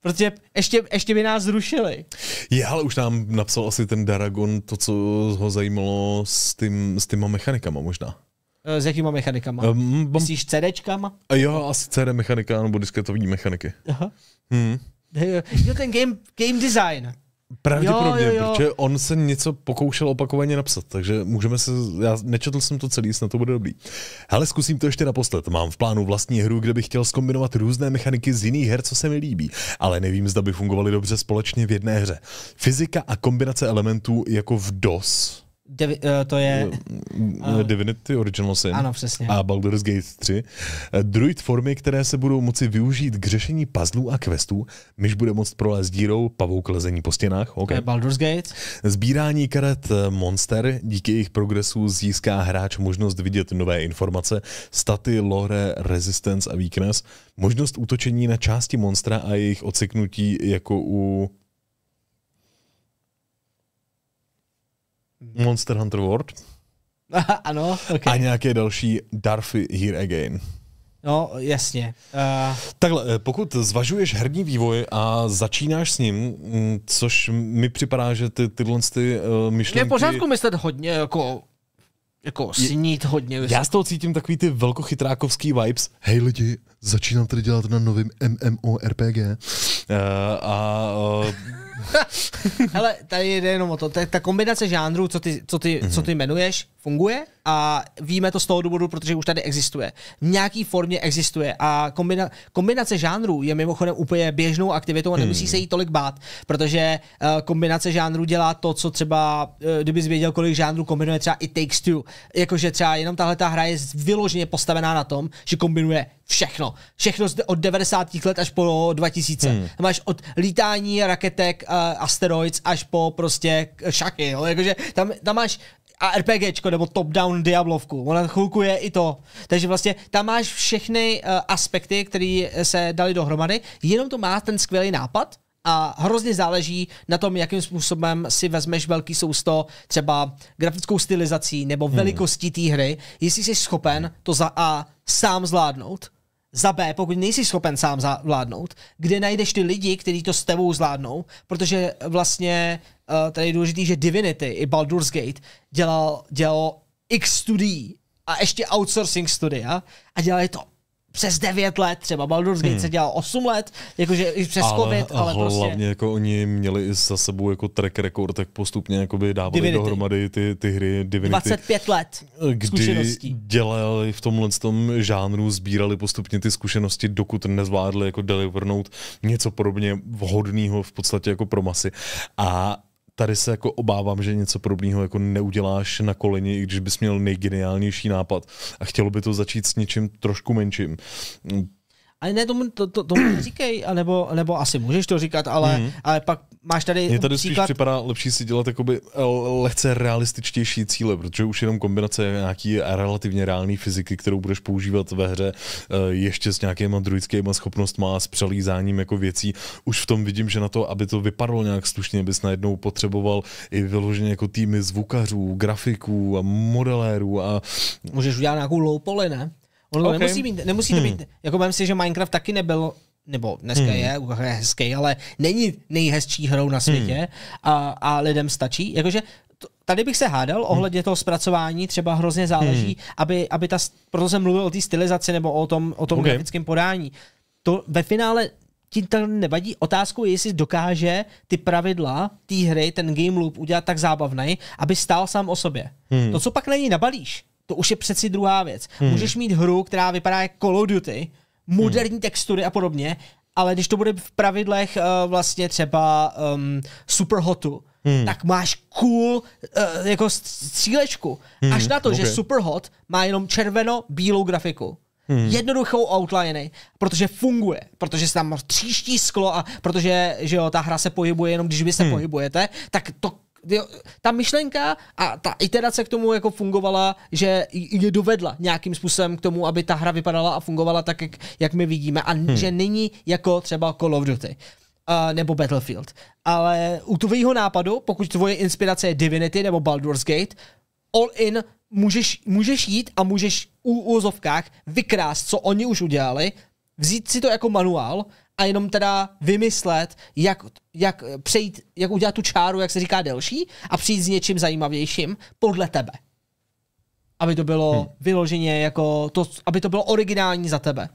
Protože ještě, ještě by nás zrušili. Je, ale už nám napsal asi ten Daragon to, co ho zajímalo s, tím, s týma mechanikama možná. Eh, s jakýma mechanikama? Um, bom... Myslíš CDčkama? A eh, jo, asi CD mechanika nebo disketovní mechaniky. Aha. Hmm. Eh, jo, ten game, game design. Pravděpodobně, jo, jo, jo. protože on se něco pokoušel opakovaně napsat, takže můžeme se, já nečetl jsem to celý, snad to bude dobrý. Hele, zkusím to ještě naposled. Mám v plánu vlastní hru, kde bych chtěl skombinovat různé mechaniky z jiných her, co se mi líbí, ale nevím, zda by fungovaly dobře společně v jedné hře. Fyzika a kombinace elementů jako v DOS, Devi, eh, to je... Uh, Divinity Original Sin. Ano, přesně. A Baldur's Gate 3. Eh, druid formy, které se budou moci využít k řešení puzzlů a questů, myž bude moct prolézt dírou, pavouk lezení po stěnách. Okay. To je Baldur's Gate. Sbírání karet Monster. Díky jejich progresu získá hráč možnost vidět nové informace, staty, lore, resistance a weakness. Možnost útočení na části monstra a jejich ocyknutí jako u Monster Hunter World. [LAUGHS] ano, okay. A nějaké další Darfy Here Again. No, jasně. Uh... Takhle, eh, pokud zvažuješ herní vývoj a začínáš s ním, mm, což mi připadá, že ty, tyhle ty, uh, myšlenky... Je pořádku myslet hodně jako jako snít hodně. Já z toho cítím takový ty velkochytrákovský vibes. Hej lidi, začínám tady dělat na novém MMORPG. Uh, a uh, [LAUGHS] Ale tady jde jenom o to, ta, ta kombinace žánrů, co ty, co ty, mm-hmm. co ty mhm. jmenuješ, funguje? a víme to z toho důvodu, protože už tady existuje. V nějaký formě existuje a kombina, kombinace žánrů je mimochodem úplně běžnou aktivitou a nemusí hmm. se jí tolik bát, protože uh, kombinace žánrů dělá to, co třeba, uh, kdyby věděl, kolik žánrů kombinuje třeba i Takes Two. Jakože třeba jenom tahle ta hra je vyloženě postavená na tom, že kombinuje všechno. Všechno od 90. let až po 2000. Hmm. Máš od lítání raketek, uh, asteroids až po prostě šaky. Jo? Jakože tam, tam máš a RPGčko, nebo top-down Diablovku. Ona chvilku je i to. Takže vlastně tam máš všechny uh, aspekty, které se dali dohromady, jenom to má ten skvělý nápad, a hrozně záleží na tom, jakým způsobem si vezmeš velký sousto, třeba grafickou stylizací nebo hmm. velikostí té hry, jestli jsi schopen to za A sám zvládnout, za B, pokud nejsi schopen sám zvládnout, kde najdeš ty lidi, kteří to s tebou zvládnou, protože vlastně uh, tady je důležité, že Divinity i Baldur's Gate dělal, dělal x studií a ještě outsourcing studia a dělali to přes 9 let, třeba Baldur's Gate hmm. se dělal 8 let, jakože i přes ale, COVID, ale hlavně prostě... hlavně jako oni měli i za sebou jako track record, tak postupně jakoby dávali Divinity. dohromady ty, ty hry Divinity. 25 let Kdy zkušeností. dělali v tomhle tom žánru, sbírali postupně ty zkušenosti, dokud nezvládli jako delivernout něco podobně vhodného v podstatě jako pro masy. A tady se jako obávám, že něco podobného jako neuděláš na koleni, i když bys měl nejgeniálnější nápad a chtělo by to začít s něčím trošku menším ale ne, tomu, to, to, tomu říkej, anebo, nebo asi můžeš to říkat, ale, mm. ale pak máš tady Mně tady příklad... spíš připadá lepší si dělat jakoby eh, lehce realističtější cíle, protože už jenom kombinace nějaký relativně reální fyziky, kterou budeš používat ve hře, eh, ještě s nějakýma druidskýma schopnostma a s přelízáním jako věcí, už v tom vidím, že na to, aby to vypadalo nějak slušně, bys najednou potřeboval i vyloženě jako týmy zvukařů, grafiků a modelérů a... Můžeš udělat nějakou loupoli, ne? Ono okay. nemusí být, nemusí to hmm. být, hmm. jako vím si, že Minecraft taky nebyl nebo dneska hmm. je, je hezký, ale není nejhezčí hrou na světě hmm. a, a lidem stačí. Jakože tady bych se hádal hmm. ohledně toho zpracování, třeba hrozně záleží, hmm. aby, aby ta, proto jsem mluvil o té stylizaci nebo o tom, o tom okay. grafickém podání. To ve finále ti to nevadí. Otázkou je, jestli dokáže ty pravidla té hry, ten game loop udělat tak zábavný, aby stál sám o sobě. Hmm. To, co pak na ní nabalíš, to už je přeci druhá věc. Hmm. Můžeš mít hru, která vypadá jako Call of Duty, moderní hmm. textury a podobně, ale když to bude v pravidlech uh, vlastně třeba um, Superhotu, hmm. tak máš cool uh, jako střílečku. Hmm. Až na to, okay. že Superhot má jenom červeno-bílou grafiku. Hmm. Jednoduchou outliny, protože funguje, protože se tam tříští sklo a protože že jo, ta hra se pohybuje jenom když vy se hmm. pohybujete, tak to ta myšlenka a ta iterace k tomu jako fungovala, že je dovedla nějakým způsobem k tomu, aby ta hra vypadala a fungovala tak, jak, jak my vidíme. A hmm. že není jako třeba Call of Duty. Uh, nebo Battlefield. Ale u tvého nápadu, pokud tvoje inspirace je Divinity nebo Baldur's Gate, all in můžeš, můžeš jít a můžeš u úzovkách vykrást, co oni už udělali, vzít si to jako manuál a jenom teda vymyslet, jak, jak přejít, jak udělat tu čáru, jak se říká, delší a přijít s něčím zajímavějším podle tebe. Aby to bylo hmm. vyloženě jako to, aby to bylo originální za tebe.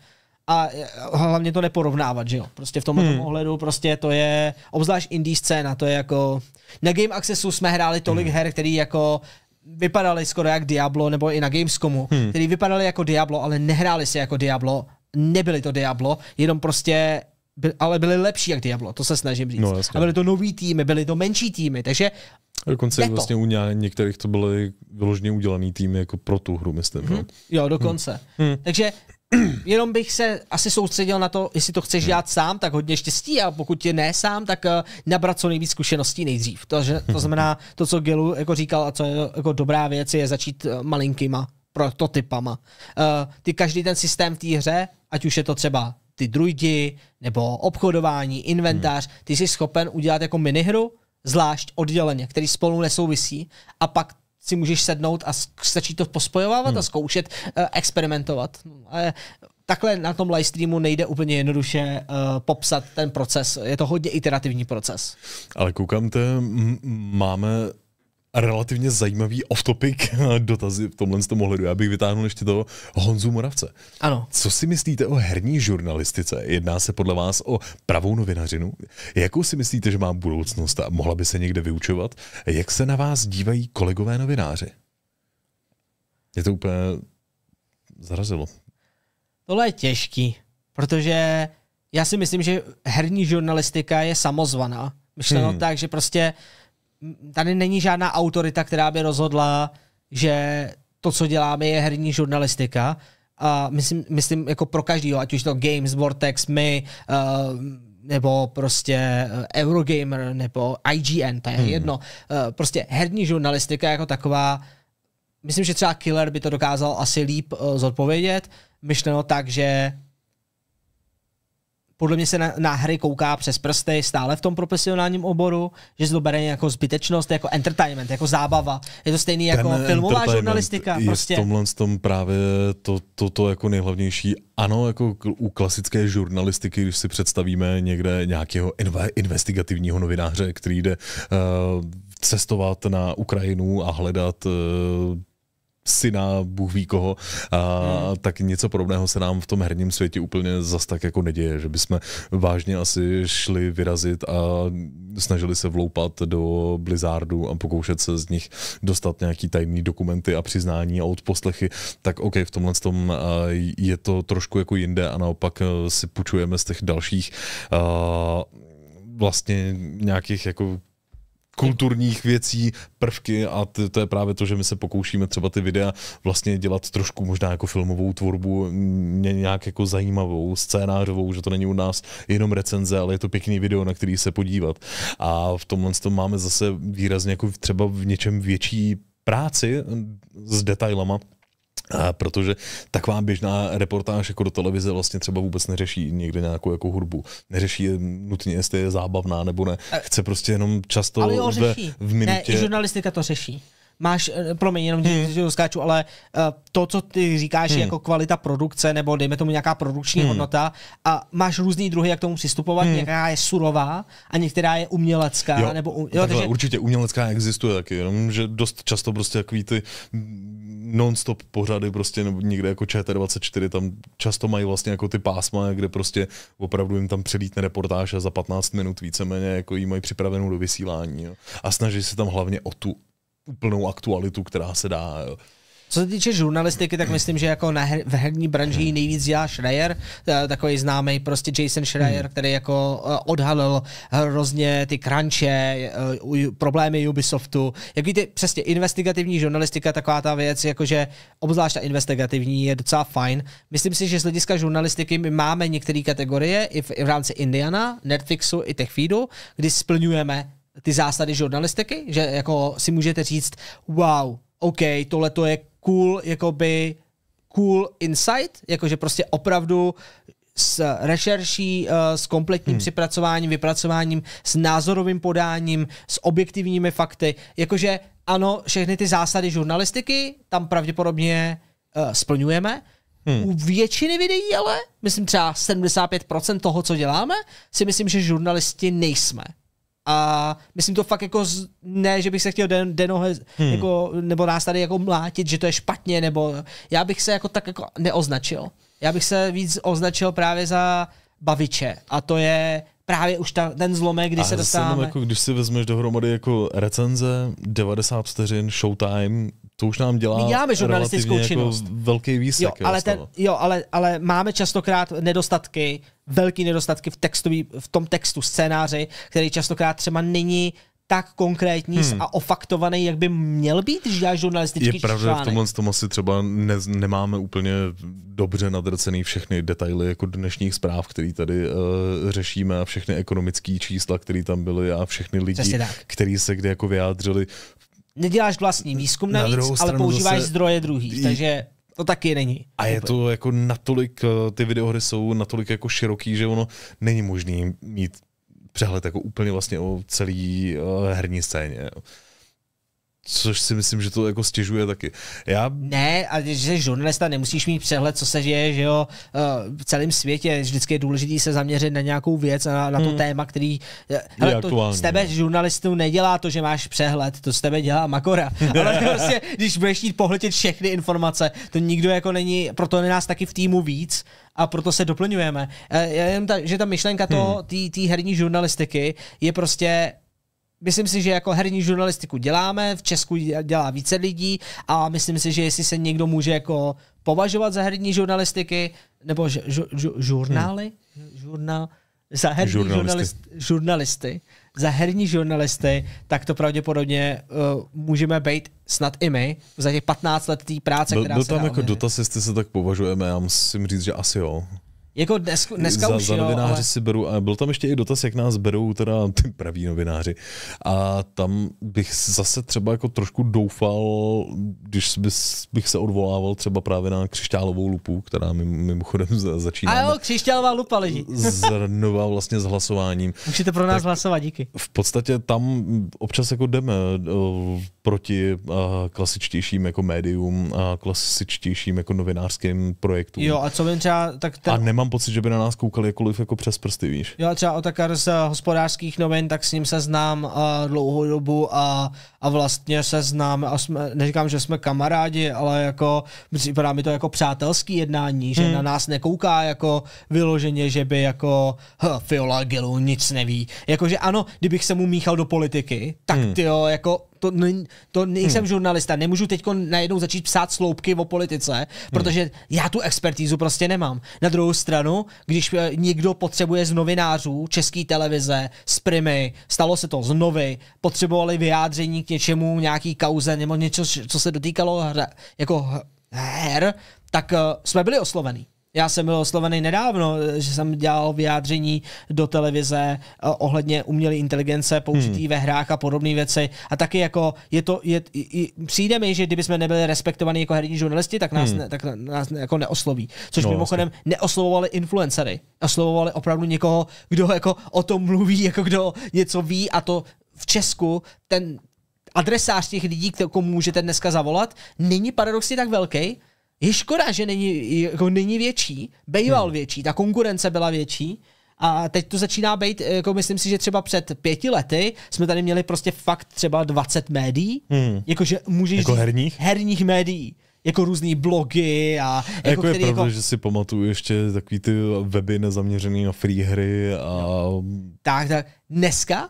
A eh, hlavně to neporovnávat, že jo. Prostě v tomhle hmm. ohledu prostě to je, obzvlášť indie scéna, to je jako, na Game Accessu jsme hráli tolik hmm. her, který jako vypadaly skoro jak Diablo, nebo i na Gamescomu, hmm. který vypadaly jako Diablo, ale nehráli si jako Diablo nebyly to Diablo, jenom prostě byl, ale byly lepší jak Diablo, to se snažím říct. No, a byly to nový týmy, byly to menší týmy, takže Dokonce to. vlastně u některých to byly vyloženě udělaný týmy jako pro tu hru, myslím. Hmm. No? Mhm. Jo, dokonce. Hmm. Takže [CLEARS THROAT] jenom bych se asi soustředil na to, jestli to chceš hm. dělat sám, tak hodně štěstí a pokud tě ne sám, tak eh, nabrat co nejvíc zkušeností nejdřív. To, že, to znamená [LAUGHS] to, co Gilu jako říkal a co je jako dobrá věc, je začít eh, malinkýma prototypama. Uh, ty každý ten systém v té hře ať už je to třeba ty druidi, nebo obchodování, inventář, hmm. ty jsi schopen udělat jako minihru, zvlášť odděleně, který spolu nesouvisí a pak si můžeš sednout a stačí to pospojovávat hmm. a zkoušet, eh, experimentovat. Uh, takhle na tom streamu nejde úplně jednoduše uh, popsat ten proces. Je to hodně iterativní proces. Ale koukám, te, máme relativně zajímavý off-topic [LAUGHS] eh, dotazy v tomhle z tom ohledu. Já bych vytáhnul ještě toho Honzu Moravce. Ano. Co si myslíte o herní žurnalistice? Jedná se podle vás o pravou novinařinu? Jakou si myslíte, že má budoucnost a mohla by se někde vyučovat? Jak se na vás dívají kolegové novináři? Je to úplně zarazilo. Tohle je těžký, protože já si myslím, že herní žurnalistika je samozvaná. Myšleno hmm. tak, že prostě tady není žádná autorita, která by rozhodla, že to, co děláme, je herní žurnalistika. A myslím, myslím jako pro každýho, ať už to Games, Vortex, my, uh, nebo prostě eh, Eurogamer, nebo IGN, to je hmm. jedno. Uh, prostě herní žurnalistika jako taková, myslím, že třeba Killer by to dokázal asi líp uh, zodpovědět, myšleno tak, že podle mě se na, na hry kouká přes prsty stále v tom profesionálním oboru, že se to bere jako zbytečnost, jako entertainment, jako zábava. Je to stejný jako Ten filmová žurnalistika. Je prostě. v tomhle tom právě to, to, to jako nejhlavnější. Ano, jako u klasické žurnalistiky, když si představíme někde nějakého investigativního novináře, který jde uh, cestovat na Ukrajinu a hledat uh, syna, Bůh ví koho, a hmm. tak něco podobného se nám v tom herním světě úplně zas tak jako neděje, že bychom vážně asi šli vyrazit a snažili se vloupat do Blizzardu a pokoušet se z nich dostat nějaký tajný dokumenty a přiznání a odposlechy, tak OK, v tomhle tom je to trošku jako jinde a naopak si půjčujeme z těch dalších vlastně nějakých jako kulturních věcí, prvky a t- to je právě to, že my se pokoušíme třeba ty videa vlastně dělat trošku možná jako filmovou tvorbu, nějak jako zajímavou, scénářovou, že to není u nás jenom recenze, ale je to pěkný video, na který se podívat. A v tomhle tom máme zase výrazně jako třeba v něčem větší práci s detailama, a protože taková běžná reportáž jako do televize vlastně třeba vůbec neřeší někde nějakou jako hudbu. Neřeší eh, nutně, jestli je zábavná nebo ne. Eh. Chce prostě jenom často Ale jo, řeší. v minutě... Ne, i žurnalistika to řeší máš, eh, promiň, jenom že hmm. skáču, ale eh, to, co ty říkáš, hmm. je jako kvalita produkce, nebo dejme tomu nějaká produkční hmm. hodnota a máš různý druhy, jak tomu přistupovat, hmm. Některá je surová a některá je umělecká. Jo, nebo, jo, takhle, takže... určitě umělecká existuje taky, že dost často prostě takový ty non-stop pořady prostě nebo někde jako ČT24, tam často mají vlastně jako ty pásma, kde prostě opravdu jim tam přelítne reportáž a za 15 minut víceméně jako jí mají připravenou do vysílání. Jo. A snaží se tam hlavně o tu úplnou aktualitu, která se dá. Jo. Co se týče žurnalistiky, tak myslím, že jako na her, v herní branži nejvíc dělá Schreier, eh, takový známý prostě Jason Schreier, hmm. který jako eh, odhalil hrozně ty kranče, eh, problémy Ubisoftu. Jak víte, přesně investigativní žurnalistika, taková ta věc, jakože obzvlášť ta investigativní je docela fajn. Myslím si, že z hlediska žurnalistiky my máme některé kategorie i v, i v rámci Indiana, Netflixu i Techfeedu, kdy splňujeme ty zásady žurnalistiky, že jako si můžete říct, wow, OK, tohle to je cool, jakoby cool insight, jakože prostě opravdu s rešerší, eh, s kompletním hmm. připracováním, vypracováním, s názorovým podáním, s objektivními fakty. Jakože ano, všechny ty zásady žurnalistiky tam pravděpodobně uh, splňujeme. Hmm. U většiny videí ale, myslím třeba 75% toho, co děláme, si myslím, že žurnalisti nejsme. A myslím to fakt jako, z, ne, že bych se chtěl den, denohe, hmm. jako, nebo nás tady jako mlátit, že to je špatně, nebo já bych se jako tak jako neoznačil. Já bych se víc označil právě za baviče. A to je právě už ta, ten zlomek, kdy a se dostáváme. Jako, když si vezmeš dohromady jako recenze, 90 vteřin, showtime, to už nám dělá My děláme žurnalistickou jako činnost. Jako velký výsek. Jo, ale, ten, jo ale, ale máme častokrát nedostatky, velký nedostatky v, textový, v tom textu scénáři, který častokrát třeba není tak konkrétní hmm. a ofaktovaný, jak by měl být, když děláš žurnalistický Je pravda, že v tomhle tom asi třeba ne, nemáme úplně dobře nadrcený všechny detaily jako dnešních zpráv, které tady uh, řešíme a všechny ekonomické čísla, které tam byly a všechny lidi, kteří se kde jako vyjádřili neděláš vlastní výzkum navíc, na ale používáš zase... zdroje druhých, takže to taky není. A je to jako natolik, eh, ty videohry jsou natolik jako široký, že ono není možný mít přehled jako úplně vlastně o celý eh, herní scéně. Jo. Což si myslím, že to jako stěžuje taky. Já... Ne, a když jsi žurnalista, nemusíš mít přehled, co se děje, že jo, eh, v celém světě. Vždycky je důležité se zaměřit na nějakou věc a na, na to hmm. téma, který... Eh, hele, to z tebe no. žurnalistu nedělá to, že máš přehled, to z tebe dělá makora. [LAUGHS] Ale prostě, když budeš chtít pohltit všechny informace, to nikdo jako není, proto je nás taky v týmu víc, a proto se doplňujeme. Eh, já jenom ta, že ta myšlenka hmm. herní žurnalistiky je prostě Myslím si, že jako herní žurnalistiku děláme, v Česku dělá více lidí a myslím si, že jestli se někdo může jako považovat za herní žurnalistiky, nebo ž, ž, ž, žurnály, hmm. žurnál, za herní žurnalisty. žurnalisty, za herní žurnalisty, tak to pravděpodobně uh, můžeme být snad i my za těch 15 let té práce, byl, která byl se tam jako dotaz, jestli se tak považujeme, já musím říct, že asi jo. Jako dnes, dneska za, už za novináři jo, ale... si beru, a byl tam ještě i dotaz, jak nás berou teda ty praví novináři. A tam bych zase třeba jako trošku doufal, když bys, bych se odvolával třeba právě na křišťálovou lupu, která mimochodem začíná. A jo, křišťálová lupa leží. Zrnová vlastně s hlasováním. Můžete pro nás tak hlasovat, díky. V podstatě tam občas jako jdeme eh, proti eh, klasičtějším jako médium a klasičtějším jako novinářským projektům. Jo, a co vím třeba, tak ten... A nemám pocit, že by na nás koukali jakoliv jako přes prsty, víš. Jo, třeba Otakar z eh, hospodářských novin, tak s ním se znám uh, dlouhou dobu a, a vlastně se znám a jsme, neříkám, že jsme kamarádi, ale jako připadá mi to jako přátelský jednání, že hmm. na nás nekouká jako vyloženě, že by jako huh, hm, Fiola Gilu nic neví. Jakože ano, kdybych se mu míchal do politiky, tak hmm. ty jako to, ne, to nejsem hmm. žurnalista, nemůžu teď najednou začít psát sloupky o politice, hmm. protože já tu expertízu prostě nemám. Na druhou stranu, když eh, někdo potřebuje z novinářů, české televize, z Primy, stalo se to z Novy, potřebovali vyjádření k něčemu, nějaký kauze nebo něco, co se dotýkalo hra, jako her, tak uh, jsme byli oslovení. Já jsem byl oslovený nedávno, eh, že jsem dělal vyjádření do televize eh, ohledně umělé inteligence použitý hmm. ve hrách a podobné věci. A taky jako je to, je, je, přijde mi, že kdybychom nebyli respektovaní jako herní žurnalisti, tak nás, hmm. ne, tak nás jako neosloví. Což no, mimochodem vlastně. neoslovovali influencery. Oslovovali opravdu někoho, kdo jako o tom mluví, jako kdo něco ví a to v Česku ten adresář těch lidí, komu můžete dneska zavolat, není paradoxně tak velký, je škoda, že není, jako není větší, býval hmm. větší, ta konkurence byla větší, a teď to začíná být, jako myslím si, že třeba před pěti lety jsme tady měli prostě fakt třeba 20 médií, hmm. jakože můžeš jako herních? Říct, herních médií jako různý blogy a... Jako, jako je který, pravda, jako... že si pamatuju ještě takový ty weby nezaměřený na free hry a... Tak, tak. Dneska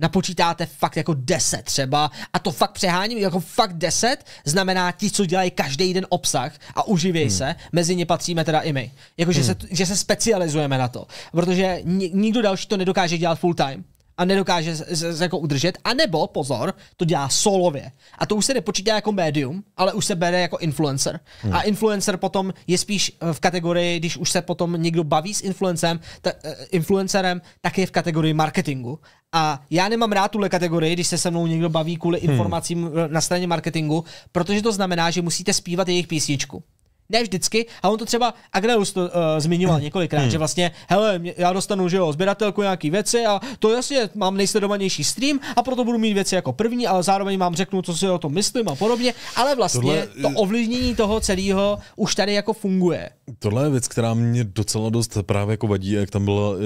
napočítáte fakt jako 10 třeba, a to fakt přeháním, jako fakt 10 znamená ti, co dělají každý den obsah a uživěj hmm. se, mezi ně patříme teda i my. Jako, že, hmm. se, že se specializujeme na to, protože nikdo další to nedokáže dělat full time a nedokáže z, z, jako udržet, anebo, pozor, to dělá solově. A to už se nepočítá jako médium, ale už se bere jako influencer. Hmm. A influencer potom je spíš eh, v kategorii, když už se potom někdo baví s influencem, ta, eh, influencerem, tak je v kategorii marketingu. A já nemám rád tuhle kategorii, když se se mnou někdo baví kvůli hmm. informacím eh, na straně marketingu, protože to znamená, že musíte zpívat jejich písničku ne vždycky, a on to třeba Agneus to uh, zmiňoval hmm. několikrát, hmm. že vlastně, hele, já dostanu, že jo, sběratelku nějaký věci a to jasně, mám nejsledovanější stream a proto budu mít věci jako první, ale zároveň vám řeknu, co si o tom myslím a podobně, ale vlastně tohle, to eh, ovlivnění toho celého už tady jako funguje. Tohle je věc, která mě docela dost právě jako vadí, jak tam bylo eh,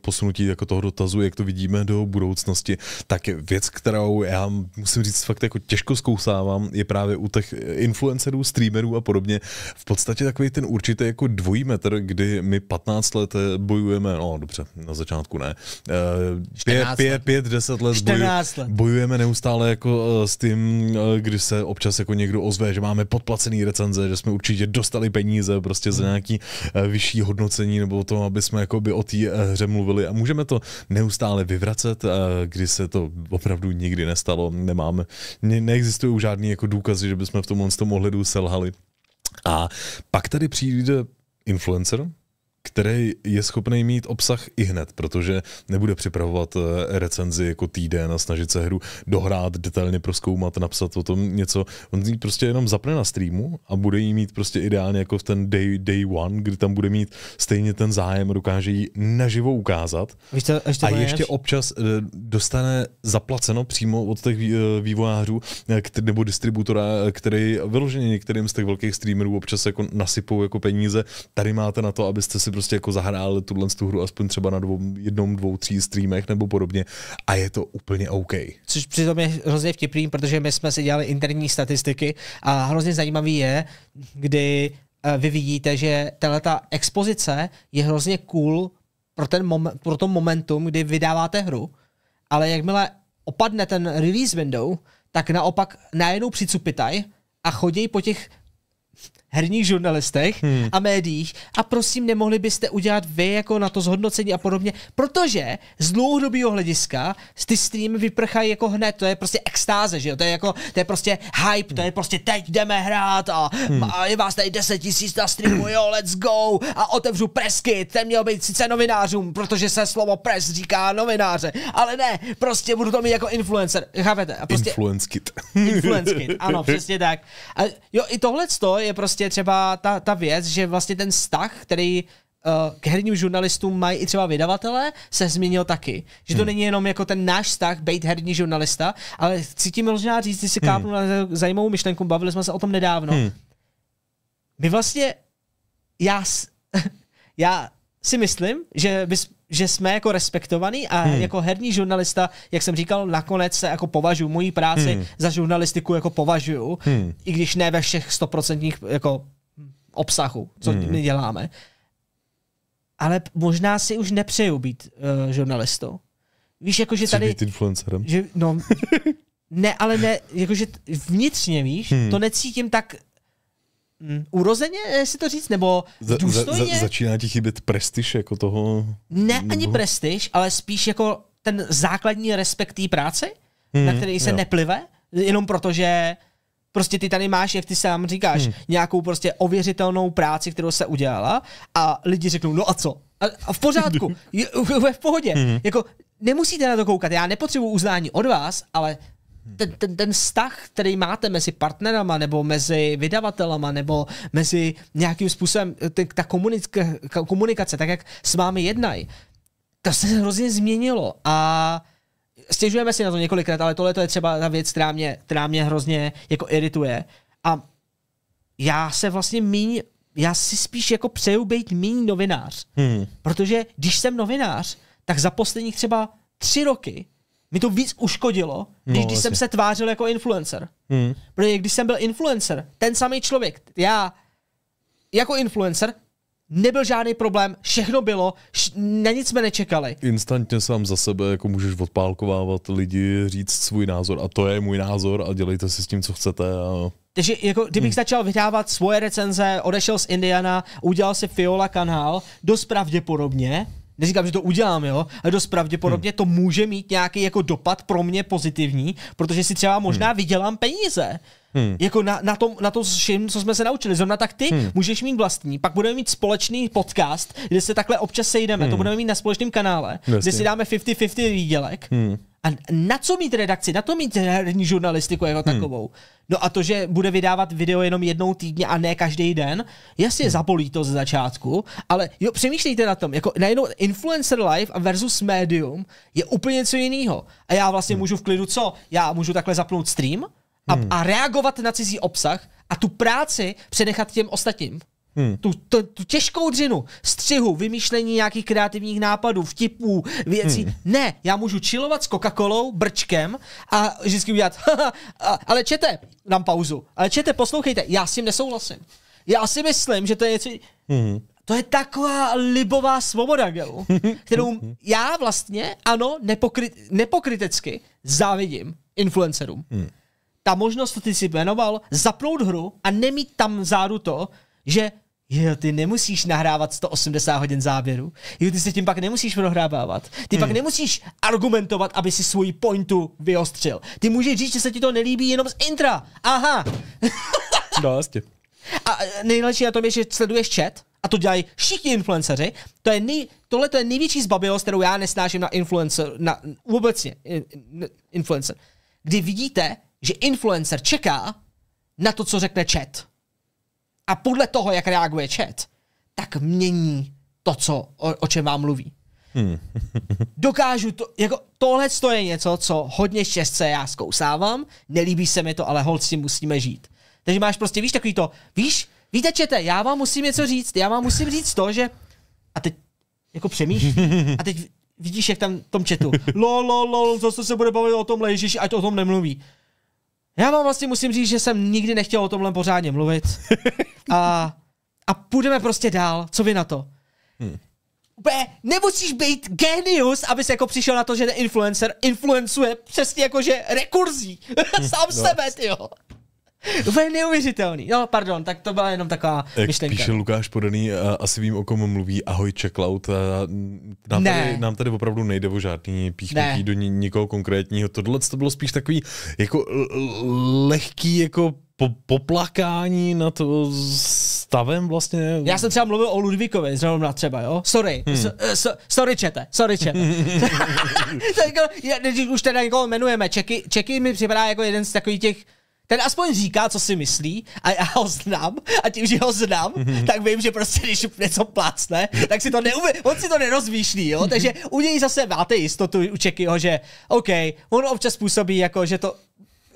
posunutí jako toho dotazu, jak to vidíme do budoucnosti, tak je věc, kterou já musím říct fakt jako těžko zkousávám, je právě u těch influencerů, streamerů a podobně, v podstatě takový ten určitý jako dvojí metr, kdy my 15 let eh, bojujeme, no dobře, na začátku ne, 5, eh, 10 let, boju, bojujeme neustále jako eh, s tím, kdy se občas jako někdo ozve, že máme podplacený recenze, že jsme určitě dostali peníze prostě za hmm. nějaký vyšší hodnocení nebo o tom, aby jsme jako by o té hře mluvili a můžeme to neustále vyvracet, kdy se to opravdu nikdy nestalo, nemáme, ne, neexistují žádný jako důkazy, že bychom v tom ohledu selhali. A pak tady přijde influencer, který je schopný mít obsah i hned, protože nebude připravovat eh, recenzi jako týden a snažit se hru dohrát, detailně proskoumat, napsat o tom něco. On ji prostě jenom zapne na streamu a bude ji mít prostě ideálně jako v ten day, day one, kdy tam bude mít stejně ten zájem, dokáže ji naživo ukázat. Víš, to, ještě a ještě občas eh, dostane zaplaceno přímo od těch eh, vývojářů nebo distributora, který vyloženě některým z těch velkých streamerů občas jako nasypou jako peníze. Tady máte na to, abyste si prostě jako zahrál tuhle tu hru aspoň třeba na dvou, jednom, dvou, tří streamech nebo podobně a je to úplně OK. Což přitom je hrozně vtipný, protože my jsme si dělali interní statistiky a hrozně zajímavý je, kdy eh, vy vidíte, že tahle expozice je hrozně cool pro, ten mom- pro to momentum, kdy vydáváte hru, ale jakmile opadne ten release window, tak naopak najednou přicupitaj a chodí po těch herních žurnalistech hmm. a médiích a prosím, nemohli byste udělat vy jako na to zhodnocení a podobně, protože z dlouhodobého hlediska ty streamy vyprchají jako hned, to je prostě extáze, že jo? To je jako, to je prostě hype, hmm. to je prostě teď jdeme hrát a, hmm. a je vás tady 10 tisíc na streamu, jo, let's go a otevřu presky, ten měl být sice novinářům, protože se slovo pres říká novináře, ale ne, prostě budu to mít jako influencer, chápete? A prostě, influence kit. influence kit, ano, přesně tak. A jo, i tohle je prostě prostě třeba ta, ta věc, že vlastně ten vztah, který eh, k herním žurnalistům mají i třeba vydavatele, se změnil taky. Že to hmm. není jenom jako ten náš vztah, být herní žurnalista, ale chci možná říct, když si hmm. kápnu na zajímavou myšlenku, bavili jsme se o tom nedávno. Hmm. My vlastně, já, [LAUGHS] já si myslím, že bys že jsme jako respektovaný a hmm. jako herní žurnalista, jak jsem říkal, nakonec se jako považuji moji práci hmm. za žurnalistiku jako považuju, hmm. i když ne ve všech stoprocentních jako obsahu, co hmm. my děláme. Ale možná si už nepřeju být uh, žurnalistou. Víš, jako že tady... být influencerem? Že, no, [LAUGHS] ne, ale ne, jakože vnitřně, víš, hmm. to necítím tak Mm, urozeně, jestli to říct, nebo za, důstojně? Za, za, začíná ti chybět prestiž jako toho? Ne nebo... ani prestiž, ale spíš jako ten základní respekt té práce, hmm, na který se jo. neplive, jenom protože prostě ty tady máš, jak ty sám říkáš, hmm. nějakou prostě ověřitelnou práci, kterou se udělala a lidi řeknou, no a co? A, a v pořádku, [LAUGHS] je, je v pohodě. Hmm. Jako nemusíte na to koukat, já nepotřebuji uznání od vás, ale Hmm. ten, ten, ten vztah, který máte mezi partnerama, nebo mezi vydavatelama, nebo mezi nějakým způsobem, eh, ta komunika, komunikace, tak jak s vámi jednají, to se hrozně změnilo a stěžujeme si na to několikrát, ale tohle to je třeba ta věc, která mě, která mě hrozně jako irituje. A já se vlastně míň, já si spíš jako přeju být míň novinář. Hmm. Protože když jsem novinář, tak za posledních třeba tři roky mi to víc uškodilo, když, no, když jsem se tvářil jako influencer. Hmm. Protože když jsem byl influencer, ten samý člověk, já jako influencer, nebyl žádný problém, všechno bylo, š- na nic jsme nečekali. Instantně sám za sebe jako můžeš odpálkovávat lidi, říct svůj názor a to je můj názor a dělejte si s tím, co chcete. A... Takže jako, kdybych hmm. začal vydávat svoje recenze, odešel z Indiana, udělal si Fiola kanál, dost pravděpodobně, neříkám, že to udělám, jo, ale dost pravděpodobně hmm. to může mít nějaký jako dopad pro mě pozitivní, protože si třeba možná hmm. vydělám peníze. Hmm. Jako na, na, tom, na tom, všim, co jsme se naučili. Zrovna tak ty hmm. můžeš mít vlastní. Pak budeme mít společný podcast, kde se takhle občas sejdeme. Hmm. To budeme mít na společném kanále, Jasně. kde si dáme 50-50 výdělek. Hmm. A na co mít redakci? Na to mít herní žurnalistiku jako hmm. takovou. No a to, že bude vydávat video jenom jednou týdně a ne každý den, jasně hmm. zapolí to ze začátku, ale jo, přemýšlejte na tom, jako najednou influencer life versus medium je úplně něco jiného. A já vlastně hmm. můžu v klidu co? Já můžu takhle zapnout stream a, hmm. a reagovat na cizí obsah a tu práci přenechat těm ostatním. Hmm. Tu, tu, tu těžkou dřinu, střihu, vymýšlení nějakých kreativních nápadů, vtipů, věcí. Hmm. Ne, já můžu chillovat s coca colou brčkem a vždycky udělat, [LAUGHS] ale čete, dám pauzu, ale čete, poslouchejte, já s tím nesouhlasím. Já si myslím, že to je něco... Hmm. To je taková libová svoboda, Gelu, [LAUGHS] kterou já vlastně, ano, nepokry, nepokrytecky závidím influencerům. Hmm. Ta možnost, co ty si jmenoval, zapnout hru a nemít tam zádu to, že Jo, ty nemusíš nahrávat 180 hodin záběru. Jo, ty se tím pak nemusíš prohrávávat. Ty hmm. pak nemusíš argumentovat, aby si svůj pointu vyostřil. Ty můžeš říct, že se ti to nelíbí jenom z intra. Aha. [LAUGHS] No, vlastně. A e, nejlepší na tom je, že sleduješ chat, a to dělají všichni influenceři. To je nej, tohle to je největší zbabilost, kterou já nesnáším na influencer, na, vůbec in, in, influencer. Kdy vidíte, že influencer čeká na to, co řekne chat a podle toho, jak reaguje chat, tak mění to, co, o, o čem vám mluví. Hmm. [LAUGHS] Dokážu to, jako tohle to je něco, co hodně štěstce já zkousávám, nelíbí se mi to, ale holci s tím musíme žít. Takže máš prostě, víš, takový to, víš, víte čete, já vám musím něco říct, já vám musím říct to, že a teď jako přemýšlí a teď vidíš, jak tam v tom četu, Lo lo lo, zase se bude bavit o tom Ježíši, ať o tom nemluví. Já vám vlastně musím říct, že jsem nikdy nechtěl o tomhle pořádně mluvit. [LAUGHS] a, a půjdeme prostě dál. Co vy na to? Hmm. Be, nemusíš být genius, abys jako přišel na to, že ten influencer influencuje přesně jako, že rekurzí. [LAUGHS] Sám no. sebe, jo. Úplně [LAUGHS] neuvěřitelný. No, pardon, tak to byla jenom taková Jak myšlenka. píše Lukáš Podaný, asi vím, o kom mluví, ahoj Čeklaut. Nám, ne. tady, nám tady opravdu nejde o žádný píchnutí ne. do ni- nikoho konkrétního. Tohle to bylo spíš takový jako lehký jako po, poplakání na to stavem vlastně. Já jsem třeba mluvil o Ludvíkovi, zrovna třeba, jo? Sorry, hmm. so, eh, so, sorry čete, sorry čete. [LAUGHS] [LAUGHS] Jako, když už teda někoho jmenujeme, Čeky, Čeky mi připadá jako jeden z takových těch ten aspoň říká, co si myslí a já ho znám a tím, že ho znám, mm-hmm. tak vím, že prostě když něco plácne, tak si to neuvě... on si to nerozmýšlí, jo? Mhm. takže u něj zase máte jistotu u Čekyho, že OK, on občas působí jako, že to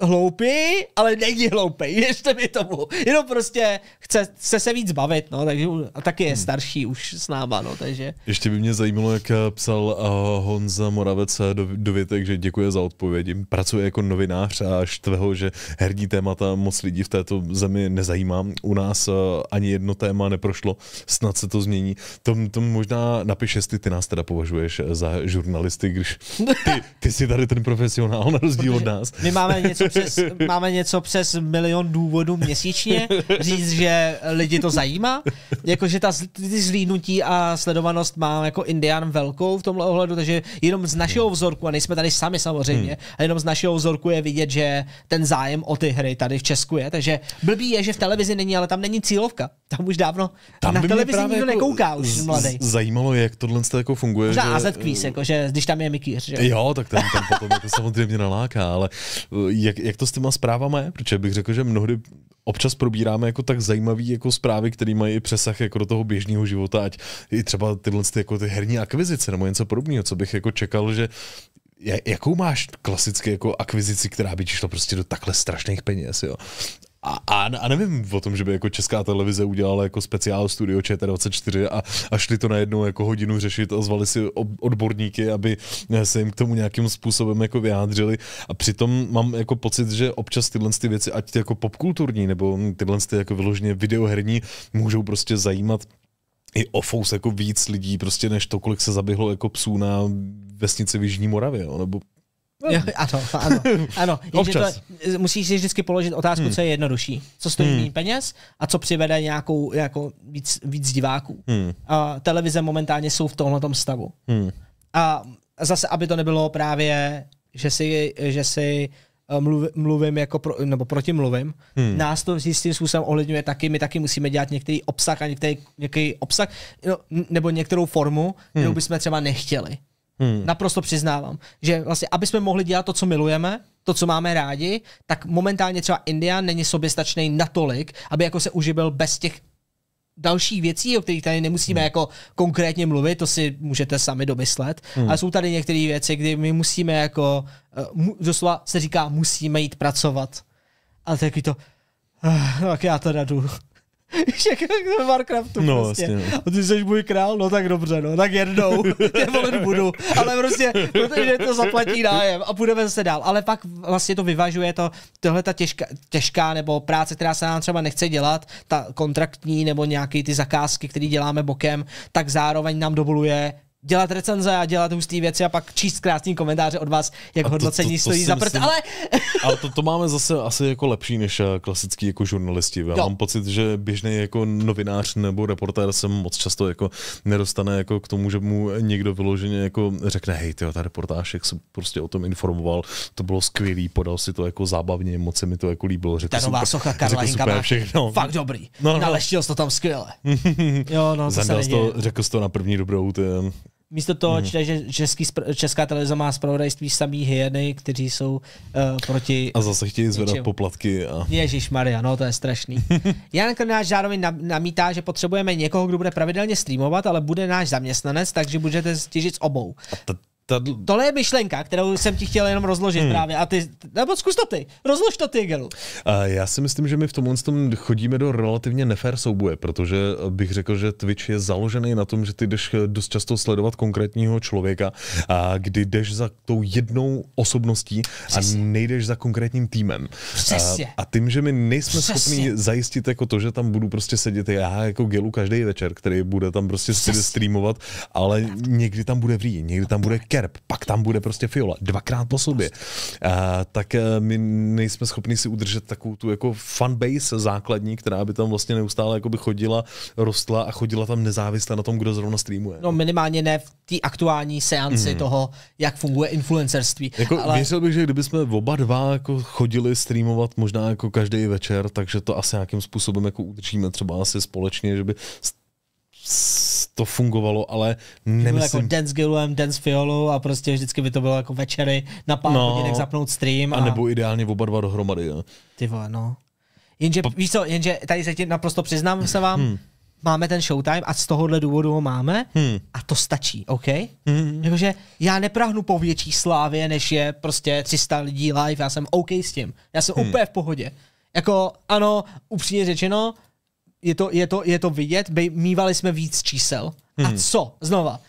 hloupý, ale není hloupý, [LAUGHS] věřte mi tomu. Jenom prostě chce, chce se víc bavit, no, takže a taky je hmm. starší už s náma, no, takže. Ještě by mě zajímalo, jak eh, psal uh, Honza Moravec eh, do, do větek, že děkuje za odpovědi. Pracuje jako novinář a štveho, že herní témata moc lidí v této zemi nezajímá. U nás uh, ani jedno téma neprošlo, snad se to změní. Tom, tom možná napiš, jestli ty nás teda považuješ za žurnalisty, když [LAUGHS] ty, ty jsi tady ten profesionál na rozdíl Protože od nás. My máme něco přes, máme něco přes milion důvodů měsíčně říct, že lidi to zajímá. Jakože ta ty zlínutí a sledovanost má jako Indian velkou v tomhle ohledu, takže jenom z našeho vzorku, a nejsme tady sami samozřejmě, hmm. a jenom z našeho vzorku je vidět, že ten zájem o ty hry tady v Česku je. Takže blbý je, že v televizi není, ale tam není cílovka. Tam už dávno tam na televizi nikdo jako nekouká už z- mladý. Zajímalo je, jak tohle jako funguje. Možná že... AZ Quiz, jako, že když tam je Mikýř. Jo, tak ten, ten potom jako samozřejmě naláká, ale eh, jak, jak, jak to s těma zprávama je? Protože bych řekl, že mnohdy občas probíráme jako tak zajímavý jako zprávy, které mají přesah jako do toho běžného života, ať i třeba tyhle ty, jako ty herní akvizice nebo něco podobného, co bych jako čekal, že jakou máš klasicky jako akvizici, která by ti šla prostě do takhle strašných peněz, jo? A, a, a nevím o tom, že by jako česká televize udělala jako speciál studio ČT24 a, a šli to na jednu jako hodinu řešit a zvali si odborníky, aby eh, se jim k tomu nějakým způsobem jako vyjádřili. A přitom mám jako pocit, že občas tyhle ty věci, ať jako popkulturní nebo tyhle ty jako vyloženě videoherní, můžou prostě zajímat i fous jako víc lidí, prostě než to, kolik se zaběhlo jako psů na vesnici v Jižní Moravě, jo? nebo ano, ano, ano. [LAUGHS] Občas. to, e, musíš si vždycky položit otázku, hmm. co je jednodušší. Co stojí hmm. méně peněz a co přivede nějakou, nějakou víc, víc diváků. Hmm. A televize momentálně jsou v tomhle stavu. Hmm. A zase, aby to nebylo právě, že si, že si e, mluvím, mluvím jako pro, nebo protimluvím. Hmm. Nás to tím způsobem ohledňuje taky, my taky musíme dělat některý obsah a některý, některý obsah, no, nebo některou formu, kterou hmm. bychom třeba nechtěli. Hmm. Naprosto přiznávám, že vlastně, aby jsme mohli dělat to, co milujeme, to, co máme rádi, tak momentálně třeba India není soběstačný natolik, aby jako se uživil bez těch dalších věcí, o kterých tady nemusíme hmm. jako konkrétně mluvit, to si můžete sami domyslet, hmm. ale jsou tady některé věci, kdy my musíme jako, eh, doslova se říká, musíme jít pracovat. A taky to, ah, no, tak já to radu. Všechno ve Warcraftu no, prostě. Vlastně, no. A ty jsi můj král? No tak dobře, no tak jednou [LAUGHS] tě volit budu. Ale prostě, protože to zaplatí nájem a půjdeme zase dál. Ale pak vlastně to vyvažuje to, tohle ta těžká, těžká nebo práce, která se nám třeba nechce dělat, ta kontraktní nebo nějaký ty zakázky, které děláme bokem, tak zároveň nám dovoluje dělat recenze a dělat hustý věci a pak číst krásný komentáře od vás, jak a to, hodnocení to, to, to stojí za prd, ale... [LAUGHS] ale to, to máme zase asi jako lepší než eh, klasický jako žurnalisti. Já jo. mám pocit, že běžný jako novinář nebo reportér se moc často jako nedostane jako k tomu, že mu někdo vyloženě jako řekne, hej, tyjo, ta reportáž, jak jsem prostě o tom informoval, to bylo skvělý, podal si to jako zábavně, moc se mi to jako líbilo. Řekl ta nová super, socha Karla Hinka má všechno. fakt dobrý. No, no. Naleštil jsi to tam skvěle. [LAUGHS] jo, no, to se to, řekl jsi to na první dobrou, ty, eh, Místo toho hmm. čte, že český, česká televize má zpravodajství samý hyeny, kteří jsou uh, proti... A zase chtějí zvedat něčemu. poplatky. A... Ježíš Maria, no to je strašný. [LAUGHS] Jan Krnáš zároveň namítá, že potřebujeme někoho, kdo bude pravidelně streamovat, ale bude náš zaměstnanec, takže budete stěžit s obou. A to Tohle je myšlenka, kterou jsem ti chtěl jenom rozložit hmm. právě. A ty, nebo zkus to ty, rozlož to ty, Gelu. A já si myslím, že my v tomhle tom chodíme do relativně nefér souboje, protože eh, bych řekl, že Twitch je založený na tom, že ty jdeš eh, dost často sledovat konkrétního člověka, a kdy jdeš za tou jednou osobností Přesně. a nejdeš za konkrétním týmem. Přesně. A, a tím, že my nejsme schopni zajistit jako to, že tam budu prostě sedět já jako Gelu každý večer, který bude tam prostě Přesně. streamovat, ale Pravda. někdy tam bude vrý, někdy tam bude ke Kerb, pak tam bude prostě Fiola, dvakrát po sobě, uh, tak e, my nejsme schopni si udržet takovou tu jako fanbase základní, která by tam vlastně neustále jako by chodila, rostla a chodila tam nezávisle na tom, kdo zrovna streamuje. No minimálně ne v té aktuální seanci mm. toho, jak funguje influencerství. Jako, ale... Věřil bych, že kdyby jsme oba dva jako chodili streamovat možná jako každý večer, takže to asi nějakým způsobem jako udržíme třeba asi společně, že by to fungovalo, ale jako nemyslím... Bylo jako den s Gilem, den s Fiolou a prostě vždycky by to bylo jako večery na pár no, hodinek zapnout stream. A... a nebo ideálně oba dva dohromady. Jo. Ty vole, no. Jenže, pa... víš co, jenže tady se ti naprosto přiznám se vám, hmm. máme ten showtime a z tohohle důvodu ho máme hmm. a to stačí, OK? Hmm. Jakože já neprahnu po větší slávě, než je prostě 300 lidí live, já jsem OK s tím. Já jsem hmm. úplně v pohodě. Jako ano, upřímně řečeno, je to, je to, je to vidět, by mývali jsme víc čísel. Hmm. A co? Znova.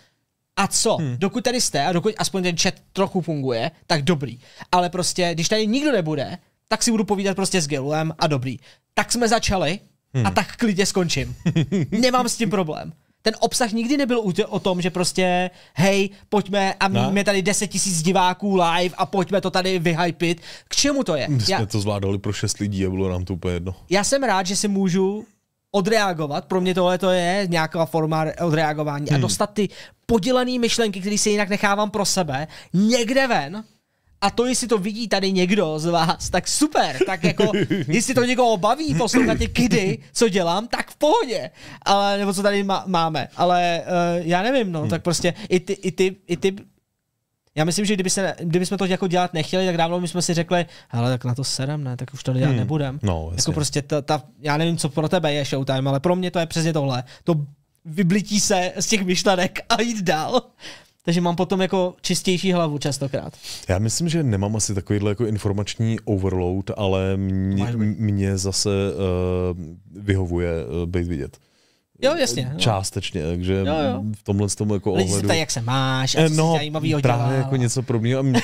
A co? Hmm. Dokud tady jste a dokud aspoň ten chat trochu funguje, tak dobrý. Ale prostě, když tady nikdo nebude, tak si budu povídat prostě s gelulem a dobrý. Tak jsme začali hmm. a tak klidně skončím. [LAUGHS] Nemám s tím problém. Ten obsah nikdy nebyl o tom, že prostě, hej, pojďme a no. máme tady 10 tisíc diváků live a pojďme to tady vyhypit. K čemu to je? My jsme já, to zvládali pro 6 lidí a bylo nám to úplně jedno. Já jsem rád, že si můžu odreagovat, pro mě tohle to je nějaká forma odreagování hmm. a dostat ty podělané myšlenky, které si jinak nechávám pro sebe, někde ven a to, jestli to vidí tady někdo z vás, tak super. Tak jako, [LAUGHS] jestli to někoho baví poslouchat ty kidy, co dělám, tak v pohodě. Ale, nebo co tady má, máme. Ale uh, já nevím, no, hmm. tak prostě i ty, i ty, i ty já myslím, že kdyby, se, kdyby jsme to jako dělat nechtěli, tak dávno my jsme si řekli, hele, tak na to serem, ne, tak už to dělat hmm. nebudem. No, jako jasně. jako prostě ta, ta, já nevím, co pro tebe je showtime, ale pro mě to je přesně tohle. To vyblití se z těch myšlenek a jít dál. Takže mám potom jako čistější hlavu častokrát. Já myslím, že nemám asi takovýhle jako informační overload, ale mě, mě zase uh, vyhovuje uh, být vidět. Jo, jasně. No. Částečně, takže jo, jo. v tomhle z tomu jako ohledu. Lidi jak se máš a no, zajímavý dělá. právě jako něco mě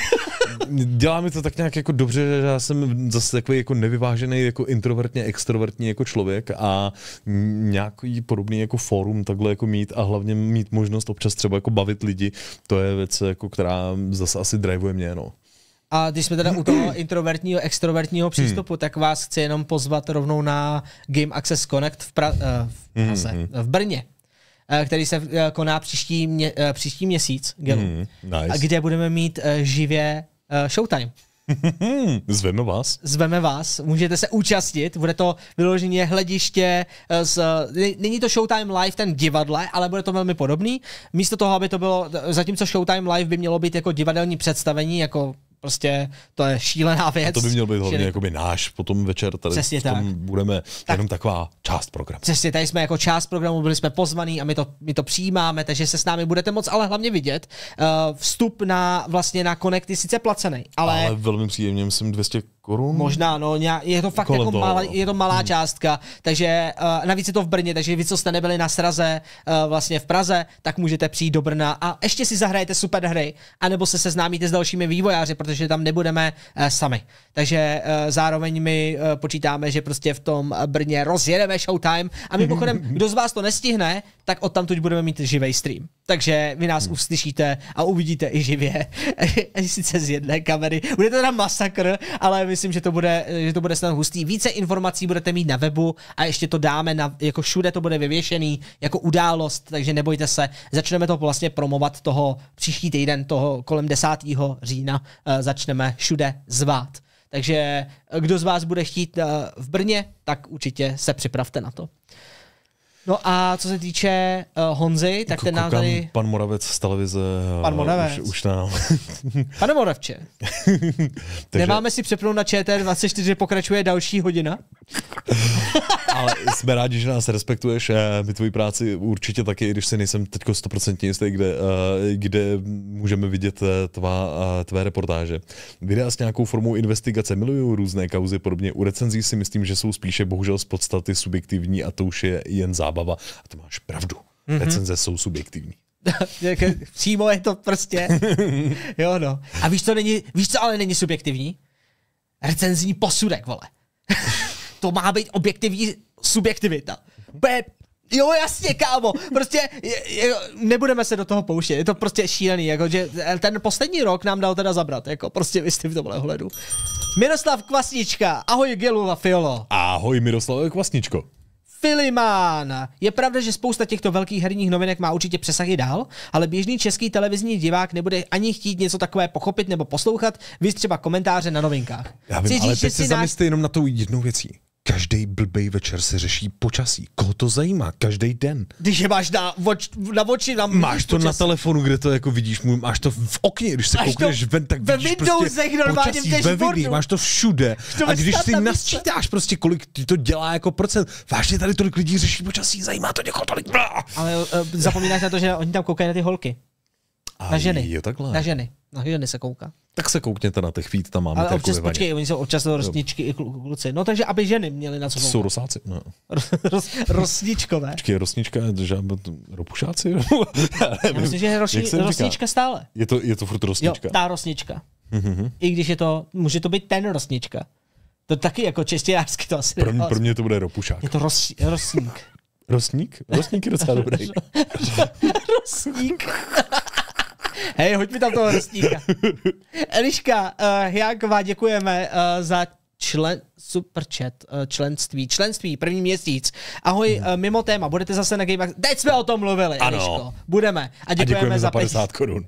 [LAUGHS] dělá mi to tak nějak jako dobře, že já jsem zase takový jako nevyvážený, jako introvertně, extrovertní jako člověk a nějaký podobný jako fórum takhle jako mít a hlavně mít možnost občas třeba jako bavit lidi, to je věc, jako, která zase asi drivuje mě, no. A když jsme teda u toho [CLEARS THROAT] introvertního, extrovertního hmm. přístupu, hmm. tak vás chci jenom pozvat rovnou na Game Access Connect v, pra, eh, v, hmm, hmm, Praze, hmm. v Brně, eh, který se eh, koná příští, mě, příští měsíc, Gelu, hmm. nice. kde budeme mít živě showtime. [LAUGHS] Zveme vás. Zveme vás, můžete se účastnit, bude to vyloženě hlediště, z, není to Showtime Live, ten divadle, ale bude to velmi podobný. Místo toho, aby to bylo, zatímco Showtime Live by mělo být jako divadelní představení, jako Prostě to je šílená věc. A to by měl být hlavně jakoby náš potom večer, tady Přesně v tom tak. budeme tak. jenom taková část programu. Přesně, tady jsme jako část programu, byli jsme pozvaní a my to, my to přijímáme, takže se s námi budete moc ale hlavně vidět. Uh, vstup na vlastně na Connect sice placený, ale... Ale velmi příjemně, myslím 200 korun? Možná, no, je to fakt jako malá, no. je to malá hmm. částka, takže uh, navíc je to v Brně, takže vy, co jste nebyli na sraze uh, vlastně v Praze, tak můžete přijít do Brna a ještě si zahrajete super hry, anebo se seznámíte s dalšími vývojáři, protože tam nebudeme uh, sami. Takže uh, zároveň my uh, počítáme, že prostě v tom Brně rozjedeme showtime a mimochodem, [LAUGHS] kdo z vás to nestihne, tak od odtamtud budeme mít živý stream. Takže vy nás hmm. uslyšíte a uvidíte i živě, [LAUGHS] sice z jedné kamery. Bude to teda masakr, ale my myslím, že to, bude, že to bude snad hustý. Více informací budete mít na webu a ještě to dáme, na, jako všude to bude vyvěšený, jako událost, takže nebojte se. Začneme to vlastně promovat toho příští týden, toho kolem 10. října, eh, začneme všude zvát. Takže eh, kdo z vás bude chtít eh, v Brně, tak určitě se připravte na to. No a co se týče uh, Honzy, tak jako ten nám tady... Pan Moravec z televize. Eh, pan Moravec. Už, už nám. [LAUGHS] Pane Moravče, [LAUGHS] Takže... nemáme si přepnout na ČT24, pokračuje další hodina? [LAUGHS] Ale jsme rádi, že nás respektuješ. Eh, my tvoji práci určitě taky, i když si nejsem teď stoprocentně jistý, kde, kde můžeme vidět tvá, tvé reportáže. Videa s nějakou formou investigace miluju různé kauzy, podobně u recenzí si myslím, že jsou spíše bohužel z podstaty subjektivní a to už je jen zábava zábava. A to máš pravdu. Mm-hmm. Recenze jsou subjektivní. [LAUGHS] Přímo je to prostě. [LAUGHS] jo, no. A víš, co, není, víš, co ale není subjektivní? Recenzní posudek, vole. [LAUGHS] to má být objektivní subjektivita. Be- Jo, jasně, kámo. Prostě je, je, nebudeme se do toho pouštět. Je to prostě šílený. Jako, že ten poslední rok nám dal teda zabrat. Jako, prostě vy jste v tomhle hledu. Miroslav Kvasnička. Ahoj, Gelu a Fiolo. Ahoj, Miroslav Kvasničko. Filimán. Je pravda, že spousta těchto velkých herních novinek má určitě přesahy dál, ale běžný český televizní divák nebude ani chtít něco takové pochopit nebo poslouchat, vy třeba komentáře na novinkách. Já vím, Chci ale říct, teď se náš... jenom na tou jednou věcí. Každý blbý večer se řeší počasí. Koho to zajímá? Každý den. Když je máš na, voč, na oči, na Máš to počasí. na telefonu, kde to jako vidíš, máš to v okně, když se máš koukneš to, ven, tak ve vidíš prostě počasí, ve vidí, máš to všude. To a když ty nasčítáš prostě, kolik ty to dělá jako procent. Vážně tady tolik lidí řeší počasí, zajímá to někoho tolik. Ale uh, zapomínáš na to, že oni tam koukají na ty holky. Aj, na ženy. Jo, takhle. Na ženy. Na ženy se kouká. Tak se koukněte na těch feed, tam máme Ale občas, počkej, oni jsou občas rosničky i kluci. No takže, aby ženy měly na co koukat. Jsou rosáci. No. Ros, rosničkové. Počkej, rosnička, žáb, ropušáci? Já [LAUGHS] myslím, že roši, rosnička stále. Je to, je to furt rosnička. Jo, ta rosnička. Mm-hmm. I když je to, může to být ten rosnička. To taky jako čestějářsky to asi. Pro, mě, pro mě to bude ropušák. Je to ros, rosník. rosník? Rosník je docela dobrý. [LAUGHS] rosník. Hej, hoď mi tam toho hrstníka. [LAUGHS] Eliška, uh, eh, vám děkujeme uh, za člen, chat, uh, eh, členství, členství, první měsíc. Ahoj, hmm. uh, mimo téma, budete zase na Gameback. Teď jsme o tom mluvili, ano. Eliško. Budeme. A děkujeme, a děkujeme za 50 peč. korun.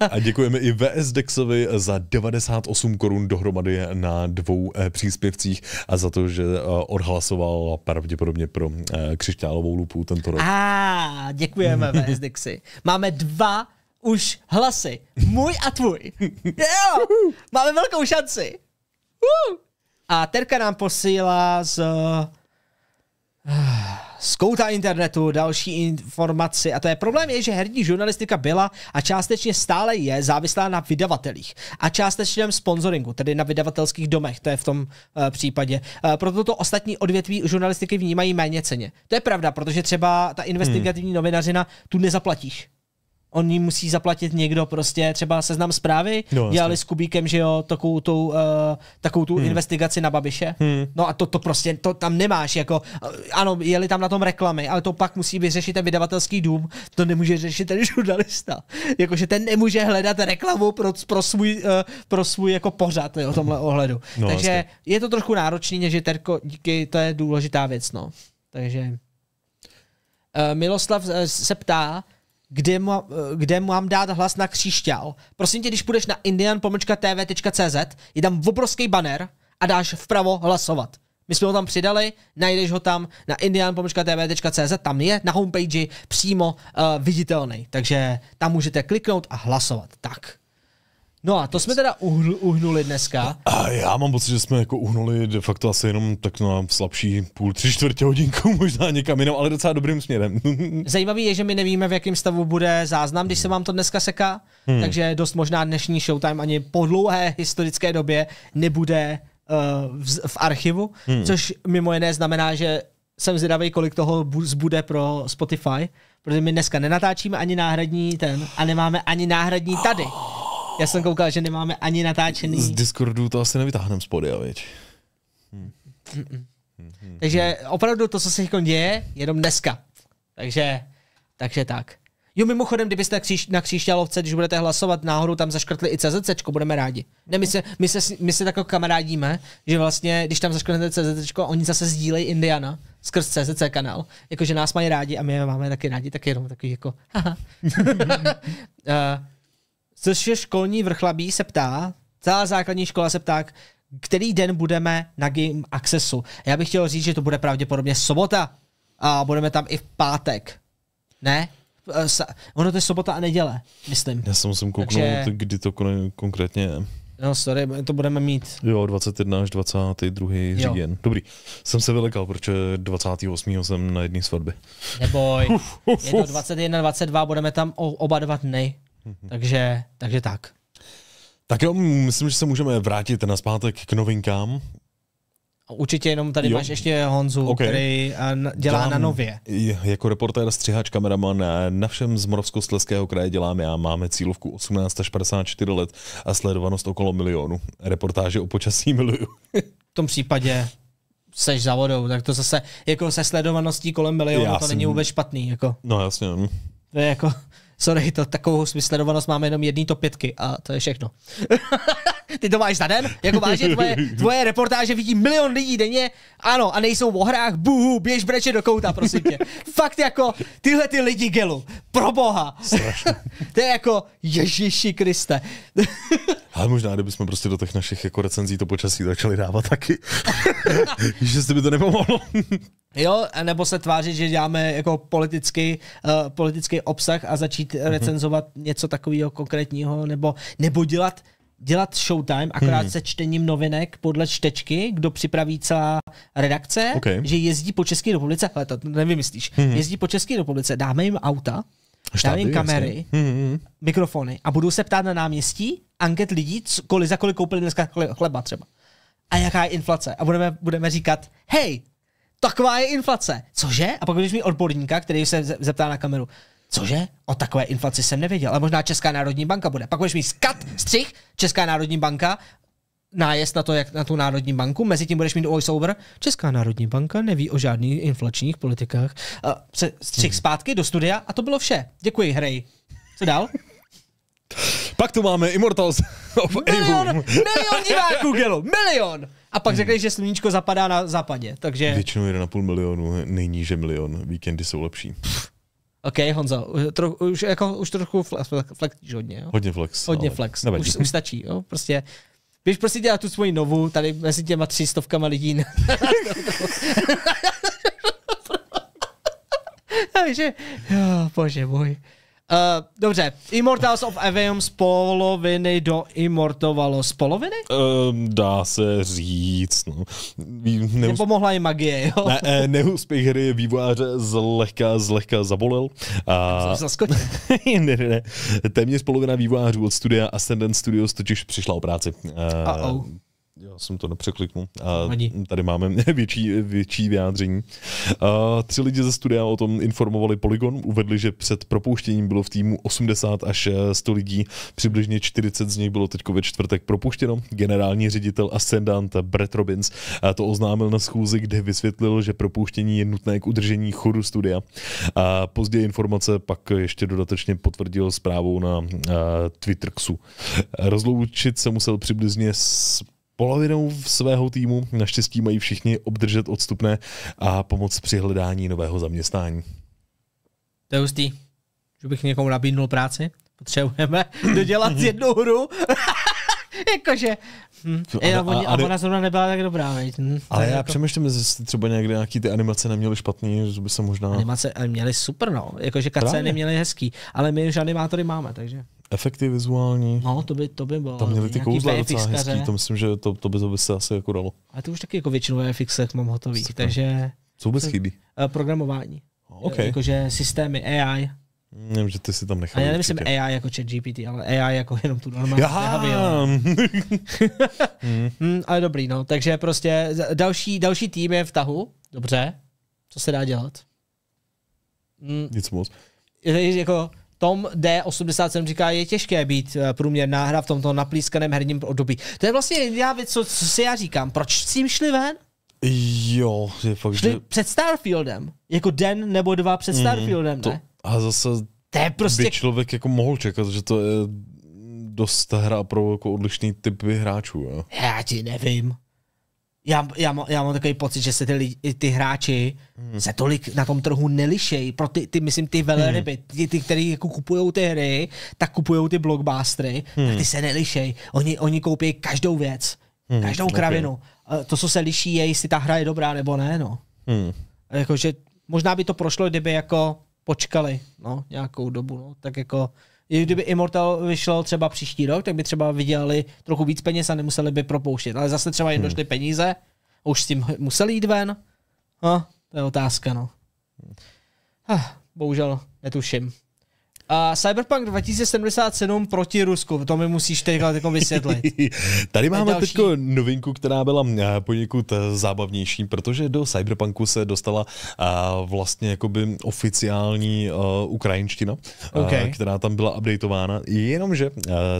[LAUGHS] a děkujeme i VS Dexovi za 98 korun dohromady na dvou eh, příspěvcích a za to, že eh, odhlasoval pravděpodobně pro eh, křišťálovou lupu tento rok. A děkujeme VS Dexy. Máme dva už hlasy. Můj a tvůj. [LAUGHS] Jo, máme velkou šanci. A Terka nám posílá z, eh, z kouta internetu další informaci. A to je problém je, že herní žurnalistika byla a částečně stále je závislá na vydavatelích a částečném sponsoringu, tedy na vydavatelských domech, to je v tom uh, případě. Uh, proto to ostatní odvětví žurnalistiky vnímají méně ceně. To je pravda, protože třeba ta investigativní hmm. novinařina tu nezaplatíš oni musí zaplatit někdo prostě, třeba seznam zprávy, no, dělali s Kubíkem, že jo, takovou tu, uh, eh, takovou tu hmm. investigaci na Babiše. Hmm. No a to, to prostě, to tam nemáš, jako, eh, ano, jeli tam na tom reklamy, ale to pak musí vyřešit ten vydavatelský dům, to nemůže řešit ten žurnalista. Jakože ten nemůže hledat reklamu pro, pro svůj, uh, pro svůj jako pořad, jo, tomhle ohledu. No, Takže vlastně. je to trochu náročný, Terko, díky, to je důležitá věc, no. Takže... Miloslav se ptá, kde, má, kde mám dát hlas na křišťál. Prosím tě, když půjdeš na indian.tv.cz, je tam obrovský banner a dáš vpravo hlasovat. My jsme ho tam přidali, najdeš ho tam na indian.tv.cz, tam je na homepage přímo uh, viditelný, takže tam můžete kliknout a hlasovat. Tak. No a to jsme teda uhl, uhnuli dneska. A já mám pocit, že jsme jako uhnuli de facto asi jenom tak na slabší půl, tři čtvrtě hodinku [LAUGHS] možná někam jinam, ale docela dobrým směrem. [LAUGHS] Zajímavý je, že my nevíme, v jakém stavu bude záznam, když se vám to dneska seká, hmm. takže dost možná dnešní showtime ani po dlouhé historické době nebude uh, v, v archivu, hmm. což mimo jiné znamená, že jsem zvědavý, kolik toho zbude pro Spotify, protože my dneska nenatáčíme ani náhradní ten a nemáme ani náhradní tady. Oh. Já jsem koukal, že nemáme ani natáčený. Z Discordu to asi nevytáhneme z podia, viď? Hm. Takže opravdu to, co se teď děje, jenom dneska. Takže, takže tak. Jo, mimochodem, kdybyste na křížťálovce, když budete hlasovat náhodou, tam zaškrtli i CZC, budeme rádi. Ne, my se, my se, my se takhle jako kamarádíme, že vlastně, když tam zaškrtnete CZC, oni zase sdílejí Indiana skrz CZC kanál. Jakože nás mají rádi a my je máme taky rádi, tak jenom takový jako [LAUGHS] haha. uh, [LAUGHS] což je školní vrchlabí, se ptá, celá základní škola se ptá, který den budeme na Game Accessu. Já bych chtěl říct, že to bude pravděpodobně sobota a budeme tam i v pátek. Ne? Eh, ono to je sobota a neděle, myslím. Já se musím kouknout, Takže... kdy to konkrétně je. No sorry, to budeme mít. Jo, 21 až 22. říjen. Dobrý, jsem se vylekal, protože 28. jsem na jedné svatbě. Neboj, uf, uf, je to 21, 22, budeme tam oba dva dny. Mhm. Takže, takže tak. Tak jo, myslím, že se můžeme vrátit na zpátek k novinkám. Určitě jenom tady jo. máš ještě Honzu, okay. který dělá Dám, na nově. Jako reportér, střihač, kameraman na všem z Moravskoslezského kraje dělám já. Máme cílovku 18 až 54 let a sledovanost okolo milionu. Reportáže o počasí miluju. [LAUGHS] v tom případě seš za vodou, tak to zase jako se sledovaností kolem milionu já to jsem... není vůbec špatný. Jako. No jasně. No. To je jako Sorry, to takovou smysledovanost máme jenom jedný to pětky a to je všechno. [LAUGHS] ty to máš za den, jako vážně tvoje, tvoje reportáže vidí milion lidí denně, ano, a nejsou v ohrách, buhu, běž breče do kouta, prosím tě. Fakt jako tyhle ty lidi gelu, pro boha. to je jako Ježíši Kriste. Ale možná, kdybychom prostě do těch našich jako recenzí to počasí začali dávat taky. [LAUGHS] že se by to nepomohlo. Jo, nebo se tvářit, že děláme jako politický, uh, politický obsah a začít mhm. recenzovat mm-hmm. něco takového konkrétního, nebo, nebo dělat dělat Showtime, akorát hmm. se čtením novinek podle čtečky, kdo připraví celá redakce, okay. že jezdí po České republice, ale to nevymyslíš, hmm. jezdí po České republice, dáme jim auta, Štáby, dáme jim kamery, hmm. mikrofony a budou se ptát na náměstí anket lidí, kolik, za kolik koupili dneska chleba třeba. A jaká je inflace. A budeme, budeme říkat, hej, taková je inflace. Cože? A pak když mi odborníka, který se zeptá na kameru, Cože? O takové inflaci jsem nevěděl, ale možná Česká národní banka bude. Pak budeš mít skat, střih, Česká národní banka, nájezd na, to, jak na tu národní banku, mezi tím budeš mít voiceover. Česká národní banka neví o žádných inflačních politikách. Uh, střih hmm. zpátky do studia a to bylo vše. Děkuji, hrej. Co dál? Pak tu máme Immortals of Milion, milion diváků, Gelo, milion! A pak hmm. řekli, že sluníčko zapadá na západě, takže... Většinou 1,5 milionu, nejníže milion, víkendy jsou lepší. Pff. OK, Honzo, tro, už, jako, už trochu flex, flexíš hodně, jo? Hodně flex. Hodně flex, už, už stačí, jo? Prostě Běž prostě dělat tu svoji novu, tady mezi těma stovkama lidí. Takže, jo, bože můj. Uh, dobře, Immortals of Avium z poloviny do Immortovalo z poloviny? Um, dá se říct. No. Neus... Nepomohla i magie, jo? Ne, eh, neúspěch hry vývojáře zlehka, zlehka zabolil. A... [LAUGHS] ne, ne, ne. Téměř polovina vývojářů od studia Ascendant Studios totiž přišla o práci. Uh, eh, Uh-oh já jsem to nepřekliknul. A tady máme [LAUGHS] větší, větší vyjádření. A tři lidi ze studia o tom informovali Polygon, uvedli, že před propouštěním bylo v týmu 80 až 100 lidí, přibližně 40 z nich bylo teď ve čtvrtek propuštěno. Generální ředitel Ascendant Brett Robbins to oznámil na schůzi, kde vysvětlil, že propuštění je nutné k udržení chodu studia. A později informace pak ještě dodatečně potvrdil zprávou na Twitterxu. Rozloučit se musel přibližně s polovinou svého týmu. Naštěstí mají všichni obdržet odstupné a pomoc při hledání nového zaměstnání. To je hustý, že bych někomu nabídnul práci. Potřebujeme [LAUGHS] dodělat mhm. jednu hru. [LAUGHS] Jakože. Hm. A, a, a, a ona zrovna nebyla tak dobrá, veď. Hm. Ale já jako... přemýšlím, jestli třeba někde nějaký ty animace neměly špatný, že by se možná... Animace měly super, no. Jakože kaceny měly hezký. Ale my už animátory máme, takže efekty vizuální. No, to by, to by bylo. Tam měli ty kouzla docela hezký, to myslím, že to, to, by, to by se asi jako dalo. A to už taky jako většinou ve fixech mám hotový, Super. No. takže... Co vůbec chybí? Eh, programování. No, okay. Jakože systémy AI, Nevím, že ty si tam nechal. A já nemyslím určitě. AI jako chat GPT, ale AI jako jenom tu normální [LAUGHS] mm. mm, Ale dobrý, no. Takže prostě další, další tým je v tahu. Dobře. Co se dá dělat? Mm. Nic moc. Jako, tom D87 říká, je těžké být eh, průměrná hra v tomto naplískaném herním období. To je vlastně jediná věc, co, co si já říkám. Proč s tím šli ven? Jo, je fakt, šli že... před Starfieldem. Jako den nebo dva před mm, Starfieldem, to, ne? A zase to je prostě... by člověk jako mohl čekat, že to je dost hra pro jako odlišný typy hráčů. Jo? Já ti nevím já, já, já mám takový pocit, že se ty, lidi, ty hráči hmm. se tolik na tom trhu nelišejí. Pro ty, ty myslím, ty velryby, hmm. ty, ty kteří jako kupují ty hry, tak kupují ty blockbustery, hmm. tak ty se nelišejí. Oni, oni koupí každou věc, hmm. každou kravinu. Okay. To, co se liší, je, jestli ta hra je dobrá nebo ne. No. Hmm. Jakože možná by to prošlo, kdyby jako počkali no, nějakou dobu. No. Tak jako i kdyby Immortal vyšel třeba příští rok, tak by třeba vydělali trochu víc peněz a nemuseli by propouštět. Ale zase třeba jim hmm. došly peníze, už s tím museli jít ven. No, to je otázka, no. Ah, bohužel netuším. Cyberpunk 2077 proti Rusku, to mi musíš teď jako vysvětlit. [LAUGHS] Tady máme teď novinku, která byla eh, poněkud eh, zábavnější, protože do Cyberpunku se dostala eh, vlastně jakoby oficiální ukrajinština, okay. která tam byla updateována, jenomže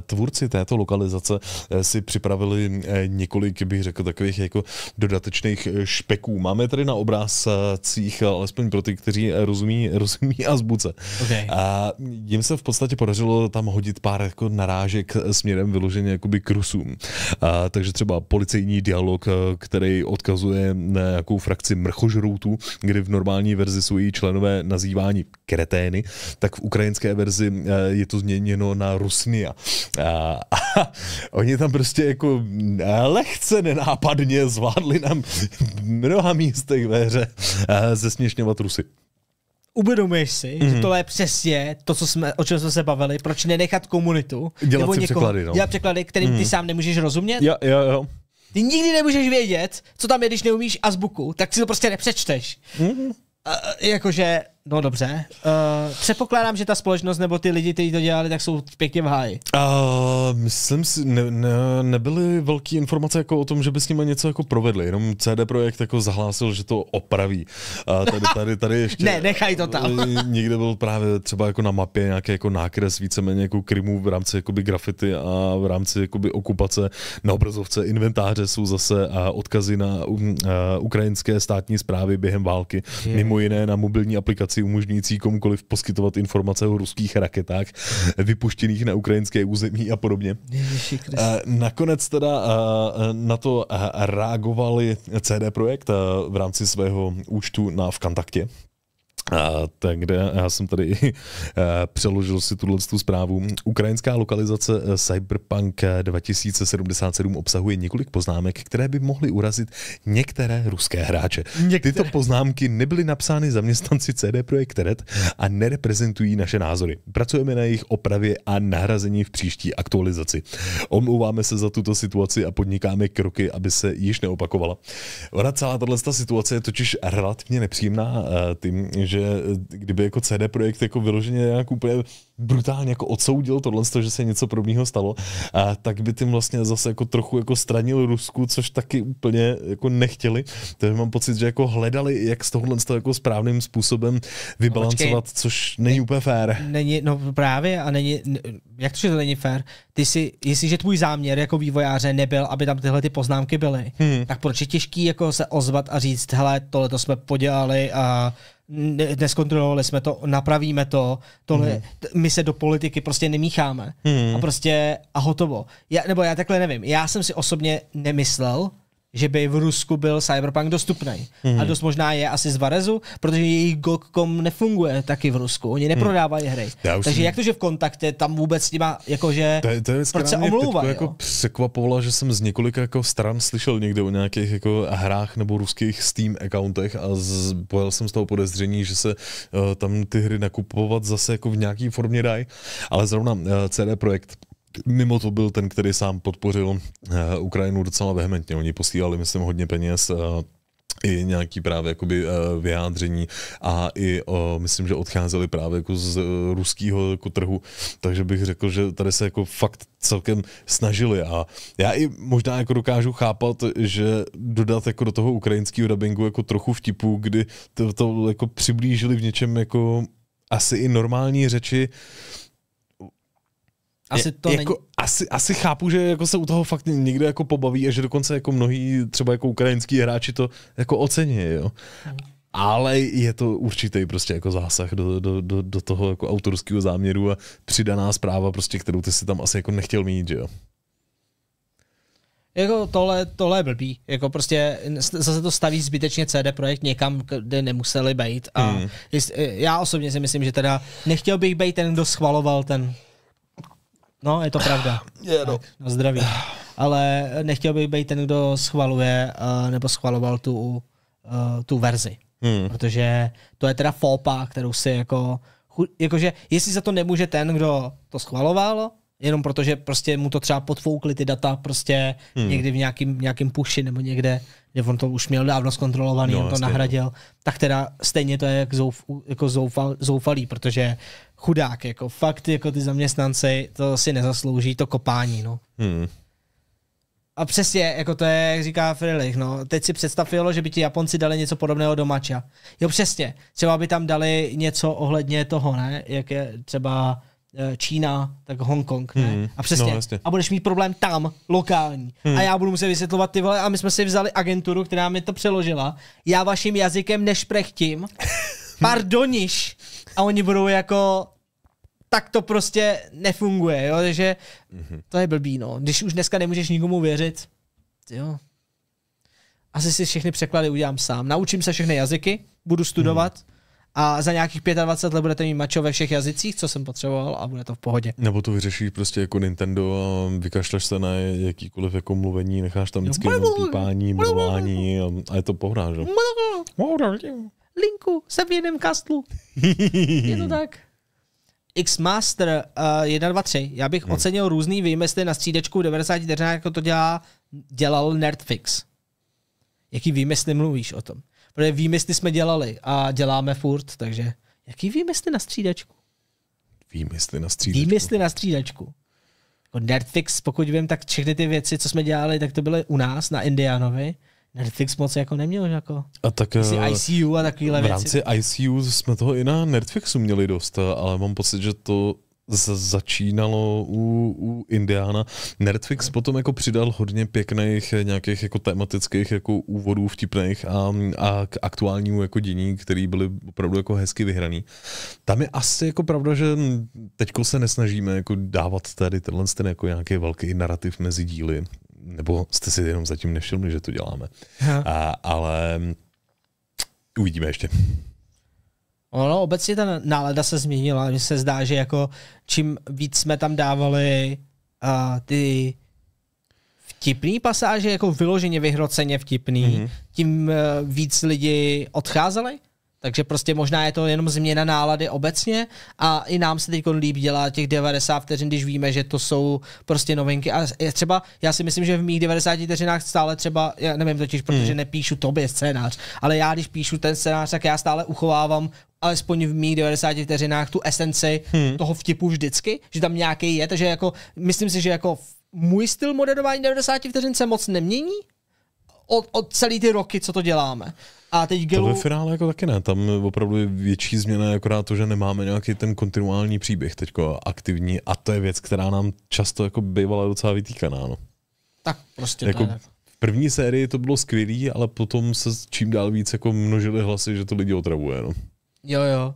tvůrci této lokalizace si připravili několik, bych řekl, takových jako dodatečných špeků. Máme tady na obrázcích, alespoň pro ty, kteří rozumí, [LAUGHS] rozumí azbuce. Okay. A jim se v podstatě podařilo tam hodit pár jako narážek směrem vyloženě jakoby k Rusům. A, takže třeba policejní dialog, eh, který odkazuje na nějakou frakci mrchožroutů, kdy v normální verzi jsou její členové nazývání kretény, tak v ukrajinské verzi eh, je to změněno na Rusnia. A, a [LAUGHS] oni tam prostě jako eh, lehce nenápadně zvládli nám mnoha místech ve hře zesměšňovat Rusy uvědomuješ si, mm-hmm. že mhm. tohle je přesně to, co jsme, o čem jsme se bavili, proč nenechat komunitu. Dělat nebo si někoho, překlady, no. Dělat překlady, kterým mm-hmm. ty mhm. sám nemůžeš rozumět. Jo, jo, jo. Ty nikdy nemůžeš vědět, co tam je, když neumíš azbuku, tak si to prostě nepřečteš. Mm-hmm. A, jakože No dobře. Uh, předpokládám, že ta společnost nebo ty lidi, kteří to dělali, tak jsou pěkně v háji. Uh, myslím si, ne, ne, nebyly velké informace jako o tom, že by s nimi něco jako provedli, jenom CD Projekt jako zahlásil, že to opraví. Uh, tady, tady, tady [LAUGHS] ještě... ne, nechaj to tam. [LAUGHS] někde byl právě třeba jako na mapě nějaký jako nákres víceméně jako Krymu v rámci jakoby grafity a v rámci jakoby okupace na obrazovce inventáře jsou zase a odkazy na uh, ukrajinské státní zprávy během války, Je. mimo jiné na mobilní aplikaci aplikaci umožňující komukoliv poskytovat informace o ruských raketách vypuštěných na ukrajinské území a podobně. Eh, nakonec teda eh, eh, na to reagovali CD Projekt v rámci svého účtu na v Kontaktě. A, takže já jsem tady i eh, přeložil si tuhle zprávu. Ukrajinská lokalizace eh, Cyberpunk 2077 eh, obsahuje několik poznámek, které by mohly urazit některé ruské hráče. Některé. Tyto poznámky nebyly napsány zaměstnanci CD Projekt Red a nereprezentují naše názory. Pracujeme na jejich opravě a nahrazení v příští aktualizaci. Omlouváme se za tuto situaci a podnikáme kroky, aby se již neopakovala. Ona celá tato situace je totiž relativně nepříjemná tím, že že kdyby jako CD Projekt jako vyloženě nějak úplně brutálně jako odsoudil tohle, že se něco podobného stalo, a tak by tím vlastně zase jako trochu jako stranil Rusku, což taky úplně jako nechtěli. Takže mám pocit, že jako hledali, jak z tohohle jako správným způsobem vybalancovat, no, počkej, což není ne, úplně fér. Není, no právě a není, jak to, že to není fér? Ty si, jestliže tvůj záměr jako vývojáře nebyl, aby tam tyhle ty poznámky byly, hmm. tak proč je těžký jako se ozvat a říct, hele, tohle to jsme podělali a neskontrolovali jsme to, napravíme to, tohle, hmm. my se do politiky prostě nemícháme. Mm. A prostě a hotovo. Já, nebo já takhle nevím. Já jsem si osobně nemyslel, že by v Rusku byl Cyberpunk dostupný. Mm. A mhm. dost možná je asi z Varezu, protože jejich GOG.com nefunguje taky v Rusku. Oni mhm. neprodávají mm. hry. Takže jak to, že v Kontakte tam vůbec s nima, jakože, to je, to je proč se omlouvá, jako překvapovala, že jsem z několika jako stran slyšel někde o nějakých jako hrách nebo ruských Steam accountech a pojel jsem z toho podezření, že se uh, tam ty hry nakupovat zase jako v nějaký formě dají. Ale zrovna uh, eh, CD Projekt mimo to byl ten, který sám podpořil eh, Ukrajinu docela vehementně. Oni posílali, myslím, hodně peněz eh, i nějaký právě jakoby eh, vyjádření a i o, myslím, že odcházeli právě jako z ruského jako trhu, takže bych řekl, že tady se jako fakt celkem snažili a já i možná jako dokážu chápat, že dodat jako do toho ukrajinského dubbingu jako trochu vtipu, kdy to, to jako přiblížili v něčem jako asi i normální řeči, uh, asi to jako, není... asi, asi, chápu, že jako se u toho fakt někdo jako pobaví a že dokonce jako mnohí třeba jako ukrajinský hráči to jako ocení, jo. Ale je to určitý prostě jako zásah do, do, do, do toho jako autorského záměru a přidaná zpráva prostě, kterou ty si tam asi jako nechtěl mít, že jo. Jako tohle, tohle je blbý. Jako prostě zase to staví zbytečně CD Projekt někam, kde nemuseli být. A mm. já osobně si myslím, že teda nechtěl bych být ten, kdo schvaloval ten No, je to pravda. [SIGHS] Je, no. Tak, na zdraví. Ale nechtěl bych být ten, kdo schvaluje uh, nebo schvaloval tu, uh, tu verzi. Hmm. Protože to je teda fópa, kterou si jako... Jakože, jestli za to nemůže ten, kdo to schvaloval, jenom protože prostě mu to třeba podfoukli ty data prostě hmm. někdy v nějakým, nějakým puši nebo někde, že on to už měl dávno zkontrolovaný, no, on to jasně. nahradil, tak teda stejně to je jak zouf, jako zoufal, zoufalý, protože chudák, jako fakt jako ty zaměstnanci to si nezaslouží, to kopání, no. Hmm. A přesně, jako to je, jak říká Frilich, no, teď si představilo, že by ti Japonci dali něco podobného do mača. Jo, přesně, třeba by tam dali něco ohledně toho, ne, jak je třeba Eh, Čína, tak Hongkong. Ne? Hmm. A přesně. No, vlastně. a budeš mít problém tam, lokální. Hmm. A já budu muset vysvětlovat ty vole, a my jsme si vzali agenturu, která mi to přeložila. Já vaším jazykem nešprechtím. [LAUGHS] Pardoniš. A oni budou jako tak to prostě nefunguje, jo, takže mhm. to je blbý, no. Když už dneska nemůžeš nikomu věřit, jo. Asi si všechny překlady udělám sám. Naučím se všechny jazyky, budu studovat, hmm a za nějakých 25 let budete mít mačo ve všech jazycích, co jsem potřeboval a bude to v pohodě. Nebo to vyřešíš prostě jako Nintendo a vykašleš se na jakýkoliv jako mluvení, necháš tam vždycky no, pípání, mluvání a, a je to pohrá, že? Linku, jsem v jiném kastlu. [LAUGHS] je to tak. X-Master uh, 1, 2, 3. Já bych hmm. ocenil různý výmysly na střídečku 90 jako to dělá, dělal Nerdfix. Jaký výmysly mluvíš o tom? protože výmysly jsme dělali a děláme furt, takže jaký výmysly na střídačku? Výmysly na střídačku. Výmysly na střídačku. Jako Netflix, pokud vím, tak všechny ty věci, co jsme dělali, tak to byly u nás na Indianovi. Netflix moc jako neměl. Jako. A tak, ICU eh, a takovýhle věci. V rámci věci. ICU jsme toho i na Netflixu měli dost, eh, ale mám pocit, že to začínalo u, u Indiana. Netflix hmm. potom jako přidal hodně pěkných nějakých jako tematických jako úvodů vtipných a, a k aktuálnímu jako dění, který byly opravdu jako hezky vyhraný. Tam je asi jako pravda, že teďko se nesnažíme jako dávat tady tenhle ten jako nějaký velký narrativ mezi díly. Nebo jste si jenom zatím nevšimli, že to děláme. A, ale uvidíme ještě. Ono obecně ta nálada se změnila. Mně se zdá, že jako čím víc jsme tam dávali uh, ty vtipný pasáže, jako vyloženě vyhroceně vtipný, mm-hmm. tím uh, víc lidi odcházeli. Takže prostě možná je to jenom změna nálady obecně a i nám se teď líbí dělá těch 90 vteřin, když víme, že to jsou prostě novinky. A je třeba, já si myslím, že v mých 90 vteřinách stále třeba, já nevím totiž, hmm. protože hmm. nepíšu tobě scénář, ale já když píšu ten scénář, tak já stále uchovávám alespoň v mých 90 vteřinách tu esenci hmm. toho vtipu vždycky, že tam nějaký je, takže jako, myslím si, že jako můj styl moderování 90 vteřin se moc nemění, od, od celý ty roky, co to děláme. A teď Gelu... To ve finále jako taky ne, tam opravdu je větší změna, akorát to, že nemáme nějaký ten kontinuální příběh teď aktivní a to je věc, která nám často jako bývala docela vytýkaná. No. Tak prostě jako, tak. V první sérii to bylo skvělý, ale potom se čím dál víc jako množili hlasy, že to lidi otravuje. No. Jo, jo.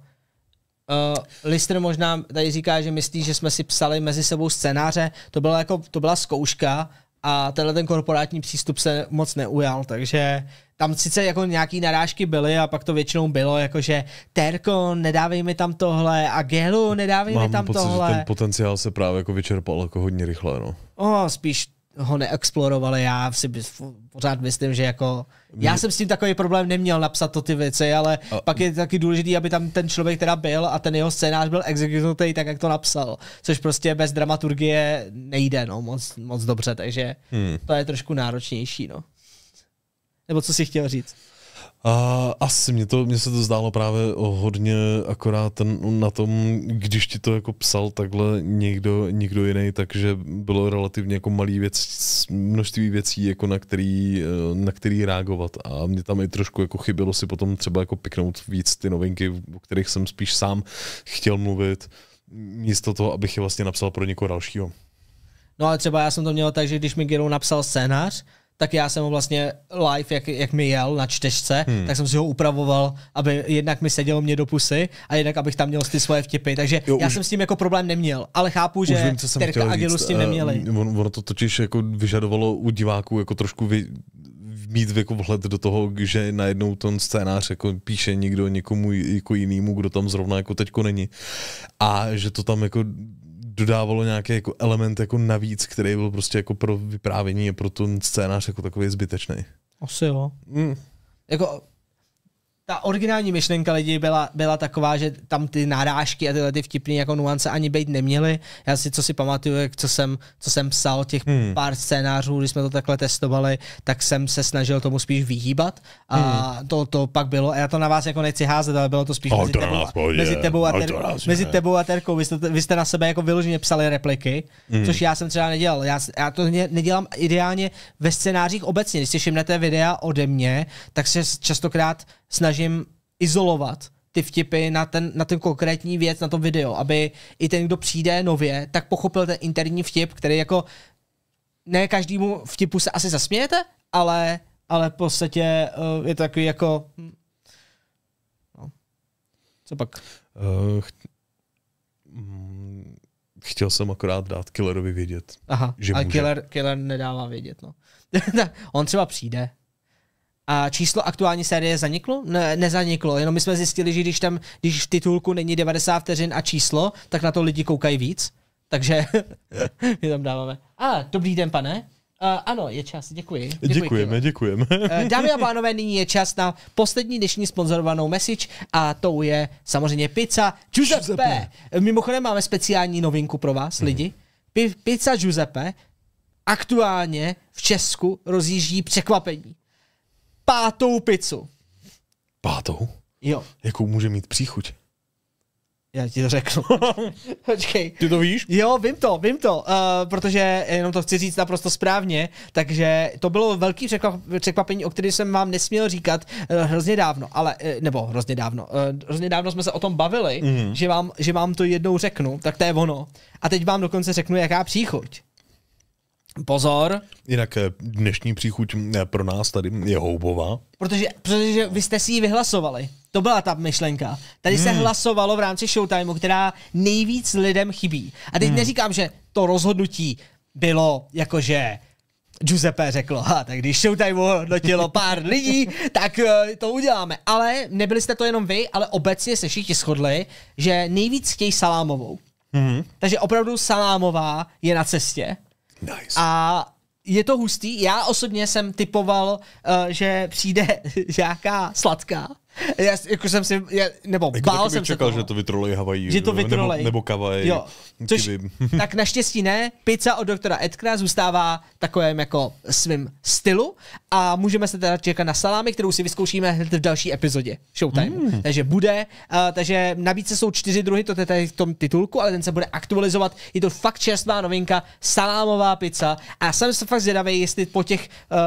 Uh, Lister možná tady říká, že myslí, že jsme si psali mezi sebou scénáře. To byla, jako, to byla zkouška, a tenhle ten korporátní přístup se moc neujal, takže tam sice jako nějaký narážky byly a pak to většinou bylo jako, že Terko, nedávej mi tam tohle a Gelu, nedávej Mám mi tam pocit, tohle. Mám pocit, že ten potenciál se právě jako vyčerpal jako hodně rychle, no. O, spíš ho neexplorovali, já si pořád myslím, že jako... Já jsem s tím takový problém neměl napsat to ty věci, ale a... pak je taky důležitý, aby tam ten člověk teda byl a ten jeho scénář byl exekutovaný tak, jak to napsal, což prostě bez dramaturgie nejde no, moc, moc dobře, takže hmm. to je trošku náročnější. No. Nebo co si chtěl říct? A asi mě, to, mě se to zdálo právě hodně akorát na tom, když ti to jako psal takhle někdo, někdo jiný, takže bylo relativně jako malý věc, množství věcí, jako na který, eh, na který reagovat a mě tam i trošku jako chybělo si potom třeba jako piknout víc ty novinky, o kterých jsem spíš sám chtěl mluvit, místo toho, abych je vlastně napsal pro někoho dalšího. No a třeba já jsem to měl tak, že když mi Gerou napsal scénář, tak já jsem ho vlastně live, jak, jak mi jel na čtečce, hmm. tak jsem si ho upravoval, aby jednak mi sedělo mě do pusy a jednak abych tam měl ty svoje vtipy. Takže jo, já už... jsem s tím jako problém neměl, ale chápu, že vím, co jsem Terka a Gilu s tím neměli. Uh, on, ono to totiž jako vyžadovalo u diváků jako trošku vy, mít jako vhled do toho, že najednou ten scénář jako píše někdo někomu jako jinému, kdo tam zrovna jako teďko není. A že to tam jako dodávalo nějaký jako element jako navíc, který byl prostě jako pro vyprávění a pro ten scénář jako takový zbytečný. Asi jo. Mm. Jako ta originální myšlenka lidí byla, byla taková, že tam ty narážky a tyhle ty vtipné jako nuance ani být neměly. Já si co si pamatuju, jak co jsem, co jsem psal těch hmm. pár scénářů, když jsme to takhle testovali, tak jsem se snažil tomu spíš vyhýbat. A hmm. to, to pak bylo, já to na vás jako nechci házet, ale bylo to spíš oh, mezi, to tebou, a, mezi, tebou a ter, oh, mezi tebou a Terkou. Vy jste, vy jste na sebe jako vyloženě psali repliky, hmm. což já jsem třeba nedělal. Já, já to nedělám ideálně ve scénářích obecně. Když si všimnete videa ode mě, tak se častokrát snažím izolovat ty vtipy na ten, na ten konkrétní věc, na to video, aby i ten, kdo přijde nově, tak pochopil ten interní vtip, který jako ne každému vtipu se asi zasmějete, ale, ale v podstatě eh, je to takový jako... Hm, no. Co pak? Uh, Chtěl jsem akorát dát Killerovi vědět. Aha, že a může. Killer, killer nedává vědět. No. [LAUGHS] On třeba přijde. A číslo aktuální série zaniklo? Ne, nezaniklo, jenom my jsme zjistili, že když tam, když v titulku není 90 vteřin a číslo, tak na to lidi koukají víc. Takže [LAUGHS] my tam dáváme. A, dobrý den, pane. Uh, ano, je čas, děkuji. děkuji děkujeme, děkujeme. Uh, dámy a pánové, nyní je čas na poslední dnešní sponzorovanou message a tou je samozřejmě pizza Giuseppe. Giuseppe. Mimochodem máme speciální novinku pro vás, hmm. lidi. P- pizza Giuseppe aktuálně v Česku rozjíždí překvapení pátou pizzu. Pátou? Jo. Jakou může mít příchuť? Já ti to řeknu. [LAUGHS] Počkej. Ty to víš? Jo, vím to, vím to, uh, protože jenom to chci říct naprosto správně, takže to bylo velký překvapení, o který jsem vám nesměl říkat uh, hrozně dávno, ale, uh, nebo hrozně dávno, uh, hrozně dávno jsme se o tom bavili, mm. že, vám, že vám to jednou řeknu, tak to je ono. A teď vám dokonce řeknu, jaká příchuť. Pozor. Jinak eh, dnešní příchuť eh, pro nás tady je houbová. Protože, protože vy jste si ji vyhlasovali. To byla ta myšlenka. Tady hmm. se hlasovalo v rámci Showtimeu, která nejvíc lidem chybí. A teď hmm. neříkám, že to rozhodnutí bylo jakože Giuseppe řeklo, ha, tak když Showtime hodnotilo pár lidí, tak eh, to uděláme. Ale nebyli jste to jenom vy, ale obecně se všichni shodli, že nejvíc chtějí salámovou. Mm-hmm. Takže opravdu salámová je na cestě. Nice. A je to hustý. Já osobně jsem typoval, uh, že přijde [LAUGHS] nějaká sladká, já, jako jsem si, já, nebo jako bál jsem čekal, se toho. že to vytrolej Havají. Že to vytrolej. Nebo, nebo kavaj. Jo. Což, [LAUGHS] tak naštěstí ne. Pizza od doktora Edkra zůstává takovým jako svým stylu a můžeme se teda čekat na salámy, kterou si vyzkoušíme hned v další epizodě Showtime. Mm. Takže bude, uh, takže navíc jsou čtyři druhy, to je tady v tom titulku, ale ten se bude aktualizovat. Je to fakt čerstvá novinka, salámová pizza a já jsem se fakt zvědavý, jestli po těch uh,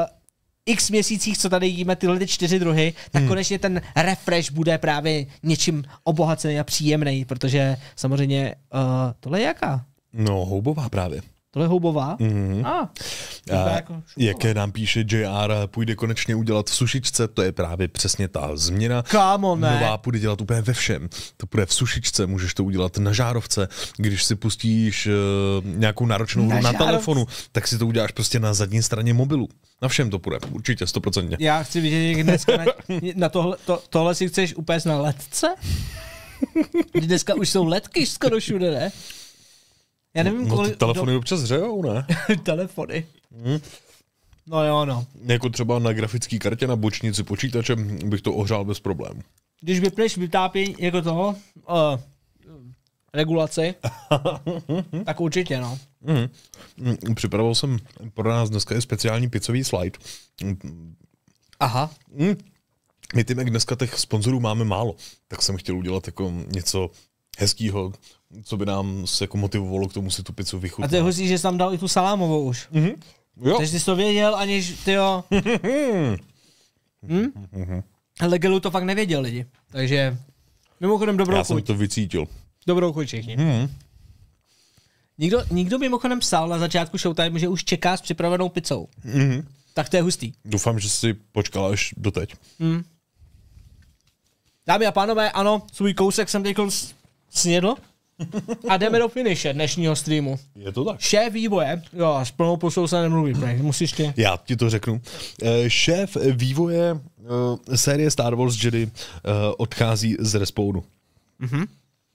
x měsících, co tady jíme tyhle ty čtyři druhy, tak hmm. konečně ten refresh bude právě něčím obohacený a příjemný, protože samozřejmě uh, tohle je jaká? No, houbová právě. Tohle je houbová? Mm-hmm. Ah, a, jako jaké nám píše JR, půjde konečně udělat v sušičce, to je právě přesně ta změna. Kámo, ne. Nová půjde dělat úplně ve všem. To půjde v sušičce, můžeš to udělat na žárovce, když si pustíš uh, nějakou náročnou hru na, na telefonu, tak si to uděláš prostě na zadní straně mobilu. Na všem to půjde, určitě, stoprocentně. Já chci vidět, jak dneska na, na tohle, to, tohle si chceš upést na letce? Dneska už jsou letky skoro všude, ne? Já nevím, no, kolik... telefony do... občas řejou, ne? [LAUGHS] telefony. Hmm. No jo, no. Jako třeba na grafické kartě na bočnici počítače bych to ohřál bez problémů. Když vypneš vytápění jako toho, uh, regulaci, [LAUGHS] tak určitě, no. Mhm. Mm. Připravil jsem pro nás dneska i speciální picový slide. Mm. Aha. Mm. My tím, jak dneska těch sponzorů máme málo, tak jsem chtěl udělat jako něco hezkýho, co by nám se jako motivovalo k tomu si tu pizzu vychutnat. A to je hustý, že jsi tam dal i tu salámovou už. Mm-hmm. Jo. Takže jsi to věděl, aniž ty jo. Mhm. hm? Ale Gelu to fakt nevěděl lidi. Takže mimochodem dobrou Já chuť. jsem to vycítil. Dobrou chuť všichni. Mm-hmm. Nikdo, nikdo mimochodem psal na začátku Showtime, že už čeká s připravenou pizzou. Mm-hmm. Tak to je hustý. Doufám, že jsi počkal až doteď. Hm. Dámy a pánové, ano, svůj kousek jsem teď snědl a jdeme do finiše dnešního streamu. Je to tak. Šéf vývoje, jo, s plnou pusou se nemluví, musíš ty. Já ti to řeknu. Eh, šéf vývoje eh, série Star Wars Jedi eh, odchází z Respawnu. Mhm.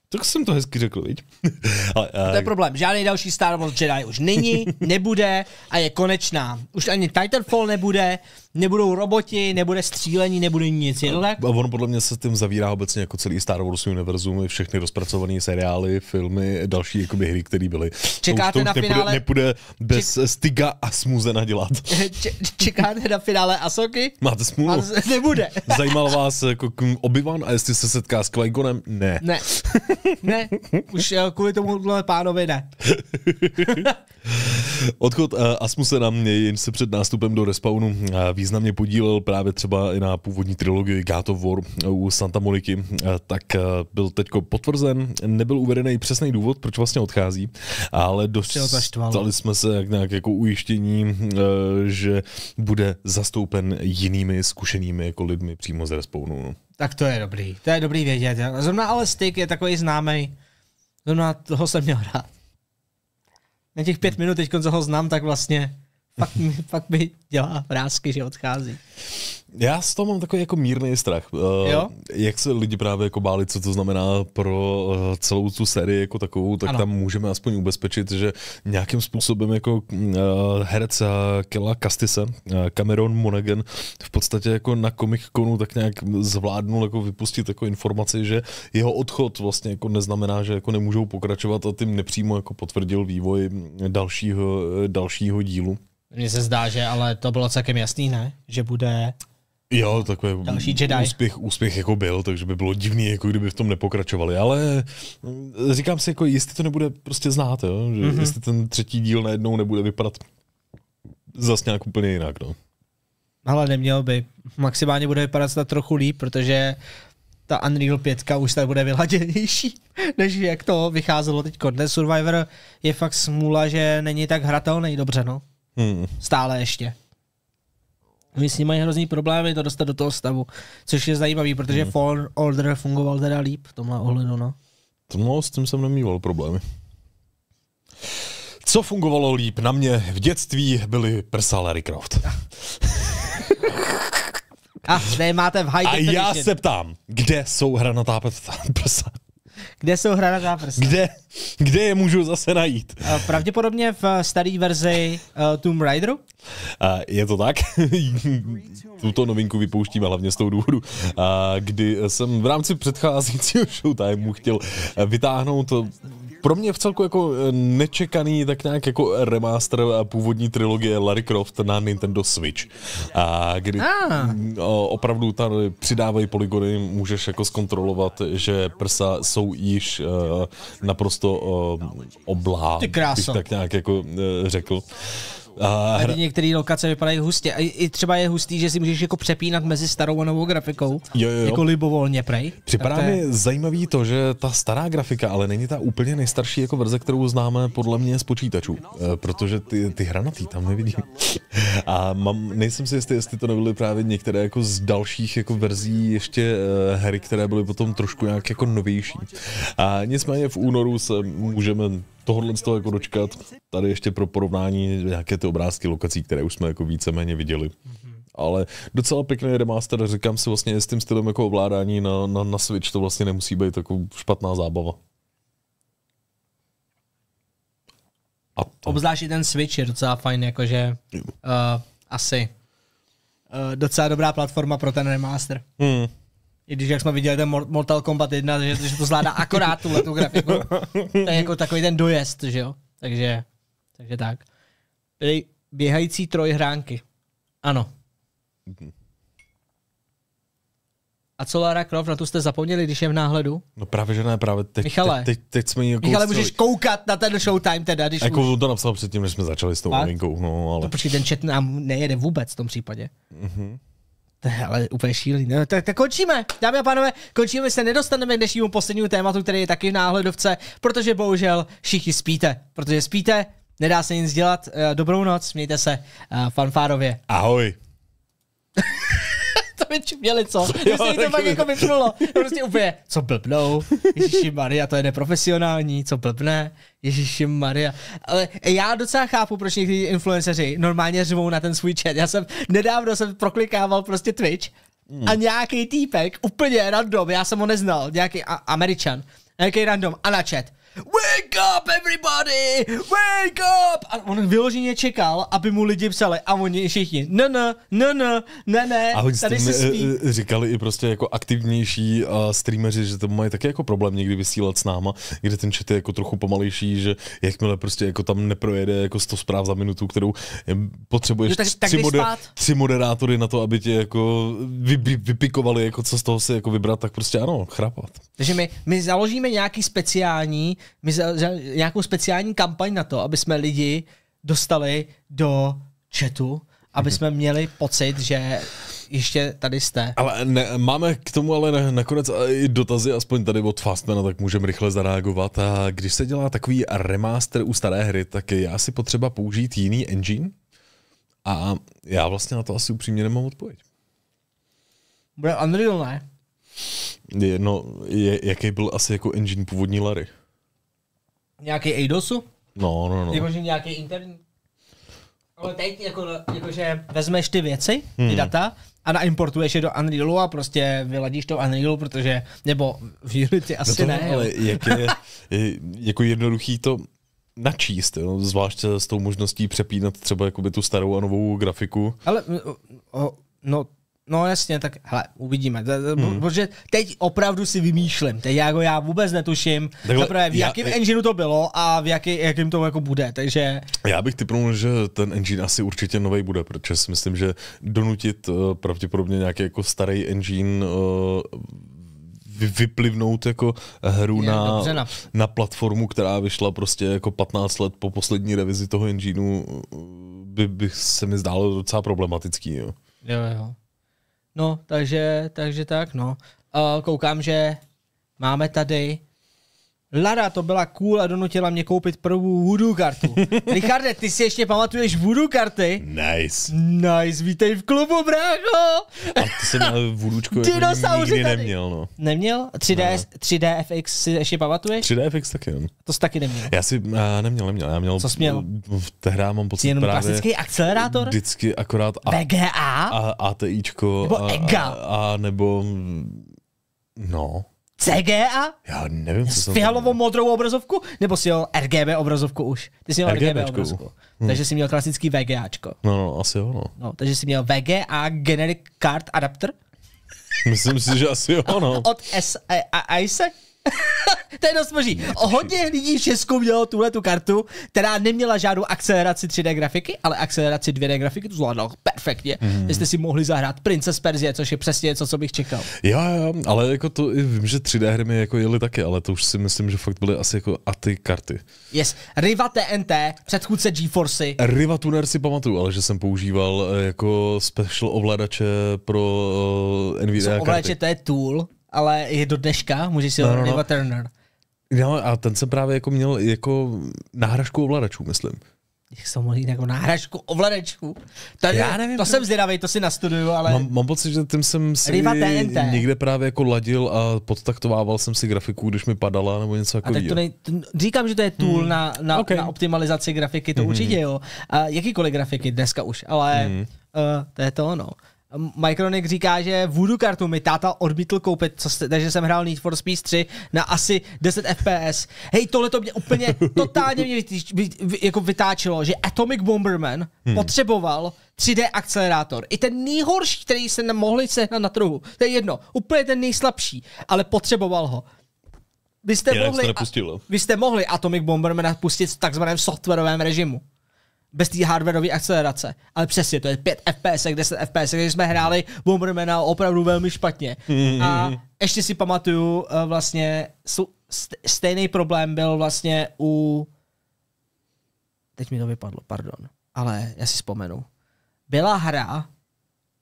Tak jsem to hezky řekl, viď? [LAUGHS] a, a... To je problém. Žádný další Star Wars Jedi už není, [LAUGHS] nebude a je konečná. Už ani Titanfall nebude, nebudou roboti, nebude střílení, nebude nic, je to tak? A on podle mě se tím zavírá obecně jako celý Star Wars univerzum, všechny rozpracované seriály, filmy, další jakoby hry, které byly. Čekáte to už, to na nepůjde, finále? Nepůjde bez Ček... Styga a Smuzena dělat. [LAUGHS] čekáte na finále Asoky? Máte smůlu. Z- nebude. [LAUGHS] Zajímal vás jako obyvan a jestli se setká s Klingonem? Ne. Ne. [LAUGHS] ne. Už eh, kvůli tomu pánovi ne. Odchod uh, eh, Asmusena jen se před nástupem do respawnu uh, významně podílel právě třeba i na původní trilogii God of War eh, u Santa Moniky, eh, tak eh, byl teď potvrzen. Nebyl uvedený přesný důvod, proč vlastně odchází, ale dostali jsme se jak nějak jako ujištění, že bude zastoupen jinými zkušenými jako lidmi přímo z Respawnu. No. Tak to je dobrý, to je dobrý vědět. Zrovna ale Stick je takový známý. Zrovna toho jsem měl rád. Na těch pět minut teď, co ho znám, tak vlastně pak, mi, pak mi dělá vrázky, že odchází. Já z toho mám takový jako mírný strach. Eh, jo? Jak se lidi právě jako báli, co to znamená pro eh, celou tu sérii jako takovou, tak ano. tam můžeme aspoň ubezpečit, že nějakým způsobem jako eh, herec Kela Castise, Cameron Monaghan v podstatě jako na Comic Conu tak nějak zvládnul jako vypustit jako informaci, že jeho odchod vlastně jako neznamená, že jako nemůžou pokračovat a tím nepřímo jako potvrdil vývoj dalšího, dalšího dílu. Mně se zdá, že ale to bylo celkem jasný, ne? Že bude Jo, takový Další Jedi. úspěch, úspěch jako byl, takže by bylo divný, jako kdyby v tom nepokračovali, ale mm, říkám si, jako jestli to nebude prostě znát, jo? Že mm-hmm. jestli ten třetí díl najednou nebude vypadat zas nějak úplně jinak. No. Ale neměl by. Maximálně bude vypadat snad trochu líp, protože ta Unreal 5 už tady bude vyladěnější, [LAUGHS] než jak to vycházelo teď. Dnes Survivor je fakt smůla, že není tak hratelný dobře, no. Hmm. Stále ještě. My s nimi mají hrozný problémy to dostat do toho stavu, což je zajímavý, protože hmm. Fallen Order fungoval teda líp v tomhle ohledu, no. To no, s tím jsem nemýval problémy. Co fungovalo líp na mě v dětství byly prsa Larry Croft. A [LAUGHS] ne, v A já se ptám, kde jsou hranatá [LAUGHS] prsa? Kde jsou hra na Kde, kde je můžu zase najít? Eh, pravděpodobně v eh, staré verzi uh, Tomb Raideru? Uh, je to tak. [LAUGHS] Tuto novinku vypouštíme hlavně z toho důvodu, uh, kdy jsem v rámci předcházejícího showtimeu chtěl vytáhnout pro mě v celku jako eh, nečekaný tak nějak jako remaster původní trilogie Larry Croft na Nintendo Switch. A kdy ah. opravdu tam přidávají poligony, můžeš jako zkontrolovat, že prsa jsou již eh, naprosto eh, oblá, bych tak nějak jako řekl. A a některé lokace vypadají hustě. A i třeba je hustý, že si můžeš jako přepínat mezi starou a novou grafikou. Jo, jo, jo. Jako libovolně, prej. Připadá mi je... zajímavý to, že ta stará grafika, ale není ta úplně nejstarší jako verze, kterou známe podle mě z počítačů. Eh, protože ty, ty hranatý tam nevidím. [LAUGHS] A mám, nejsem si jistý, jestli to nebyly právě některé jako z dalších jako verzí ještě eh, hry, které byly potom trošku nějak jako novější. A nicméně v únoru se můžeme tohohle z toho jako dočkat. Tady ještě pro porovnání nějaké ty obrázky lokací, které už jsme jako víceméně viděli. Mhm. Ale docela pěkný remaster, říkám si vlastně s tím stylem jako ovládání na, na, na Switch, to vlastně nemusí být takovou špatná zábava. A to... Obzvlášť i ten Switch je docela fajn, jakože uh, asi uh, docela dobrá platforma pro ten remaster. Hmm. I když, jak jsme viděli ten Mortal Kombat 1, že, že to zvládá akorát tuhle tu grafiku. To je jako takový ten dojezd, že jo? Takže, takže tak. Byly běhající trojhránky. Ano. Mhm. A co Lara Croft, na tu jste zapomněli, když je v náhledu? No právě, že ne, právě teď, Michale, teď, teď, teď jsme ji jako Michale, můžeš koukat na ten showtime teda, když Jako už... to napsal předtím, než jsme začali s tou novinkou, no ale... To počkej, ten chat nám nejede vůbec v tom případě. Mm-hmm. To je ale úplně šílený. No, tak, tak končíme, dámy a pánové, končíme, se nedostaneme k dnešnímu poslednímu tématu, který je taky v náhledovce, protože bohužel všichni spíte, protože spíte, nedá se nic dělat. Eh, dobrou noc, mějte se eh, fanfárově. Ahoj. [LAUGHS] by čuměli, co? Jo, se to pak jako vypnulo. Prostě úplně, co blbnou, Ježíši Maria, to je neprofesionální, co blbne, Ježíši Maria. Ale já docela chápu, proč někteří influenceři normálně řvou na ten svůj chat. Já jsem nedávno jsem proklikával prostě Twitch a hmm. nějaký týpek, úplně random, já jsem ho neznal, nějaký a- Američan, nějaký random, a na chat. Wake up everybody! Wake up! A on vyloženě čekal, aby mu lidi psali a oni všichni ne, ne, ne, ne, ne, ne, a tady se spí. Eh, eh, říkali i prostě jako aktivnější streameři, že to mají taky jako problém někdy vysílat s náma, kde ten chat je jako trochu pomalejší, že jakmile prostě jako tam neprojede jako 100 zpráv za minutu, kterou eh, potřebuješ jo, tak, tak tři, moder, tři, moderátory na to, aby tě jako vy, vy, vypikovali, jako co z toho si jako vybrat, tak prostě ano, chrapat. Takže my, my založíme nějaký speciální my za, nějakou speciální kampaň na to, aby jsme lidi dostali do chatu, aby jsme měli pocit, že ještě tady jste. Ale ne, máme k tomu ale ne, nakonec i dotazy, aspoň tady od Fastmana, tak můžeme rychle zareagovat. A když se dělá takový remaster u staré hry, tak je asi potřeba použít jiný engine? A já vlastně na to asi upřímně nemám odpověď. Bude Unreal, ne? Je, no, je, jaký byl asi jako engine původní Lary? nějaký ADOSu? No, no, no. Nebo nějaký interní? Ale teď jako, jakože vezmeš ty věci, ty hmm. data, a naimportuješ je do Unrealu a prostě vyladíš to Unrealu, protože, nebo v Unity no asi no to, ne. Ale jak je, je, jako jednoduchý to načíst, jo? zvlášť s tou možností přepínat třeba jakoby tu starou a novou grafiku. Ale o, no No jasně, tak hele, uvidíme. Hmm. Protože teď opravdu si vymýšlím. Teď jako já vůbec netuším, Takhle, zaprvé, v jakém engineu to bylo a v jaký, jakým to jako bude, takže... Já bych typnul, že ten engine asi určitě nový bude, protože si myslím, že donutit uh, pravděpodobně nějaký jako starý engine uh, vyplivnout jako hru je, na, na, na platformu, která vyšla prostě jako 15 let po poslední revizi toho engineu, eh, by, by se mi zdálo docela problematický. Jo. Jo, jo. No, takže, takže tak, no. Uh, koukám, že máme tady Lara to byla cool a donutila mě koupit prvou voodoo kartu. [LAUGHS] Richarde, ty si ještě pamatuješ voodoo karty? Nice. Nice, vítej v klubu, brácho! A ty jsi měl [LAUGHS] jako nikdy tady. neměl, no. Neměl? 3D, no. 3DFX si ještě pamatuješ? 3DFX taky, no. To jsi taky neměl. Já si já eh, neměl, neměl. Já měl, Co jsi měl? V té Tehdy mám pocit Jenom právě klasický akcelerátor? Vždycky akorát a, VGA? A, ATIčko. Nebo a, EGA? A, a nebo... No. CGA? Já nevím, co Fialovou modrou obrazovku? Nebo si jel RGB obrazovku už? Ty jsi měl RGB obrazovku. Hmm. Takže jsi měl klasický VGAčko. No, no, asi jo, no. no takže jsi měl VGA Generic Card Adapter? Myslím si, že asi jo, no. Od S- e a- a- [LAUGHS] to je dost možný. Hodně lidí v Česku mělo tuhle tu kartu, která neměla žádnou akceleraci 3D grafiky, ale akceleraci 2D grafiky To zvládlo perfektně. Mm. Jste si mohli zahrát Princess Perzie, což je přesně něco, co bych čekal. Jo, jo, ale jako to vím, že 3D hry mi jako jeli taky, ale to už si myslím, že fakt byly asi jako a ty karty. Yes, Riva TNT, předchůdce GeForce. Riva Tuner si pamatuju, ale že jsem používal jako special ovladače pro uh, NVIDIA karty. ovladače, karty. to je tool, ale je do dneška, můžeš si no, ho no, no. no. Turner. No, a ten jsem právě jako měl jako náhražku ovladačů, myslím. Jak jsem mohl jako náhražku ovladačů? To, Já nevím, to no. jsem zvědavý, to si nastuduju, ale... Mám, mám pocit, že tím jsem si někde právě jako ladil a podtaktovával jsem si grafiku, když mi padala nebo něco jako. to nej... Říkám, že to je tool hmm. na, na, okay. na optimalizaci grafiky, to hmm. hmm, hmm. určitě jo. A jakýkoliv grafiky dneska už, ale hmm. uh, to je to ono. Micronic říká, že voodoo kartu mi táta odmítl koupit, co jste, takže jsem hrál Need for Speed 3 na asi 10 FPS. Hej, tohle to mě úplně [LAUGHS] totálně mě vytýč, vy, vy, jako vytáčelo, že Atomic Bomberman hmm. potřeboval 3D akcelerátor. I ten nejhorší, který se mohli sehnat na trhu. To je jedno. Úplně ten nejslabší, ale potřeboval ho. Vy jste, mohli, a, vy jste mohli Atomic Bomberman pustit v takzvaném softwarovém režimu bez té hardwareové akcelerace. Ale přesně, to je 5 FPS, 10 FPS, když jsme hráli Bombermana opravdu velmi špatně. Mm-hmm. A ještě si pamatuju, eh, vlastně stejný problém byl vlastně u... Teď mi to vypadlo, pardon. Ale já si vzpomenu. Byla hra,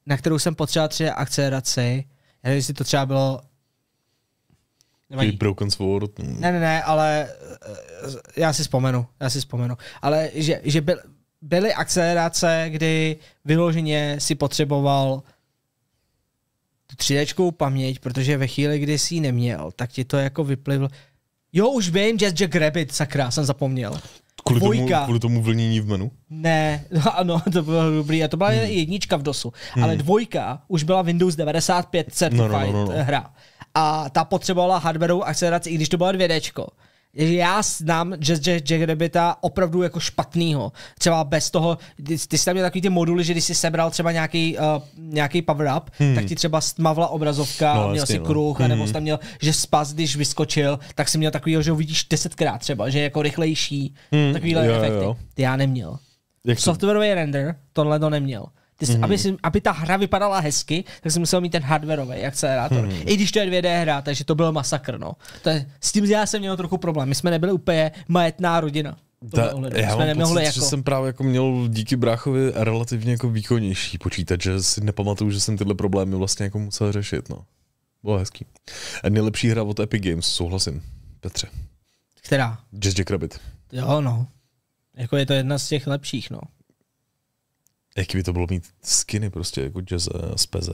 na kterou jsem potřeboval tři akceleraci. Já nevím, jestli to třeba bylo Nevadí. Broken Sword. Mm. Ne, ne, ne, ale eh, já si vzpomenu, já si vzpomenu. Ale že, že byl, byly akcelerace, kdy vyloženě si potřeboval 3 paměť, protože ve chvíli, kdy jsi ji neměl, tak ti to jako vyplivl. Jo, už vím, Just Jack Rabbit, sakra, jsem zapomněl. Kvůli tomu, kvůli tomu vlnění v menu? Ne, [LAUGHS] no, ano, to bylo dobrý. A to byla hmm. jednička v DOSu. Hmm. Ale dvojka už byla Windows 95 Certified no, no, no, no. no. hra. A ta potřebovala hardwareovou akceleraci, i když to bylo 2D já znám Jazz Jack, Jack Rabbita opravdu jako špatnýho. Třeba bez toho, ty, ty jsi tam měl takový ty moduly, že když jsi sebral třeba nějaký, uh, nějaký power up, hmm. tak ti třeba stmavla obrazovka, no, měl si no. kruh, hmm. nebo jsi tam měl, že spas, když vyskočil, tak si měl takový, že ho vidíš desetkrát třeba, že je jako rychlejší, hmm. takovýhle jo, efekty. Jo. Ty já neměl. Jak Softwarový render tohle to neměl. Ty jsi, mm. aby, jsi, aby ta hra vypadala hezky, tak jsem musel mít ten hardwareový akcelerátor. Mm. I když to je 2D hra, takže to byl masakr. No. To je, s tím já jsem měl trochu problém. My jsme nebyli úplně majetná rodina. Ta, já já jsme pocit, jako... že jsem právě jako měl díky bráchovi relativně jako výkonnější počítač, že si nepamatuju, že jsem tyhle problémy vlastně jako musel řešit. No. Bylo hezký. A nejlepší hra od Epic Games, souhlasím, Petře. Která? Just Jack Rabbit. Jo, no. Jako je to jedna z těch lepších, no. Jaký by to bylo mít skiny prostě, jako jazz eh, z PZ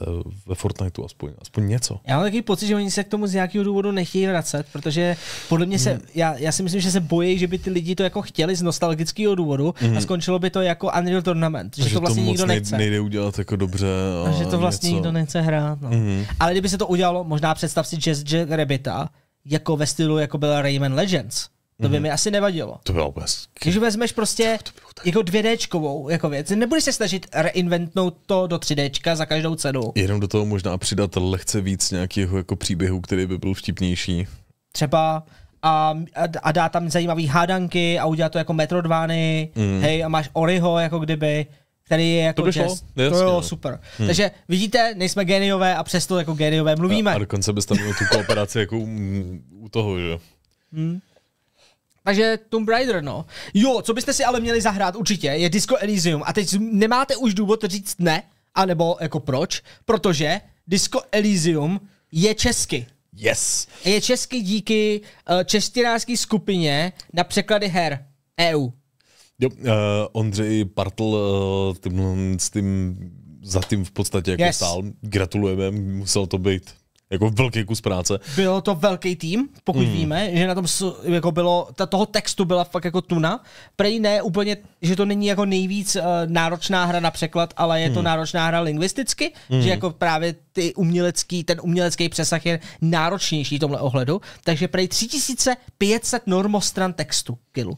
ve Fortniteu aspoň, aspoň něco. Já mám takový pocit, že oni se k tomu z nějakého důvodu nechtějí vracet, protože podle mě se, mm. já, já si myslím, že se bojí, že by ty lidi to jako chtěli z nostalgického důvodu mm. a hmm. skončilo by to jako Unreal Tournament, že, že to vlastně to nikdo nechce. nejde udělat jako dobře. A, a že to vlastně něco. nikdo nechce hrát. No. Mm. Ale kdyby se to udělalo, možná představ si Jazz Rabbita, jako ve stylu, jako byla Rayman Legends to by mhm. mi asi nevadilo. To bylo vůbec. Když vezmeš prostě to, jako 2D jako věc, nebudeš se snažit reinventnout to do 3D za každou cenu. Jenom do toho možná přidat lehce víc nějakého jako příběhu, který by byl vtipnější. Třeba a, a dá tam zajímavý hádanky a udělá to jako Metrodvány, mm. hej, a máš Oriho jako kdyby, který je jako to šlo, Yes, to jo, super. Hmm. Takže vidíte, nejsme geniové a přesto jako geniové mluvíme. A, a dokonce bys tam měl tu kooperaci jako u, u toho, že? Hmm. Takže Tomb Raider, no. Jo, co byste si ale měli zahrát určitě, je Disco Elysium. A teď nemáte už důvod říct ne, anebo jako proč, protože Disco Elysium je česky. Yes. Je česky díky uh, eh, češtinářské skupině na překlady her EU. Jo, uh, Ondřej Partl uh, eh, tím, s tím, za tím v podstatě jako yes. stál. Gratulujeme, musel to být jako velký kus práce. Bylo to velký tým, pokud mm. víme, že na tom jako bylo, ta, toho textu byla fakt jako tuna. Prej ne úplně, že to není jako nejvíc uh, náročná hra na překlad, ale je mm. to hmm. náročná hra lingvisticky, mm. že hmm. jako právě ty umělecký, ten umělecký přesah je náročnější v tomhle ohledu. Takže prej 3500 normostran textu, kilu.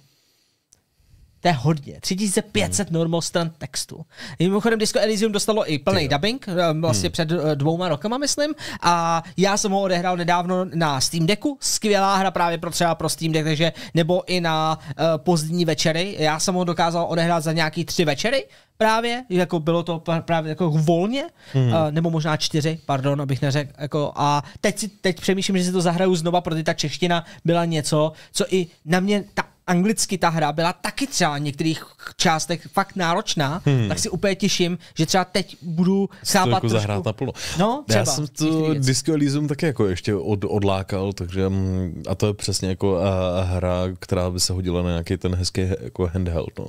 To je hodně. 3500 hmm. stran textu. Mimochodem Disco Elysium dostalo i plný dubbing, eh, vlastně hmm. před eh, dvouma rokama, myslím. A já jsem ho odehrál nedávno na Steam Decku. Skvělá hra právě pro třeba pro Steam Deck, takže nebo i na uh, pozdní večery. Já jsem ho dokázal odehrát za nějaký tři večery právě, jako bylo to právě jako volně, hmm. uh, nebo možná čtyři, pardon, abych neřekl, jako a teď, si, teď přemýšlím, že si to zahraju znova, protože ta čeština byla něco, co i na mě, ta anglicky ta hra byla taky třeba v některých částech fakt náročná, hmm. tak si úplně těším, že třeba teď budu chápat jako zahrát naplno. No, třeba, Já jsem to Disco Elysium taky jako ještě od, odlákal, takže mm, a to je přesně jako a, a hra, která by se hodila na nějaký ten hezký jako handheld, no.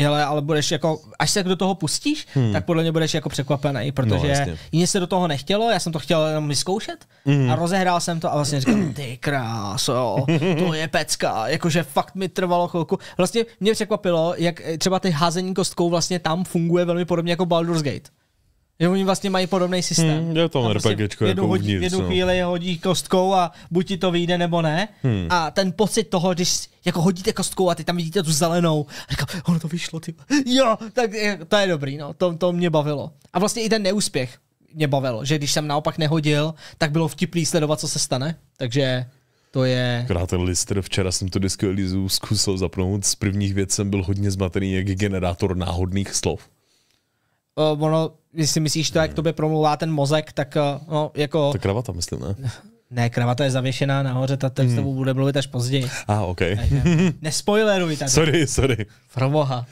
Hele, ale budeš jako, až se do toho pustíš, hmm. tak podle mě budeš jako překvapený, protože no, jině se do toho nechtělo, já jsem to chtěl jenom vyzkoušet hmm. a rozehrál jsem to a vlastně říkám, ty kráso, to je pecka, jakože fakt mi trvalo chvilku. Vlastně mě překvapilo, jak třeba ty házení kostkou vlastně tam funguje velmi podobně jako Baldur's Gate. Že oni vlastně mají podobný systém. Hmm, je to tam prostě RPGčko jako hodí, uvnitř, jednu no. chvíli hodí kostkou a buď ti to vyjde nebo ne. Hmm. A ten pocit toho, když jako hodíte kostkou a ty tam vidíte tu zelenou a říká, ono to vyšlo, ty. Jo, tak to je dobrý, no, to, to mě bavilo. A vlastně i ten neúspěch mě bavilo, že když jsem naopak nehodil, tak bylo vtipný sledovat, co se stane. Takže to je... Akorát ten lister, včera jsem tu Disco Elizu zkusil zapnout, z prvních věc jsem byl hodně zmatený, jak generátor náhodných slov uh, ono, když si myslíš to, jak hmm. tobě promluvá ten mozek, tak uh, no, jako... To kravata, myslím, ne? [LAUGHS] Ne, kravata je zavěšená nahoře, ta ten hmm. bude mluvit až později. A, ah, OK. [LAUGHS] Nespoileruj tak. Sorry, sorry. Promoha.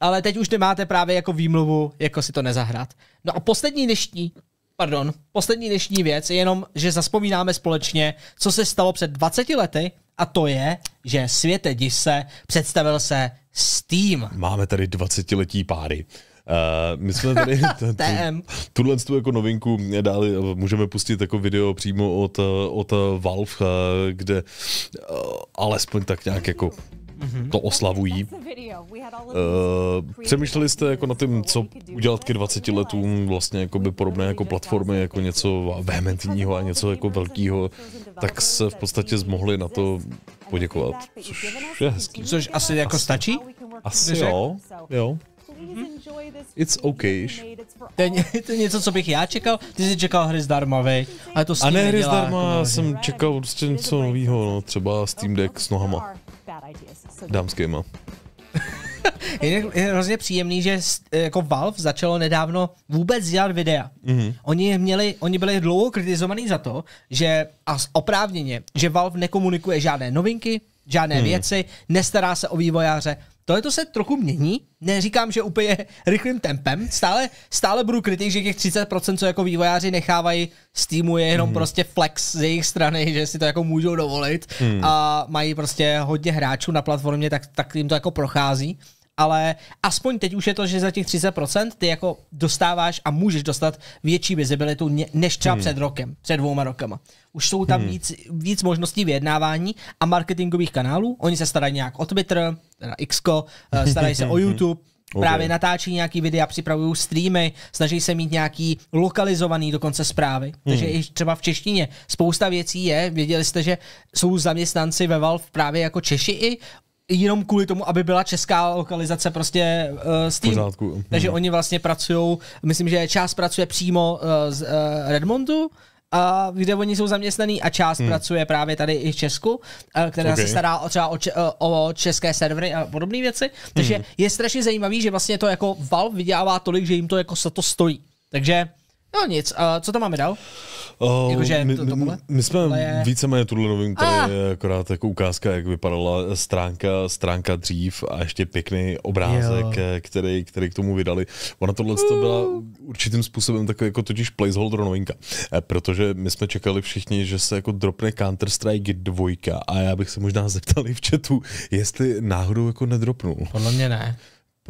Ale teď už nemáte právě jako výmluvu, jako si to nezahrát. No a poslední dnešní, pardon, poslední dnešní věc je jenom, že zaspomínáme společně, co se stalo před 20 lety a to je, že světe se představil se Steam. Máme tady 20 letí páry. Uh, my jsme tady [LAUGHS] t- TM. tuhle tu jako novinku dali, eh, můžeme pustit jako video přímo od, eh, od Valve, kde uh, alespoň tak nějak jako mhm. to oslavují. přemýšleli jste jako na tím, co udělat ke 20 letům vlastně jako by podobné jako platformy, jako něco vehementního a něco jako velkého, tak se v podstatě zmohli na to poděkovat, což je hezký. Což asi jako asi, stačí? Asi jo, jo. Mm-hmm. It's okay. To je, [LAUGHS] to je něco, co bych já čekal. Ty jsi čekal hry zdarma, vej. Ale to A ne hry zdarma, jako jsem čekal prostě něco nového, no. Třeba Steam Deck s nohama. Dámskýma. [LAUGHS] je hrozně příjemný, že jako Valve začalo nedávno vůbec dělat videa. Mm-hmm. Oni, měli, oni byli dlouho kritizovaní za to, že a oprávněně, že Valve nekomunikuje žádné novinky, žádné mm. věci, nestará se o vývojáře, Tohle to se trochu mění, neříkám, že úplně rychlým tempem, stále, stále budu kritik, že těch 30%, co jako vývojáři nechávají z týmu, je jenom mm. prostě flex z jejich strany, že si to jako můžou dovolit mm. a mají prostě hodně hráčů na platformě, tak, tak jim to jako prochází ale aspoň teď už je to, že za těch 30% ty jako dostáváš a můžeš dostat větší visibilitu než třeba hmm. před rokem, před dvouma rokama. Už jsou tam hmm. víc, víc možností vyjednávání a marketingových kanálů. Oni se starají nějak o Twitter, teda Xko, eh, starají se o [LAUGHS] YouTube, Okay. Právě natáčí nějaký videa, připravují streamy, snaží se mít nějaký lokalizovaný dokonce zprávy. Hmm. Takže i třeba v češtině spousta věcí je. Věděli jste, že jsou zaměstnanci ve Valve právě jako Češi i jenom kvůli tomu, aby byla česká lokalizace prostě uh, s tím. Pořádku. Takže hmm. oni vlastně pracují, myslím, že část pracuje přímo uh, z uh, Redmondu, Uh, kde oni jsou zaměstnaný a část hmm. pracuje právě tady i v Česku, uh, která okay. se stará o, třeba o, o české servery a podobné věci. Takže hmm. je strašně zajímavý, že vlastně to jako Valve vydělává tolik, že jim to jako se to stojí. Takže No nic, a co tam máme dál? Uh, Jakože my, to, my, my jsme je... víceméně tuhle novinku, ah. je akorát jako ukázka, jak vypadala stránka, stránka dřív a ještě pěkný obrázek, eh, který, který, k tomu vydali. Ona tohle uh. to byla určitým způsobem takový jako totiž placeholder novinka, eh, protože my jsme čekali všichni, že se jako dropne Counter-Strike 2 a já bych se možná zeptal i v chatu, jestli náhodou jako nedropnul. Podle mě ne.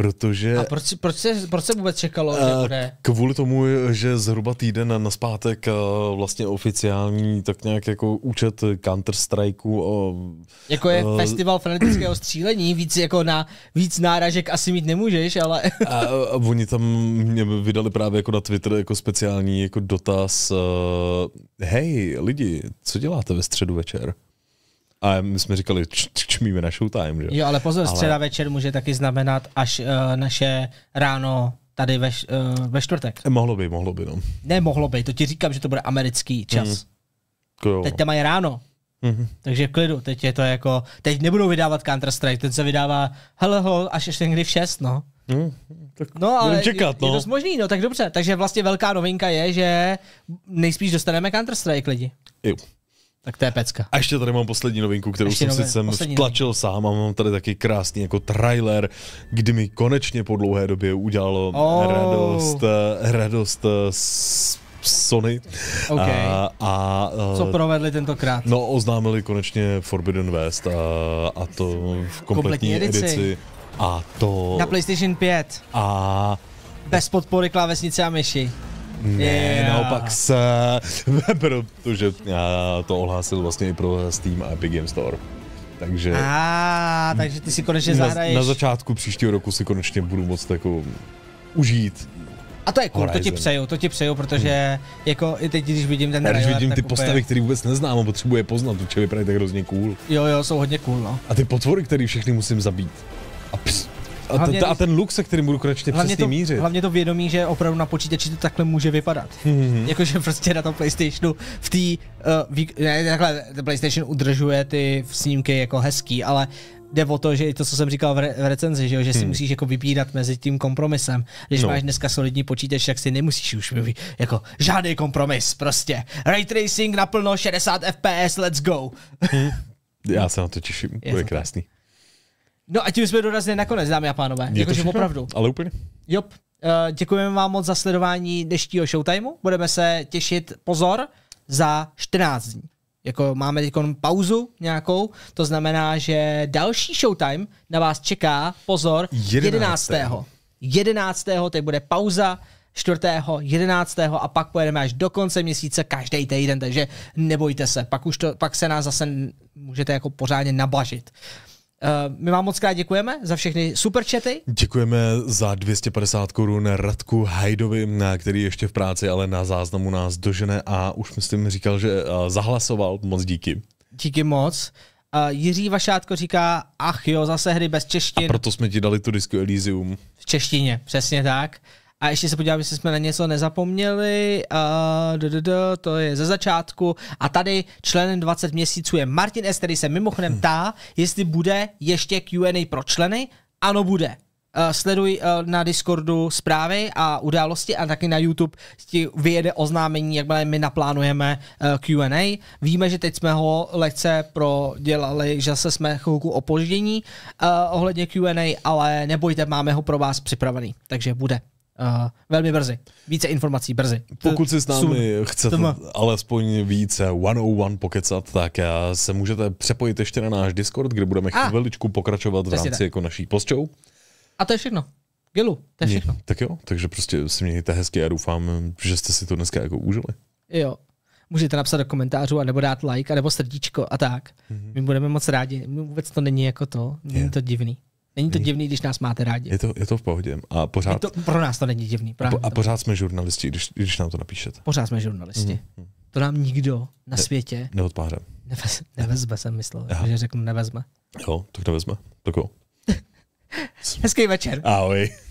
Protože... A proč, proč, se, proč se vůbec čekalo, že eh, bude? Kvůli tomu, že zhruba týden na zpátek eh, vlastně oficiální tak nějak jako účet counter strikeu o... Eh, jako je uh, festival frenetického střílení, víc jako na víc náražek asi mít nemůžeš, ale... a, a oni tam mě vydali právě jako na Twitter jako speciální jako dotaz, uh, hej lidi, co děláte ve středu večer? A my jsme říkali, čmíme na showtime. Že? Jo, ale pozor, ale... středa večer může taky znamenat až uh, naše ráno tady ve, uh, ve čtvrtek. Mohlo by, mohlo by, no. Ne, mohlo by, to ti říkám, že to bude americký čas. Mm. Cool. Teď tam je ráno. Mm-hmm. Takže klidu, teď je to jako, teď nebudou vydávat Counter-Strike, Teď se vydává, hele ho, až ještě někdy v 6, no. Mm. tak no, ale čekat, je, no. je dost možný, no tak dobře. Takže vlastně velká novinka je, že nejspíš dostaneme Counter-Strike lidi. Jo. Tak to je pecka. A ještě tady mám poslední novinku, kterou ještě jsem novin, si sem vtlačil novinku. sám a mám tady taky krásný jako trailer, kdy mi konečně po dlouhé době udělalo oh. radost, radost eh, s Sony. Okay. A, a, eh, Co provedli tentokrát? No, oznámili konečně Forbidden West a, a to v kompletní, kompletní edici. edici. A to... Na PlayStation 5. A... Bez podpory klávesnice a myši. Ne, yeah. naopak se, [LAUGHS] protože já eh, to ohlásil vlastně i pro Steam a Epic Game Store. Takže... A, takže ty si konečně zahraješ. Na, na začátku příštího roku si konečně budu moct jako užít a to je cool, Horizon. to ti přeju, to ti přeju, protože hmm. jako i teď, když vidím ten trailer, když vidím ty úplně... postavy, které vůbec neznám a potřebuje je poznat, protože vypadají tak hrozně cool. Jo, jo, jsou hodně cool, no. A ty potvory, které všechny musím zabít. A ps, a, hlavně, t- a ten look, se kterým budu konečně přesně to, mířit. Hlavně to vědomí, že opravdu na počítači to takhle může vypadat. Mm-hmm. [LAUGHS] Jakože prostě na tom PlayStationu v té... Uh, eh, vík, ne, takhle, PlayStation udržuje ty snímky jako hezký, ale jde o to, že i to, co jsem říkal v, re- v recenzi, že, jo, že si hmm. musíš jako vybírat mezi tím kompromisem. Když no. máš dneska solidní počítač, tak si nemusíš už mluvit jako žádný kompromis, prostě. Ray tracing naplno, 60 fps, let's go. Hmm. [LAUGHS] Já se na to těším, je krásný. To. No a tím jsme dorazili nakonec, dámy a pánové. Jakože opravdu. Ale úplně. Jop. Uh, děkujeme vám moc za sledování dnešního showtimeu. Budeme se těšit, pozor, za 14 dní. Jako máme teď pauzu nějakou, to znamená, že další showtime na vás čeká, pozor, 11. 11. 11. teď bude pauza, 4. 11. a pak pojedeme až do konce měsíce každý týden, takže nebojte se, pak, už to, pak se nás zase můžete jako pořádně nabažit. Uh, my vám moc krát děkujeme za všechny superčety. Děkujeme za 250 korun Radku Hajdovi, eh, který ještě v práci, ale na záznamu nás dožene a už myslím říkal, že eh, zahlasoval. Moc díky. Díky moc. Uh, Jiří Vašátko říká, ach jo, zase hry bez češtiny. A proto jsme ti dali tu disku Elysium. V češtině, přesně tak. A ještě se podívám, jestli jsme na něco nezapomněli. Uh, do, do, do, to je ze začátku. A tady členem 20 měsíců je Martin S, který se mimochodem hmm. tá, jestli bude ještě Q&A pro členy. Ano, bude. Uh, sleduj uh, na Discordu zprávy a události a taky na YouTube ti vyjede oznámení, jakmile my naplánujeme uh, Q&A. Víme, že teď jsme ho lehce prodělali, že se jsme chvilku opoždění ohledně Q&A, ale nebojte, máme ho pro vás připravený, takže bude uh, velmi brzy. Více informací brzy. Pokud si s námi Soon. chcete Tma. alespoň více 101 pokecat, tak se můžete přepojit ještě na náš Discord, kde budeme chvíličku ah. chviličku pokračovat v rámci jako naší postou. A to je všechno. Gilu, to je všechno. Ně, tak jo, takže prostě si mějte hezky a doufám, že jste si to dneska jako užili. Jo, můžete napsat do komentářů, nebo dát like, nebo srdíčko a tak. Mm-hmm. My budeme moc rádi. Vůbec to není jako to, není yeah. to divný. Není to divný, když nás máte rádi. Je to, je to v pohodě. A pořád... Je to, pro nás to není divný. Právě a, po, a pořád jsme žurnalisti, když, když nám to napíšete. Pořád jsme žurnalisti. Mm-hmm. To nám nikdo na ne, světě... Neodpáře. Nevez, nevezme, jsem myslel, Aha. že řeknu nevezme. Jo, tak nevezme. Tak jo. [LAUGHS] Hezký večer. Ahoj.